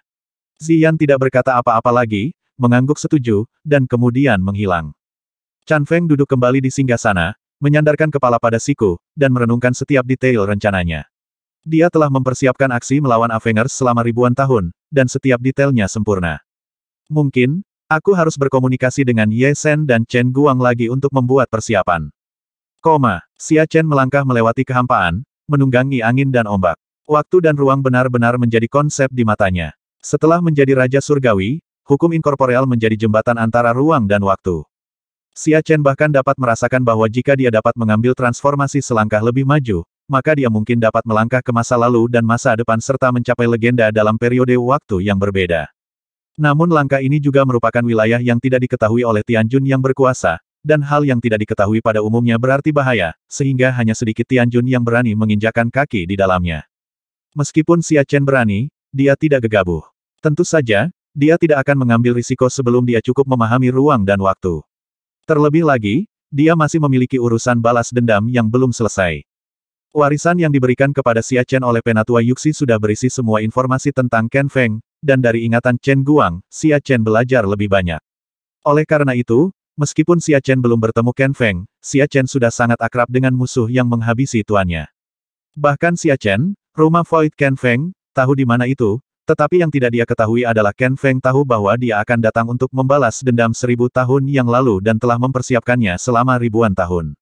Zian tidak berkata apa-apa lagi, mengangguk setuju, dan kemudian menghilang. Chan Feng duduk kembali di singgah sana, menyandarkan kepala pada siku, dan merenungkan setiap detail rencananya. Dia telah mempersiapkan aksi melawan Avengers selama ribuan tahun, dan setiap detailnya sempurna. Mungkin, aku harus berkomunikasi dengan Ye Sen dan Chen Guang lagi untuk membuat persiapan. Koma, Xia Chen melangkah melewati kehampaan, menunggangi angin dan ombak. Waktu dan ruang benar-benar menjadi konsep di matanya. Setelah menjadi Raja Surgawi, Hukum inkorporeal menjadi jembatan antara ruang dan waktu. Xia Chen bahkan dapat merasakan bahwa jika dia dapat mengambil transformasi selangkah lebih maju, maka dia mungkin dapat melangkah ke masa lalu dan masa depan serta mencapai legenda dalam periode waktu yang berbeda. Namun langkah ini juga merupakan wilayah yang tidak diketahui oleh Tianjun yang berkuasa, dan hal yang tidak diketahui pada umumnya berarti bahaya, sehingga hanya sedikit Tianjun yang berani menginjakan kaki di dalamnya. Meskipun Xia Chen berani, dia tidak gegabah. Tentu saja, dia tidak akan mengambil risiko sebelum dia cukup memahami ruang dan waktu. Terlebih lagi, dia masih memiliki urusan balas dendam yang belum selesai. Warisan yang diberikan kepada Xia Chen oleh Penatua Yuxi sudah berisi semua informasi tentang Ken Feng, dan dari ingatan Chen Guang, Xia Chen belajar lebih banyak. Oleh karena itu, meskipun Xia Chen belum bertemu Ken Feng, Xia Chen sudah sangat akrab dengan musuh yang menghabisi tuannya. Bahkan Xia Chen, rumah Void Ken Feng, tahu di mana itu, tetapi yang tidak dia ketahui adalah Ken Feng tahu bahwa dia akan datang untuk membalas dendam seribu tahun yang lalu dan telah mempersiapkannya selama ribuan tahun.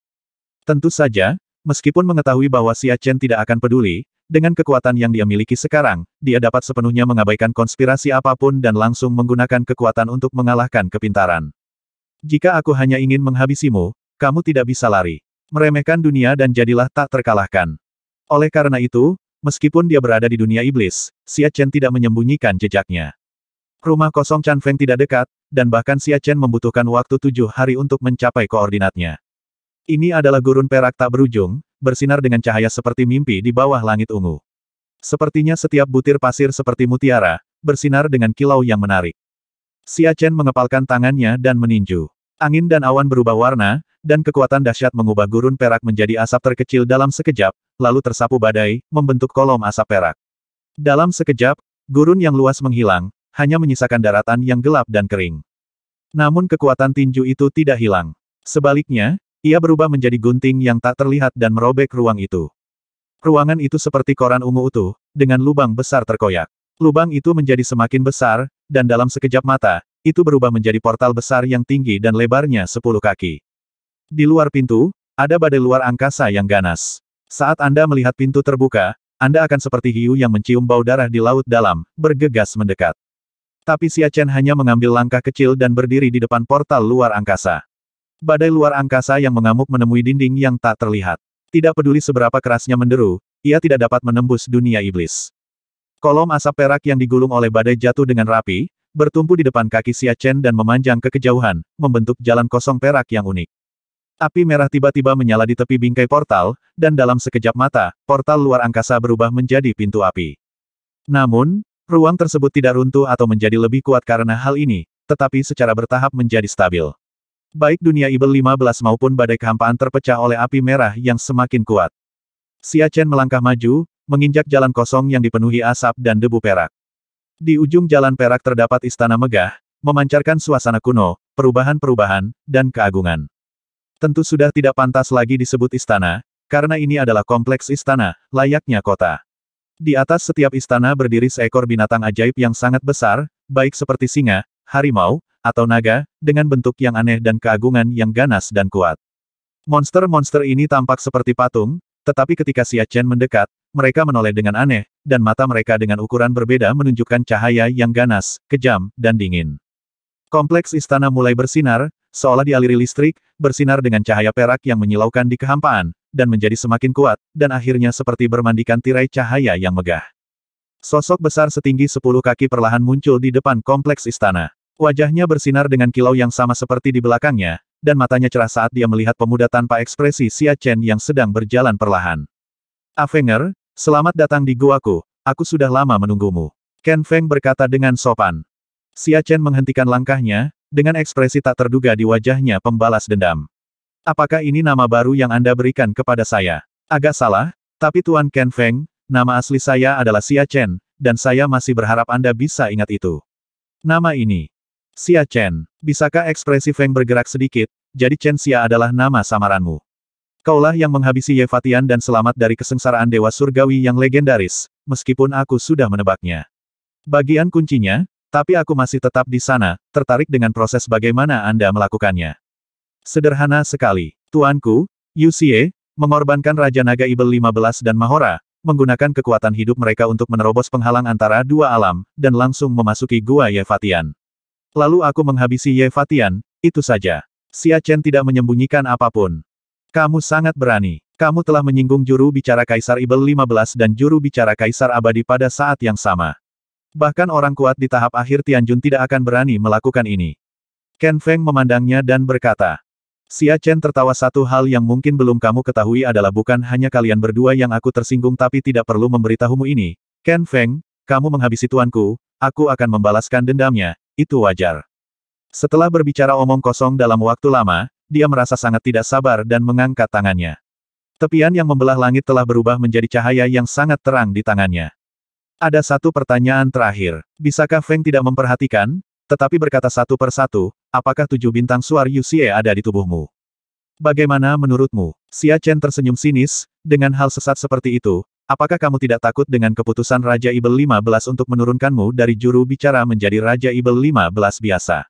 Tentu saja, meskipun mengetahui bahwa Xia Chen tidak akan peduli, dengan kekuatan yang dia miliki sekarang, dia dapat sepenuhnya mengabaikan konspirasi apapun dan langsung menggunakan kekuatan untuk mengalahkan kepintaran. Jika aku hanya ingin menghabisimu, kamu tidak bisa lari. Meremehkan dunia dan jadilah tak terkalahkan. Oleh karena itu, Meskipun dia berada di dunia iblis, Xia Chen tidak menyembunyikan jejaknya. Rumah kosong Chan Feng tidak dekat, dan bahkan Xia Chen membutuhkan waktu tujuh hari untuk mencapai koordinatnya. Ini adalah gurun perak tak berujung, bersinar dengan cahaya seperti mimpi di bawah langit ungu. Sepertinya setiap butir pasir seperti mutiara, bersinar dengan kilau yang menarik. Xia Chen mengepalkan tangannya dan meninju. Angin dan awan berubah warna, dan kekuatan dahsyat mengubah gurun perak menjadi asap terkecil dalam sekejap, lalu tersapu badai, membentuk kolom asap perak. Dalam sekejap, gurun yang luas menghilang, hanya menyisakan daratan yang gelap dan kering. Namun kekuatan tinju itu tidak hilang. Sebaliknya, ia berubah menjadi gunting yang tak terlihat dan merobek ruang itu. Ruangan itu seperti koran ungu utuh, dengan lubang besar terkoyak. Lubang itu menjadi semakin besar, dan dalam sekejap mata, itu berubah menjadi portal besar yang tinggi dan lebarnya sepuluh kaki. Di luar pintu, ada badai luar angkasa yang ganas. Saat Anda melihat pintu terbuka, Anda akan seperti hiu yang mencium bau darah di laut dalam, bergegas mendekat. Tapi Xia Chen hanya mengambil langkah kecil dan berdiri di depan portal luar angkasa. Badai luar angkasa yang mengamuk menemui dinding yang tak terlihat. Tidak peduli seberapa kerasnya menderu, ia tidak dapat menembus dunia iblis. Kolom asap perak yang digulung oleh badai jatuh dengan rapi, bertumpu di depan kaki Xia Chen dan memanjang ke kejauhan, membentuk jalan kosong perak yang unik. Api merah tiba-tiba menyala di tepi bingkai portal, dan dalam sekejap mata, portal luar angkasa berubah menjadi pintu api. Namun, ruang tersebut tidak runtuh atau menjadi lebih kuat karena hal ini, tetapi secara bertahap menjadi stabil. Baik dunia Ibel 15 maupun badai kehampaan terpecah oleh api merah yang semakin kuat. Siachen melangkah maju, menginjak jalan kosong yang dipenuhi asap dan debu perak. Di ujung jalan perak terdapat istana megah, memancarkan suasana kuno, perubahan-perubahan, dan keagungan. Tentu sudah tidak pantas lagi disebut istana, karena ini adalah kompleks istana, layaknya kota. Di atas setiap istana berdiri seekor binatang ajaib yang sangat besar, baik seperti singa, harimau, atau naga, dengan bentuk yang aneh dan keagungan yang ganas dan kuat. Monster-monster ini tampak seperti patung, tetapi ketika Xia Chen mendekat, mereka menoleh dengan aneh, dan mata mereka dengan ukuran berbeda menunjukkan cahaya yang ganas, kejam, dan dingin. Kompleks istana mulai bersinar, seolah dialiri listrik, bersinar dengan cahaya perak yang menyilaukan di kehampaan, dan menjadi semakin kuat, dan akhirnya seperti bermandikan tirai cahaya yang megah. Sosok besar setinggi sepuluh kaki perlahan muncul di depan kompleks istana. Wajahnya bersinar dengan kilau yang sama seperti di belakangnya, dan matanya cerah saat dia melihat pemuda tanpa ekspresi Xia Chen yang sedang berjalan perlahan. Avenger, selamat datang di guaku, aku sudah lama menunggumu. Ken Feng berkata dengan sopan. Xia Chen menghentikan langkahnya, dengan ekspresi tak terduga di wajahnya pembalas dendam. Apakah ini nama baru yang Anda berikan kepada saya? Agak salah, tapi Tuan Ken Feng, nama asli saya adalah Xia Chen, dan saya masih berharap Anda bisa ingat itu. Nama ini. Xia Chen, bisakah ekspresi Feng bergerak sedikit, jadi Chen Xia adalah nama samaranmu. Kaulah yang menghabisi Ye Fatian dan selamat dari kesengsaraan Dewa Surgawi yang legendaris, meskipun aku sudah menebaknya. Bagian kuncinya, tapi aku masih tetap di sana, tertarik dengan proses bagaimana Anda melakukannya. Sederhana sekali. Tuanku, Yusie, mengorbankan Raja Naga Ibel 15 dan Mahora, menggunakan kekuatan hidup mereka untuk menerobos penghalang antara dua alam, dan langsung memasuki Gua Yevatian. Lalu aku menghabisi Yevatian, itu saja. Xia Chen tidak menyembunyikan apapun. Kamu sangat berani. Kamu telah menyinggung juru bicara Kaisar Ibel 15 dan juru bicara Kaisar Abadi pada saat yang sama. Bahkan orang kuat di tahap akhir Tianjun tidak akan berani melakukan ini. Ken Feng memandangnya dan berkata, Xia Chen tertawa satu hal yang mungkin belum kamu ketahui adalah bukan hanya kalian berdua yang aku tersinggung tapi tidak perlu memberitahumu ini. Ken Feng, kamu menghabisi tuanku, aku akan membalaskan dendamnya, itu wajar. Setelah berbicara omong kosong dalam waktu lama, dia merasa sangat tidak sabar dan mengangkat tangannya. Tepian yang membelah langit telah berubah menjadi cahaya yang sangat terang di tangannya. Ada satu pertanyaan terakhir. Bisakah Feng tidak memperhatikan, tetapi berkata satu per satu, apakah tujuh bintang suar Yuxie ada di tubuhmu? Bagaimana menurutmu? Xia Chen tersenyum sinis, dengan hal sesat seperti itu, apakah kamu tidak takut dengan keputusan Raja Ibel 15 untuk menurunkanmu dari juru bicara menjadi Raja Ibel 15 biasa?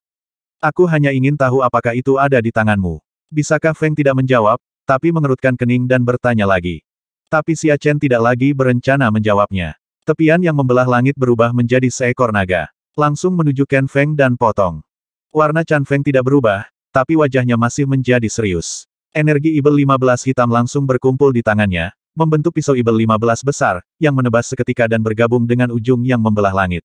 Aku hanya ingin tahu apakah itu ada di tanganmu. Bisakah Feng tidak menjawab, tapi mengerutkan kening dan bertanya lagi. Tapi Xia Chen tidak lagi berencana menjawabnya. Tepian yang membelah langit berubah menjadi seekor naga. Langsung menuju Ken Feng dan potong. Warna Chan Feng tidak berubah, tapi wajahnya masih menjadi serius. Energi Ibel 15 hitam langsung berkumpul di tangannya, membentuk pisau Ibel 15 besar, yang menebas seketika dan bergabung dengan ujung yang membelah langit.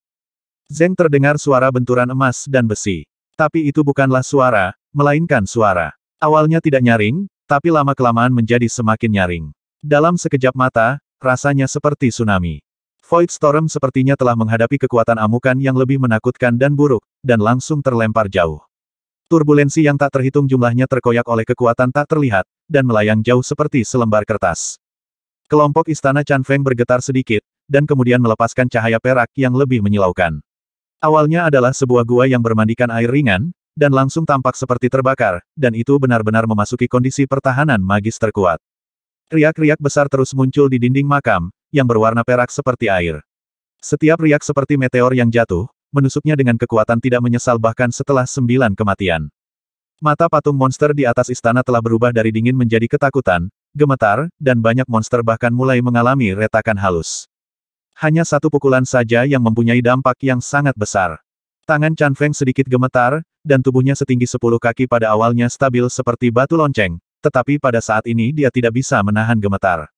Zeng terdengar suara benturan emas dan besi. Tapi itu bukanlah suara, melainkan suara. Awalnya tidak nyaring, tapi lama-kelamaan menjadi semakin nyaring. Dalam sekejap mata, rasanya seperti tsunami. Void Storm sepertinya telah menghadapi kekuatan amukan yang lebih menakutkan dan buruk, dan langsung terlempar jauh. Turbulensi yang tak terhitung jumlahnya terkoyak oleh kekuatan tak terlihat, dan melayang jauh seperti selembar kertas. Kelompok istana Chan Feng bergetar sedikit, dan kemudian melepaskan cahaya perak yang lebih menyilaukan. Awalnya adalah sebuah gua yang bermandikan air ringan, dan langsung tampak seperti terbakar, dan itu benar-benar memasuki kondisi pertahanan magis terkuat. Riak-riak besar terus muncul di dinding makam, yang berwarna perak seperti air. Setiap riak seperti meteor yang jatuh, menusuknya dengan kekuatan tidak menyesal bahkan setelah sembilan kematian. Mata patung monster di atas istana telah berubah dari dingin menjadi ketakutan, gemetar, dan banyak monster bahkan mulai mengalami retakan halus. Hanya satu pukulan saja yang mempunyai dampak yang sangat besar. Tangan Chan Feng sedikit gemetar, dan tubuhnya setinggi sepuluh kaki pada awalnya stabil seperti batu lonceng, tetapi pada saat ini dia tidak bisa menahan gemetar.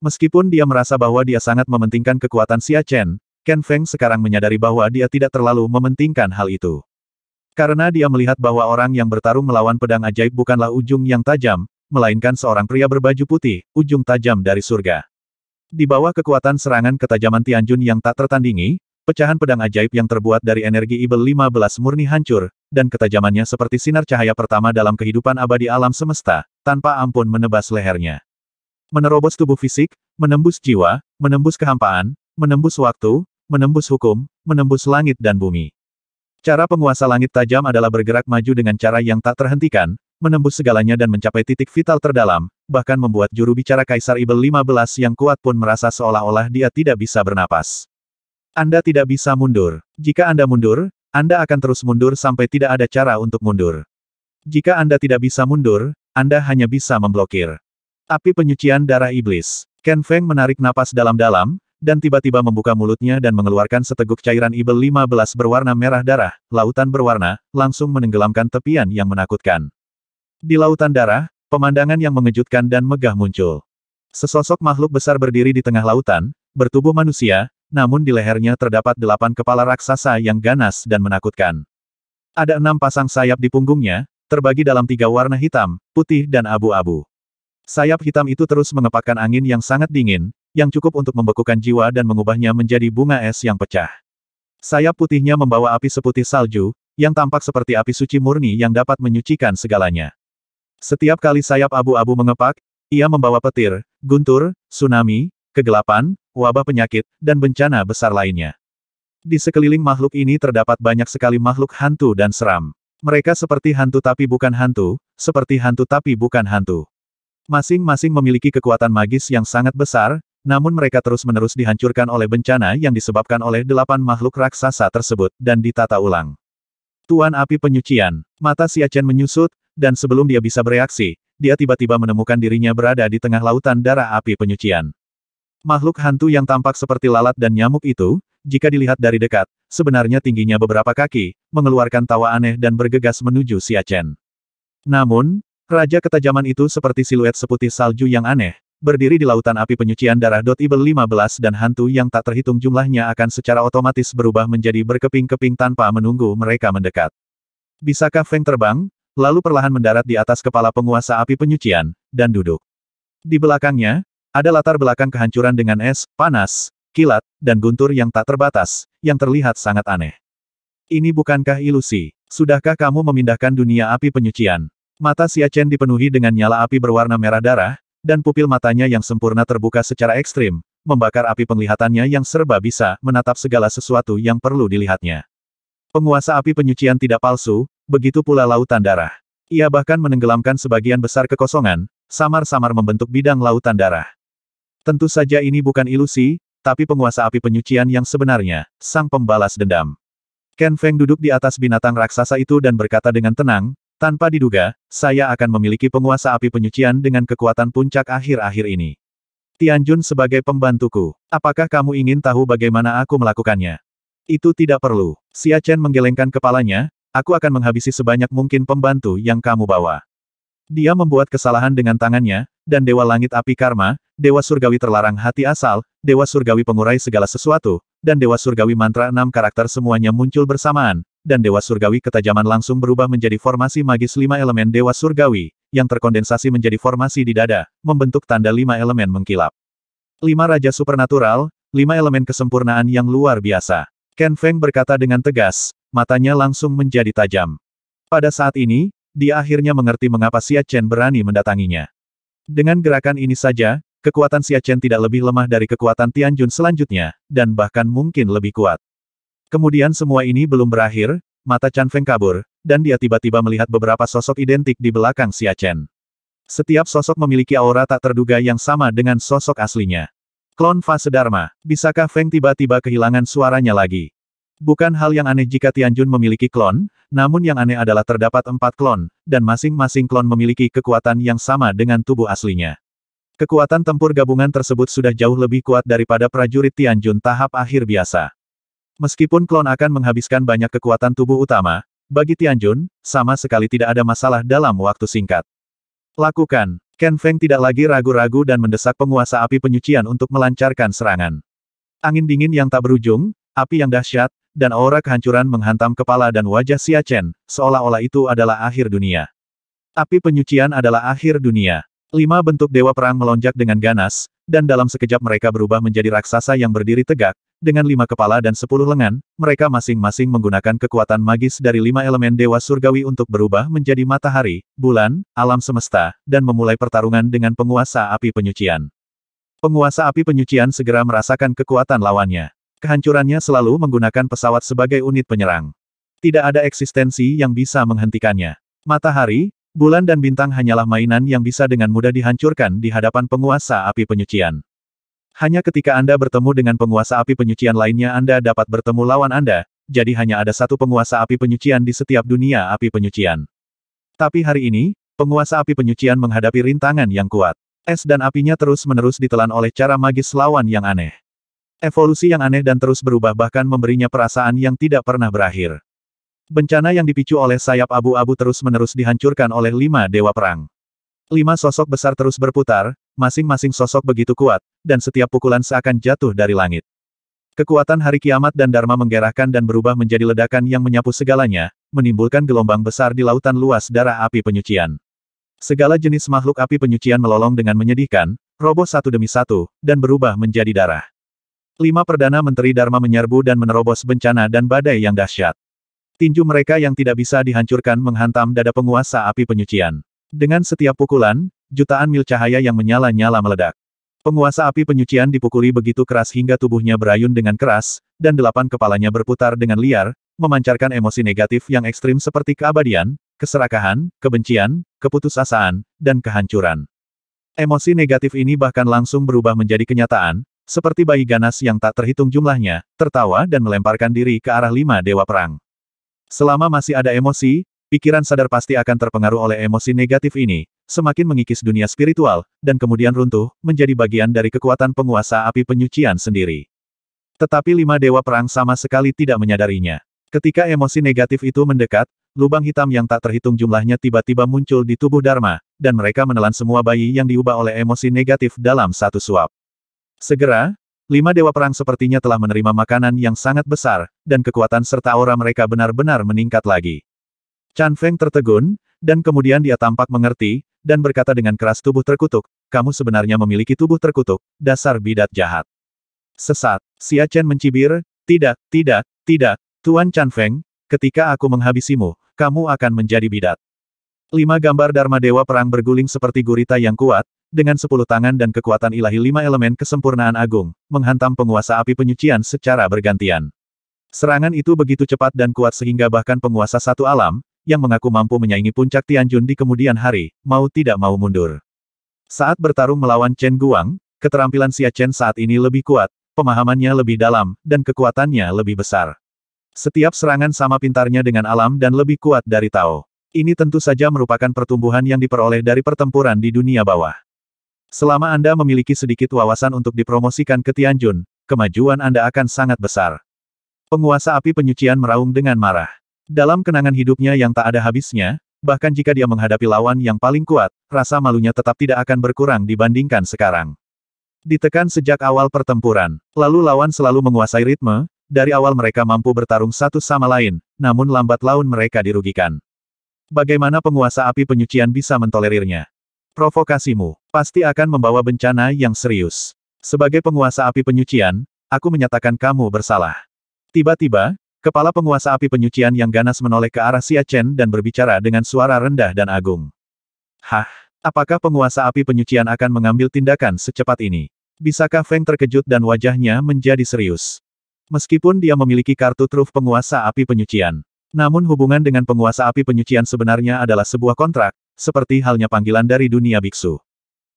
Meskipun dia merasa bahwa dia sangat mementingkan kekuatan Xia Chen, Ken Feng sekarang menyadari bahwa dia tidak terlalu mementingkan hal itu. Karena dia melihat bahwa orang yang bertarung melawan pedang ajaib bukanlah ujung yang tajam, melainkan seorang pria berbaju putih, ujung tajam dari surga. Di bawah kekuatan serangan ketajaman Tianjun yang tak tertandingi, pecahan pedang ajaib yang terbuat dari energi Ibel 15 murni hancur, dan ketajamannya seperti sinar cahaya pertama dalam kehidupan abadi alam semesta, tanpa ampun menebas lehernya. Menerobos tubuh fisik, menembus jiwa, menembus kehampaan, menembus waktu, menembus hukum, menembus langit dan bumi. Cara penguasa langit tajam adalah bergerak maju dengan cara yang tak terhentikan, menembus segalanya dan mencapai titik vital terdalam, bahkan membuat juru bicara Kaisar Ibel 15 yang kuat pun merasa seolah-olah dia tidak bisa bernapas. Anda tidak bisa mundur. Jika Anda mundur, Anda akan terus mundur sampai tidak ada cara untuk mundur. Jika Anda tidak bisa mundur, Anda hanya bisa memblokir. Api penyucian darah iblis. Ken Feng menarik napas dalam-dalam, dan tiba-tiba membuka mulutnya dan mengeluarkan seteguk cairan ibel 15 berwarna merah darah, lautan berwarna, langsung menenggelamkan tepian yang menakutkan. Di lautan darah, pemandangan yang mengejutkan dan megah muncul. Sesosok makhluk besar berdiri di tengah lautan, bertubuh manusia, namun di lehernya terdapat delapan kepala raksasa yang ganas dan menakutkan. Ada enam pasang sayap di punggungnya, terbagi dalam tiga warna hitam, putih dan abu-abu. Sayap hitam itu terus mengepakkan angin yang sangat dingin, yang cukup untuk membekukan jiwa dan mengubahnya menjadi bunga es yang pecah. Sayap putihnya membawa api seputih salju, yang tampak seperti api suci murni yang dapat menyucikan segalanya. Setiap kali sayap abu-abu mengepak, ia membawa petir, guntur, tsunami, kegelapan, wabah penyakit, dan bencana besar lainnya. Di sekeliling makhluk ini terdapat banyak sekali makhluk hantu dan seram. Mereka seperti hantu tapi bukan hantu, seperti hantu tapi bukan hantu. Masing-masing memiliki kekuatan magis yang sangat besar, namun mereka terus-menerus dihancurkan oleh bencana yang disebabkan oleh delapan makhluk raksasa tersebut, dan ditata ulang. Tuan api penyucian, mata Siachen menyusut, dan sebelum dia bisa bereaksi, dia tiba-tiba menemukan dirinya berada di tengah lautan darah api penyucian. Makhluk hantu yang tampak seperti lalat dan nyamuk itu, jika dilihat dari dekat, sebenarnya tingginya beberapa kaki, mengeluarkan tawa aneh dan bergegas menuju Siachen. Namun, Raja ketajaman itu seperti siluet seputih salju yang aneh, berdiri di lautan api penyucian darah Dot Evil 15 dan hantu yang tak terhitung jumlahnya akan secara otomatis berubah menjadi berkeping-keping tanpa menunggu mereka mendekat. Bisakah Feng terbang, lalu perlahan mendarat di atas kepala penguasa api penyucian, dan duduk. Di belakangnya, ada latar belakang kehancuran dengan es, panas, kilat, dan guntur yang tak terbatas, yang terlihat sangat aneh. Ini bukankah ilusi? Sudahkah kamu memindahkan dunia api penyucian? Mata Chen dipenuhi dengan nyala api berwarna merah darah, dan pupil matanya yang sempurna terbuka secara ekstrim, membakar api penglihatannya yang serba bisa menatap segala sesuatu yang perlu dilihatnya. Penguasa api penyucian tidak palsu, begitu pula lautan darah. Ia bahkan menenggelamkan sebagian besar kekosongan, samar-samar membentuk bidang lautan darah. Tentu saja ini bukan ilusi, tapi penguasa api penyucian yang sebenarnya, sang pembalas dendam. Ken Feng duduk di atas binatang raksasa itu dan berkata dengan tenang, tanpa diduga, saya akan memiliki penguasa api penyucian dengan kekuatan puncak akhir-akhir ini. Tianjun sebagai pembantuku. Apakah kamu ingin tahu bagaimana aku melakukannya? Itu tidak perlu. Xia Chen menggelengkan kepalanya, aku akan menghabisi sebanyak mungkin pembantu yang kamu bawa. Dia membuat kesalahan dengan tangannya, dan Dewa Langit Api Karma, Dewa Surgawi Terlarang Hati Asal, Dewa Surgawi Pengurai Segala Sesuatu, dan Dewa Surgawi Mantra enam karakter semuanya muncul bersamaan, dan Dewa Surgawi ketajaman langsung berubah menjadi formasi magis lima elemen Dewa Surgawi, yang terkondensasi menjadi formasi di dada, membentuk tanda lima elemen mengkilap. Lima Raja Supernatural, lima elemen kesempurnaan yang luar biasa. Ken Feng berkata dengan tegas, matanya langsung menjadi tajam. Pada saat ini, dia akhirnya mengerti mengapa Xia Chen berani mendatanginya. Dengan gerakan ini saja, kekuatan Xia Chen tidak lebih lemah dari kekuatan Tianjun selanjutnya, dan bahkan mungkin lebih kuat. Kemudian semua ini belum berakhir, mata Chan Feng kabur, dan dia tiba-tiba melihat beberapa sosok identik di belakang Xia Chen. Setiap sosok memiliki aura tak terduga yang sama dengan sosok aslinya. Klon fase Dharma, bisakah Feng tiba-tiba kehilangan suaranya lagi? Bukan hal yang aneh jika Tianjun memiliki klon, namun yang aneh adalah terdapat empat klon, dan masing-masing klon memiliki kekuatan yang sama dengan tubuh aslinya. Kekuatan tempur gabungan tersebut sudah jauh lebih kuat daripada prajurit Tianjun tahap akhir biasa. Meskipun klon akan menghabiskan banyak kekuatan tubuh utama, bagi Tianjun, sama sekali tidak ada masalah dalam waktu singkat. Lakukan. Ken Feng tidak lagi ragu-ragu dan mendesak penguasa api penyucian untuk melancarkan serangan. Angin dingin yang tak berujung, api yang dahsyat, dan aura kehancuran menghantam kepala dan wajah Xia Chen, seolah-olah itu adalah akhir dunia. Api penyucian adalah akhir dunia. Lima bentuk dewa perang melonjak dengan ganas, dan dalam sekejap mereka berubah menjadi raksasa yang berdiri tegak, dengan lima kepala dan sepuluh lengan, mereka masing-masing menggunakan kekuatan magis dari lima elemen dewa surgawi untuk berubah menjadi matahari, bulan, alam semesta, dan memulai pertarungan dengan penguasa api penyucian. Penguasa api penyucian segera merasakan kekuatan lawannya. Kehancurannya selalu menggunakan pesawat sebagai unit penyerang. Tidak ada eksistensi yang bisa menghentikannya. Matahari, Bulan dan bintang hanyalah mainan yang bisa dengan mudah dihancurkan di hadapan penguasa api penyucian. Hanya ketika Anda bertemu dengan penguasa api penyucian lainnya Anda dapat bertemu lawan Anda, jadi hanya ada satu penguasa api penyucian di setiap dunia api penyucian. Tapi hari ini, penguasa api penyucian menghadapi rintangan yang kuat. Es dan apinya terus-menerus ditelan oleh cara magis lawan yang aneh. Evolusi yang aneh dan terus berubah bahkan memberinya perasaan yang tidak pernah berakhir. Bencana yang dipicu oleh sayap abu-abu terus-menerus dihancurkan oleh lima dewa perang. Lima sosok besar terus berputar, masing-masing sosok begitu kuat, dan setiap pukulan seakan jatuh dari langit. Kekuatan hari kiamat dan Dharma menggerakkan dan berubah menjadi ledakan yang menyapu segalanya, menimbulkan gelombang besar di lautan luas darah api penyucian. Segala jenis makhluk api penyucian melolong dengan menyedihkan, roboh satu demi satu, dan berubah menjadi darah. Lima Perdana Menteri Dharma menyerbu dan menerobos bencana dan badai yang dahsyat. Tinju mereka yang tidak bisa dihancurkan menghantam dada penguasa api penyucian. Dengan setiap pukulan, jutaan mil cahaya yang menyala-nyala meledak. Penguasa api penyucian dipukuli begitu keras hingga tubuhnya berayun dengan keras, dan delapan kepalanya berputar dengan liar, memancarkan emosi negatif yang ekstrim seperti keabadian, keserakahan, kebencian, keputusasaan, dan kehancuran. Emosi negatif ini bahkan langsung berubah menjadi kenyataan, seperti bayi ganas yang tak terhitung jumlahnya, tertawa dan melemparkan diri ke arah lima dewa perang. Selama masih ada emosi, pikiran sadar pasti akan terpengaruh oleh emosi negatif ini, semakin mengikis dunia spiritual, dan kemudian runtuh, menjadi bagian dari kekuatan penguasa api penyucian sendiri. Tetapi lima dewa perang sama sekali tidak menyadarinya. Ketika emosi negatif itu mendekat, lubang hitam yang tak terhitung jumlahnya tiba-tiba muncul di tubuh Dharma, dan mereka menelan semua bayi yang diubah oleh emosi negatif dalam satu suap. Segera, Lima dewa perang sepertinya telah menerima makanan yang sangat besar, dan kekuatan serta aura mereka benar-benar meningkat lagi. Chan Feng tertegun, dan kemudian dia tampak mengerti, dan berkata dengan keras tubuh terkutuk, kamu sebenarnya memiliki tubuh terkutuk, dasar bidat jahat. Sesat, Xia Chen mencibir, tidak, tidak, tidak, Tuan Chan Feng, ketika aku menghabisimu, kamu akan menjadi bidat. Lima gambar Dharma Dewa Perang berguling seperti gurita yang kuat, dengan sepuluh tangan dan kekuatan ilahi lima elemen kesempurnaan agung, menghantam penguasa api penyucian secara bergantian. Serangan itu begitu cepat dan kuat sehingga bahkan penguasa satu alam, yang mengaku mampu menyaingi puncak Tianjun di kemudian hari, mau tidak mau mundur. Saat bertarung melawan Chen Guang, keterampilan Xia Chen saat ini lebih kuat, pemahamannya lebih dalam, dan kekuatannya lebih besar. Setiap serangan sama pintarnya dengan alam dan lebih kuat dari Tao. Ini tentu saja merupakan pertumbuhan yang diperoleh dari pertempuran di dunia bawah. Selama Anda memiliki sedikit wawasan untuk dipromosikan ke Tianjun, kemajuan Anda akan sangat besar. Penguasa api penyucian meraung dengan marah. Dalam kenangan hidupnya yang tak ada habisnya, bahkan jika dia menghadapi lawan yang paling kuat, rasa malunya tetap tidak akan berkurang dibandingkan sekarang. Ditekan sejak awal pertempuran, lalu lawan selalu menguasai ritme, dari awal mereka mampu bertarung satu sama lain, namun lambat laun mereka dirugikan. Bagaimana penguasa api penyucian bisa mentolerirnya? Provokasimu pasti akan membawa bencana yang serius. Sebagai penguasa api penyucian, aku menyatakan kamu bersalah. Tiba-tiba, kepala penguasa api penyucian yang ganas menoleh ke arah Xia Chen dan berbicara dengan suara rendah dan agung. Hah, apakah penguasa api penyucian akan mengambil tindakan secepat ini? Bisakah Feng terkejut dan wajahnya menjadi serius? Meskipun dia memiliki kartu truf penguasa api penyucian. Namun hubungan dengan penguasa api penyucian sebenarnya adalah sebuah kontrak, seperti halnya panggilan dari dunia biksu.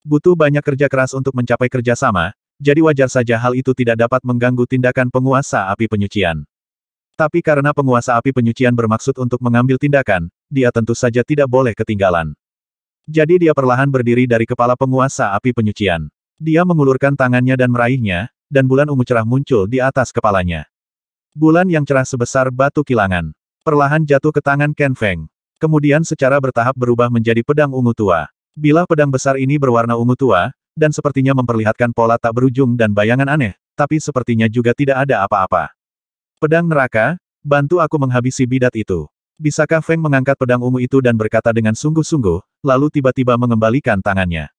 Butuh banyak kerja keras untuk mencapai kerjasama, jadi wajar saja hal itu tidak dapat mengganggu tindakan penguasa api penyucian. Tapi karena penguasa api penyucian bermaksud untuk mengambil tindakan, dia tentu saja tidak boleh ketinggalan. Jadi dia perlahan berdiri dari kepala penguasa api penyucian. Dia mengulurkan tangannya dan meraihnya, dan bulan ungu cerah muncul di atas kepalanya. Bulan yang cerah sebesar batu kilangan. Perlahan jatuh ke tangan Ken Feng. Kemudian secara bertahap berubah menjadi pedang ungu tua. Bila pedang besar ini berwarna ungu tua, dan sepertinya memperlihatkan pola tak berujung dan bayangan aneh, tapi sepertinya juga tidak ada apa-apa. Pedang neraka, bantu aku menghabisi bidat itu. Bisakah Feng mengangkat pedang ungu itu dan berkata dengan sungguh-sungguh, lalu tiba-tiba mengembalikan tangannya.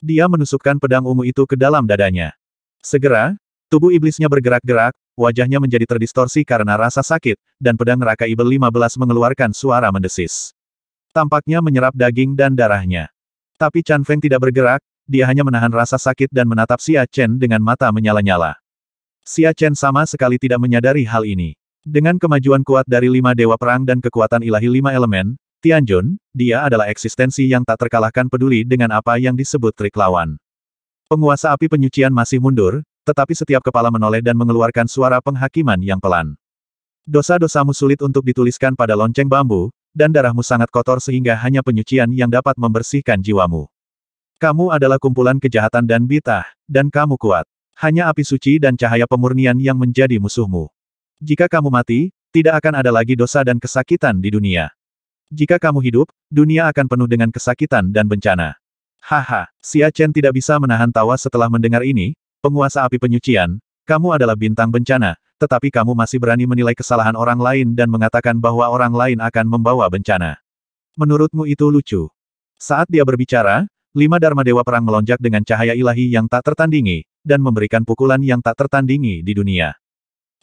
Dia menusukkan pedang ungu itu ke dalam dadanya. Segera, tubuh iblisnya bergerak-gerak, wajahnya menjadi terdistorsi karena rasa sakit, dan pedang neraka Ibel 15 mengeluarkan suara mendesis. Tampaknya menyerap daging dan darahnya. Tapi Chan Feng tidak bergerak, dia hanya menahan rasa sakit dan menatap Xia Chen dengan mata menyala-nyala. Xia Chen sama sekali tidak menyadari hal ini. Dengan kemajuan kuat dari lima dewa perang dan kekuatan ilahi lima elemen, Tianjun, dia adalah eksistensi yang tak terkalahkan peduli dengan apa yang disebut trik lawan. Penguasa api penyucian masih mundur, tetapi setiap kepala menoleh dan mengeluarkan suara penghakiman yang pelan. Dosa-dosamu sulit untuk dituliskan pada lonceng bambu, dan darahmu sangat kotor sehingga hanya penyucian yang dapat membersihkan jiwamu. Kamu adalah kumpulan kejahatan dan bitah, dan kamu kuat. Hanya api suci dan cahaya pemurnian yang menjadi musuhmu. Jika kamu mati, tidak akan ada lagi dosa dan kesakitan di dunia. Jika kamu hidup, dunia akan penuh dengan kesakitan dan bencana. Haha, Xia Chen tidak bisa menahan tawa setelah mendengar ini, penguasa api penyucian, kamu adalah bintang bencana, tetapi kamu masih berani menilai kesalahan orang lain dan mengatakan bahwa orang lain akan membawa bencana. Menurutmu itu lucu. Saat dia berbicara, lima Dharma Dewa Perang melonjak dengan cahaya ilahi yang tak tertandingi, dan memberikan pukulan yang tak tertandingi di dunia.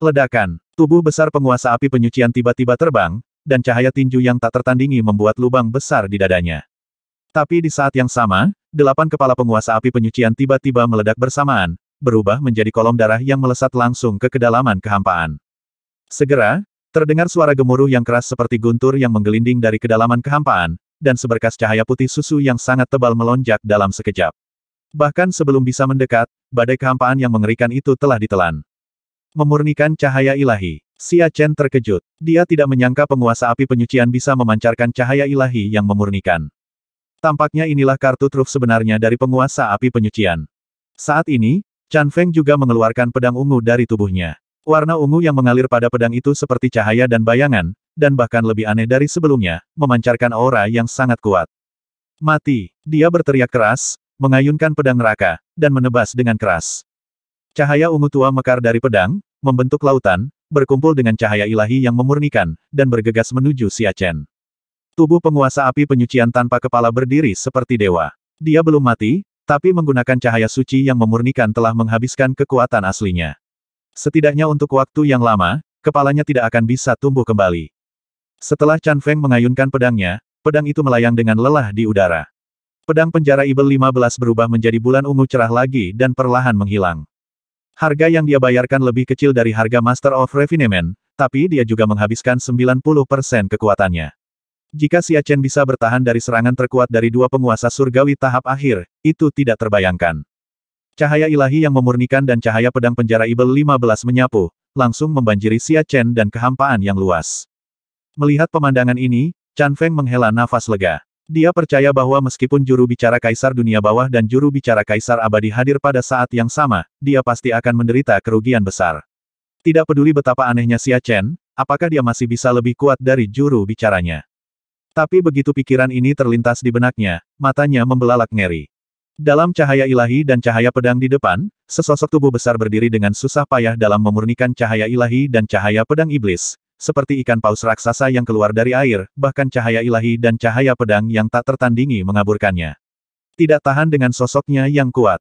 Ledakan, tubuh besar penguasa api penyucian tiba-tiba terbang, dan cahaya tinju yang tak tertandingi membuat lubang besar di dadanya. Tapi di saat yang sama, delapan kepala penguasa api penyucian tiba-tiba meledak bersamaan, berubah menjadi kolom darah yang melesat langsung ke kedalaman kehampaan. Segera, terdengar suara gemuruh yang keras seperti guntur yang menggelinding dari kedalaman kehampaan, dan seberkas cahaya putih susu yang sangat tebal melonjak dalam sekejap. Bahkan sebelum bisa mendekat, badai kehampaan yang mengerikan itu telah ditelan. Memurnikan cahaya ilahi, Xia Chen terkejut. Dia tidak menyangka penguasa api penyucian bisa memancarkan cahaya ilahi yang memurnikan. Tampaknya inilah kartu truf sebenarnya dari penguasa api penyucian. Saat ini, Chan Feng juga mengeluarkan pedang ungu dari tubuhnya. Warna ungu yang mengalir pada pedang itu seperti cahaya dan bayangan, dan bahkan lebih aneh dari sebelumnya, memancarkan aura yang sangat kuat. Mati! Dia berteriak keras, mengayunkan pedang neraka, dan menebas dengan keras. Cahaya ungu tua mekar dari pedang, membentuk lautan, berkumpul dengan cahaya ilahi yang memurnikan, dan bergegas menuju Siachen. Tubuh penguasa api penyucian tanpa kepala berdiri seperti dewa. Dia belum mati, tapi menggunakan cahaya suci yang memurnikan telah menghabiskan kekuatan aslinya. Setidaknya untuk waktu yang lama, kepalanya tidak akan bisa tumbuh kembali. Setelah Chan Feng mengayunkan pedangnya, pedang itu melayang dengan lelah di udara. Pedang penjara Ibel 15 berubah menjadi bulan ungu cerah lagi dan perlahan menghilang. Harga yang dia bayarkan lebih kecil dari harga Master of Refinement, tapi dia juga menghabiskan 90% kekuatannya. Jika Chen bisa bertahan dari serangan terkuat dari dua penguasa surgawi tahap akhir, itu tidak terbayangkan. Cahaya ilahi yang memurnikan dan cahaya pedang penjara Ibel 15 menyapu, langsung membanjiri Chen dan kehampaan yang luas. Melihat pemandangan ini, Chan Feng menghela nafas lega. Dia percaya bahwa meskipun juru bicara kaisar dunia bawah dan juru bicara kaisar abadi hadir pada saat yang sama, dia pasti akan menderita kerugian besar. Tidak peduli betapa anehnya Chen, apakah dia masih bisa lebih kuat dari juru bicaranya. Tapi begitu pikiran ini terlintas di benaknya, matanya membelalak ngeri. Dalam cahaya ilahi dan cahaya pedang di depan, sesosok tubuh besar berdiri dengan susah payah dalam memurnikan cahaya ilahi dan cahaya pedang iblis, seperti ikan paus raksasa yang keluar dari air, bahkan cahaya ilahi dan cahaya pedang yang tak tertandingi mengaburkannya. Tidak tahan dengan sosoknya yang kuat.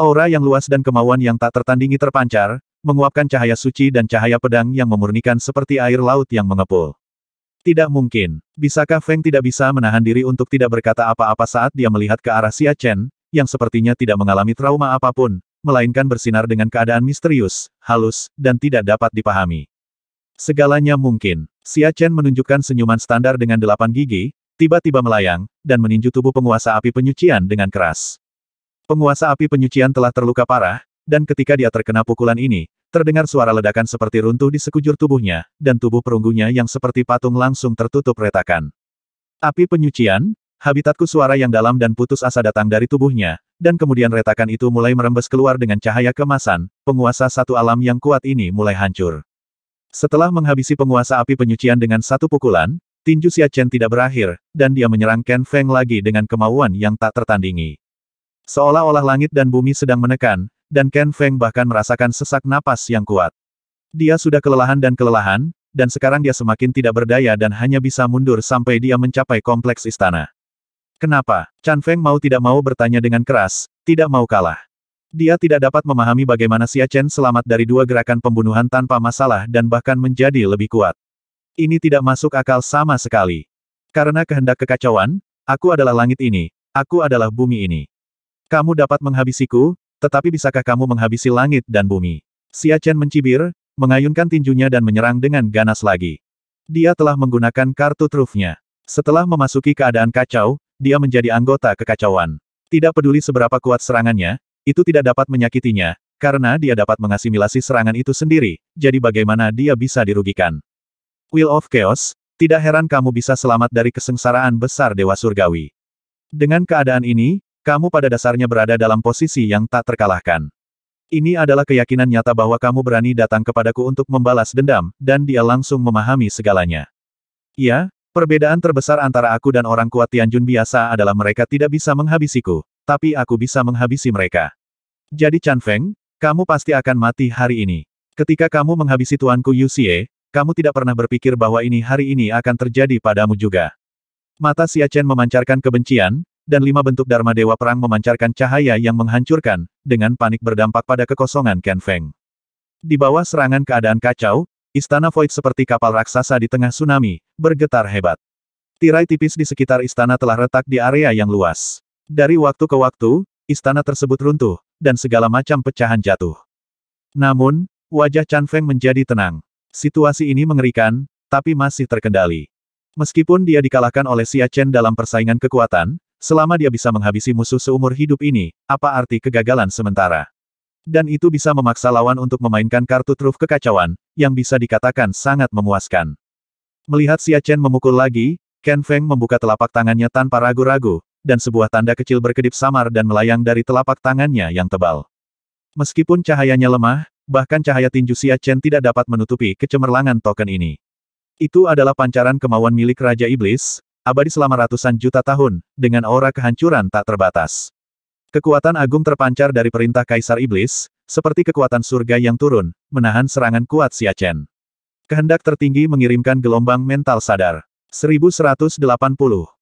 Aura yang luas dan kemauan yang tak tertandingi terpancar, menguapkan cahaya suci dan cahaya pedang yang memurnikan seperti air laut yang mengepul. Tidak mungkin. Bisakah Feng tidak bisa menahan diri untuk tidak berkata apa-apa saat dia melihat ke arah Xia Chen, yang sepertinya tidak mengalami trauma apapun, melainkan bersinar dengan keadaan misterius, halus, dan tidak dapat dipahami. Segalanya mungkin. Xia Chen menunjukkan senyuman standar dengan delapan gigi, tiba-tiba melayang, dan meninju tubuh penguasa api penyucian dengan keras. Penguasa api penyucian telah terluka parah, dan ketika dia terkena pukulan ini, Terdengar suara ledakan seperti runtuh di sekujur tubuhnya, dan tubuh perunggunya yang seperti patung langsung tertutup retakan. Api penyucian, habitatku suara yang dalam dan putus asa datang dari tubuhnya, dan kemudian retakan itu mulai merembes keluar dengan cahaya kemasan, penguasa satu alam yang kuat ini mulai hancur. Setelah menghabisi penguasa api penyucian dengan satu pukulan, tinju Xia Chen tidak berakhir, dan dia menyerang Ken Feng lagi dengan kemauan yang tak tertandingi. Seolah-olah langit dan bumi sedang menekan, dan Ken Feng bahkan merasakan sesak napas yang kuat. Dia sudah kelelahan dan kelelahan, dan sekarang dia semakin tidak berdaya dan hanya bisa mundur sampai dia mencapai kompleks istana. Kenapa? Chan Feng mau tidak mau bertanya dengan keras, tidak mau kalah. Dia tidak dapat memahami bagaimana Xia Chen selamat dari dua gerakan pembunuhan tanpa masalah dan bahkan menjadi lebih kuat. Ini tidak masuk akal sama sekali. Karena kehendak kekacauan, aku adalah langit ini, aku adalah bumi ini. Kamu dapat menghabisiku, tetapi bisakah kamu menghabisi langit dan bumi? Xia Chen mencibir, mengayunkan tinjunya dan menyerang dengan ganas lagi. Dia telah menggunakan kartu trufnya. Setelah memasuki keadaan kacau, dia menjadi anggota kekacauan. Tidak peduli seberapa kuat serangannya, itu tidak dapat menyakitinya, karena dia dapat mengasimilasi serangan itu sendiri, jadi bagaimana dia bisa dirugikan. Will of Chaos, tidak heran kamu bisa selamat dari kesengsaraan besar Dewa Surgawi. Dengan keadaan ini, kamu pada dasarnya berada dalam posisi yang tak terkalahkan. Ini adalah keyakinan nyata bahwa kamu berani datang kepadaku untuk membalas dendam, dan dia langsung memahami segalanya. Ya, perbedaan terbesar antara aku dan orang kuat Tianjun biasa adalah mereka tidak bisa menghabisiku, tapi aku bisa menghabisi mereka. Jadi Chan Feng, kamu pasti akan mati hari ini. Ketika kamu menghabisi tuanku Xie, kamu tidak pernah berpikir bahwa ini hari ini akan terjadi padamu juga. Mata Xia Chen memancarkan kebencian, dan lima bentuk Dharma Dewa Perang memancarkan cahaya yang menghancurkan, dengan panik berdampak pada kekosongan Ken Feng. Di bawah serangan keadaan kacau, istana void seperti kapal raksasa di tengah tsunami, bergetar hebat. Tirai tipis di sekitar istana telah retak di area yang luas. Dari waktu ke waktu, istana tersebut runtuh, dan segala macam pecahan jatuh. Namun, wajah Chan Feng menjadi tenang. Situasi ini mengerikan, tapi masih terkendali. Meskipun dia dikalahkan oleh Xia Chen dalam persaingan kekuatan, Selama dia bisa menghabisi musuh seumur hidup ini, apa arti kegagalan sementara? Dan itu bisa memaksa lawan untuk memainkan kartu truf kekacauan, yang bisa dikatakan sangat memuaskan. Melihat Xia Chen memukul lagi, Ken Feng membuka telapak tangannya tanpa ragu-ragu, dan sebuah tanda kecil berkedip samar dan melayang dari telapak tangannya yang tebal. Meskipun cahayanya lemah, bahkan cahaya tinju Xia Chen tidak dapat menutupi kecemerlangan token ini. Itu adalah pancaran kemauan milik Raja Iblis, abadi selama ratusan juta tahun, dengan aura kehancuran tak terbatas. Kekuatan agung terpancar dari perintah Kaisar Iblis, seperti kekuatan surga yang turun, menahan serangan kuat Siachen. Kehendak tertinggi mengirimkan gelombang mental sadar. 1180.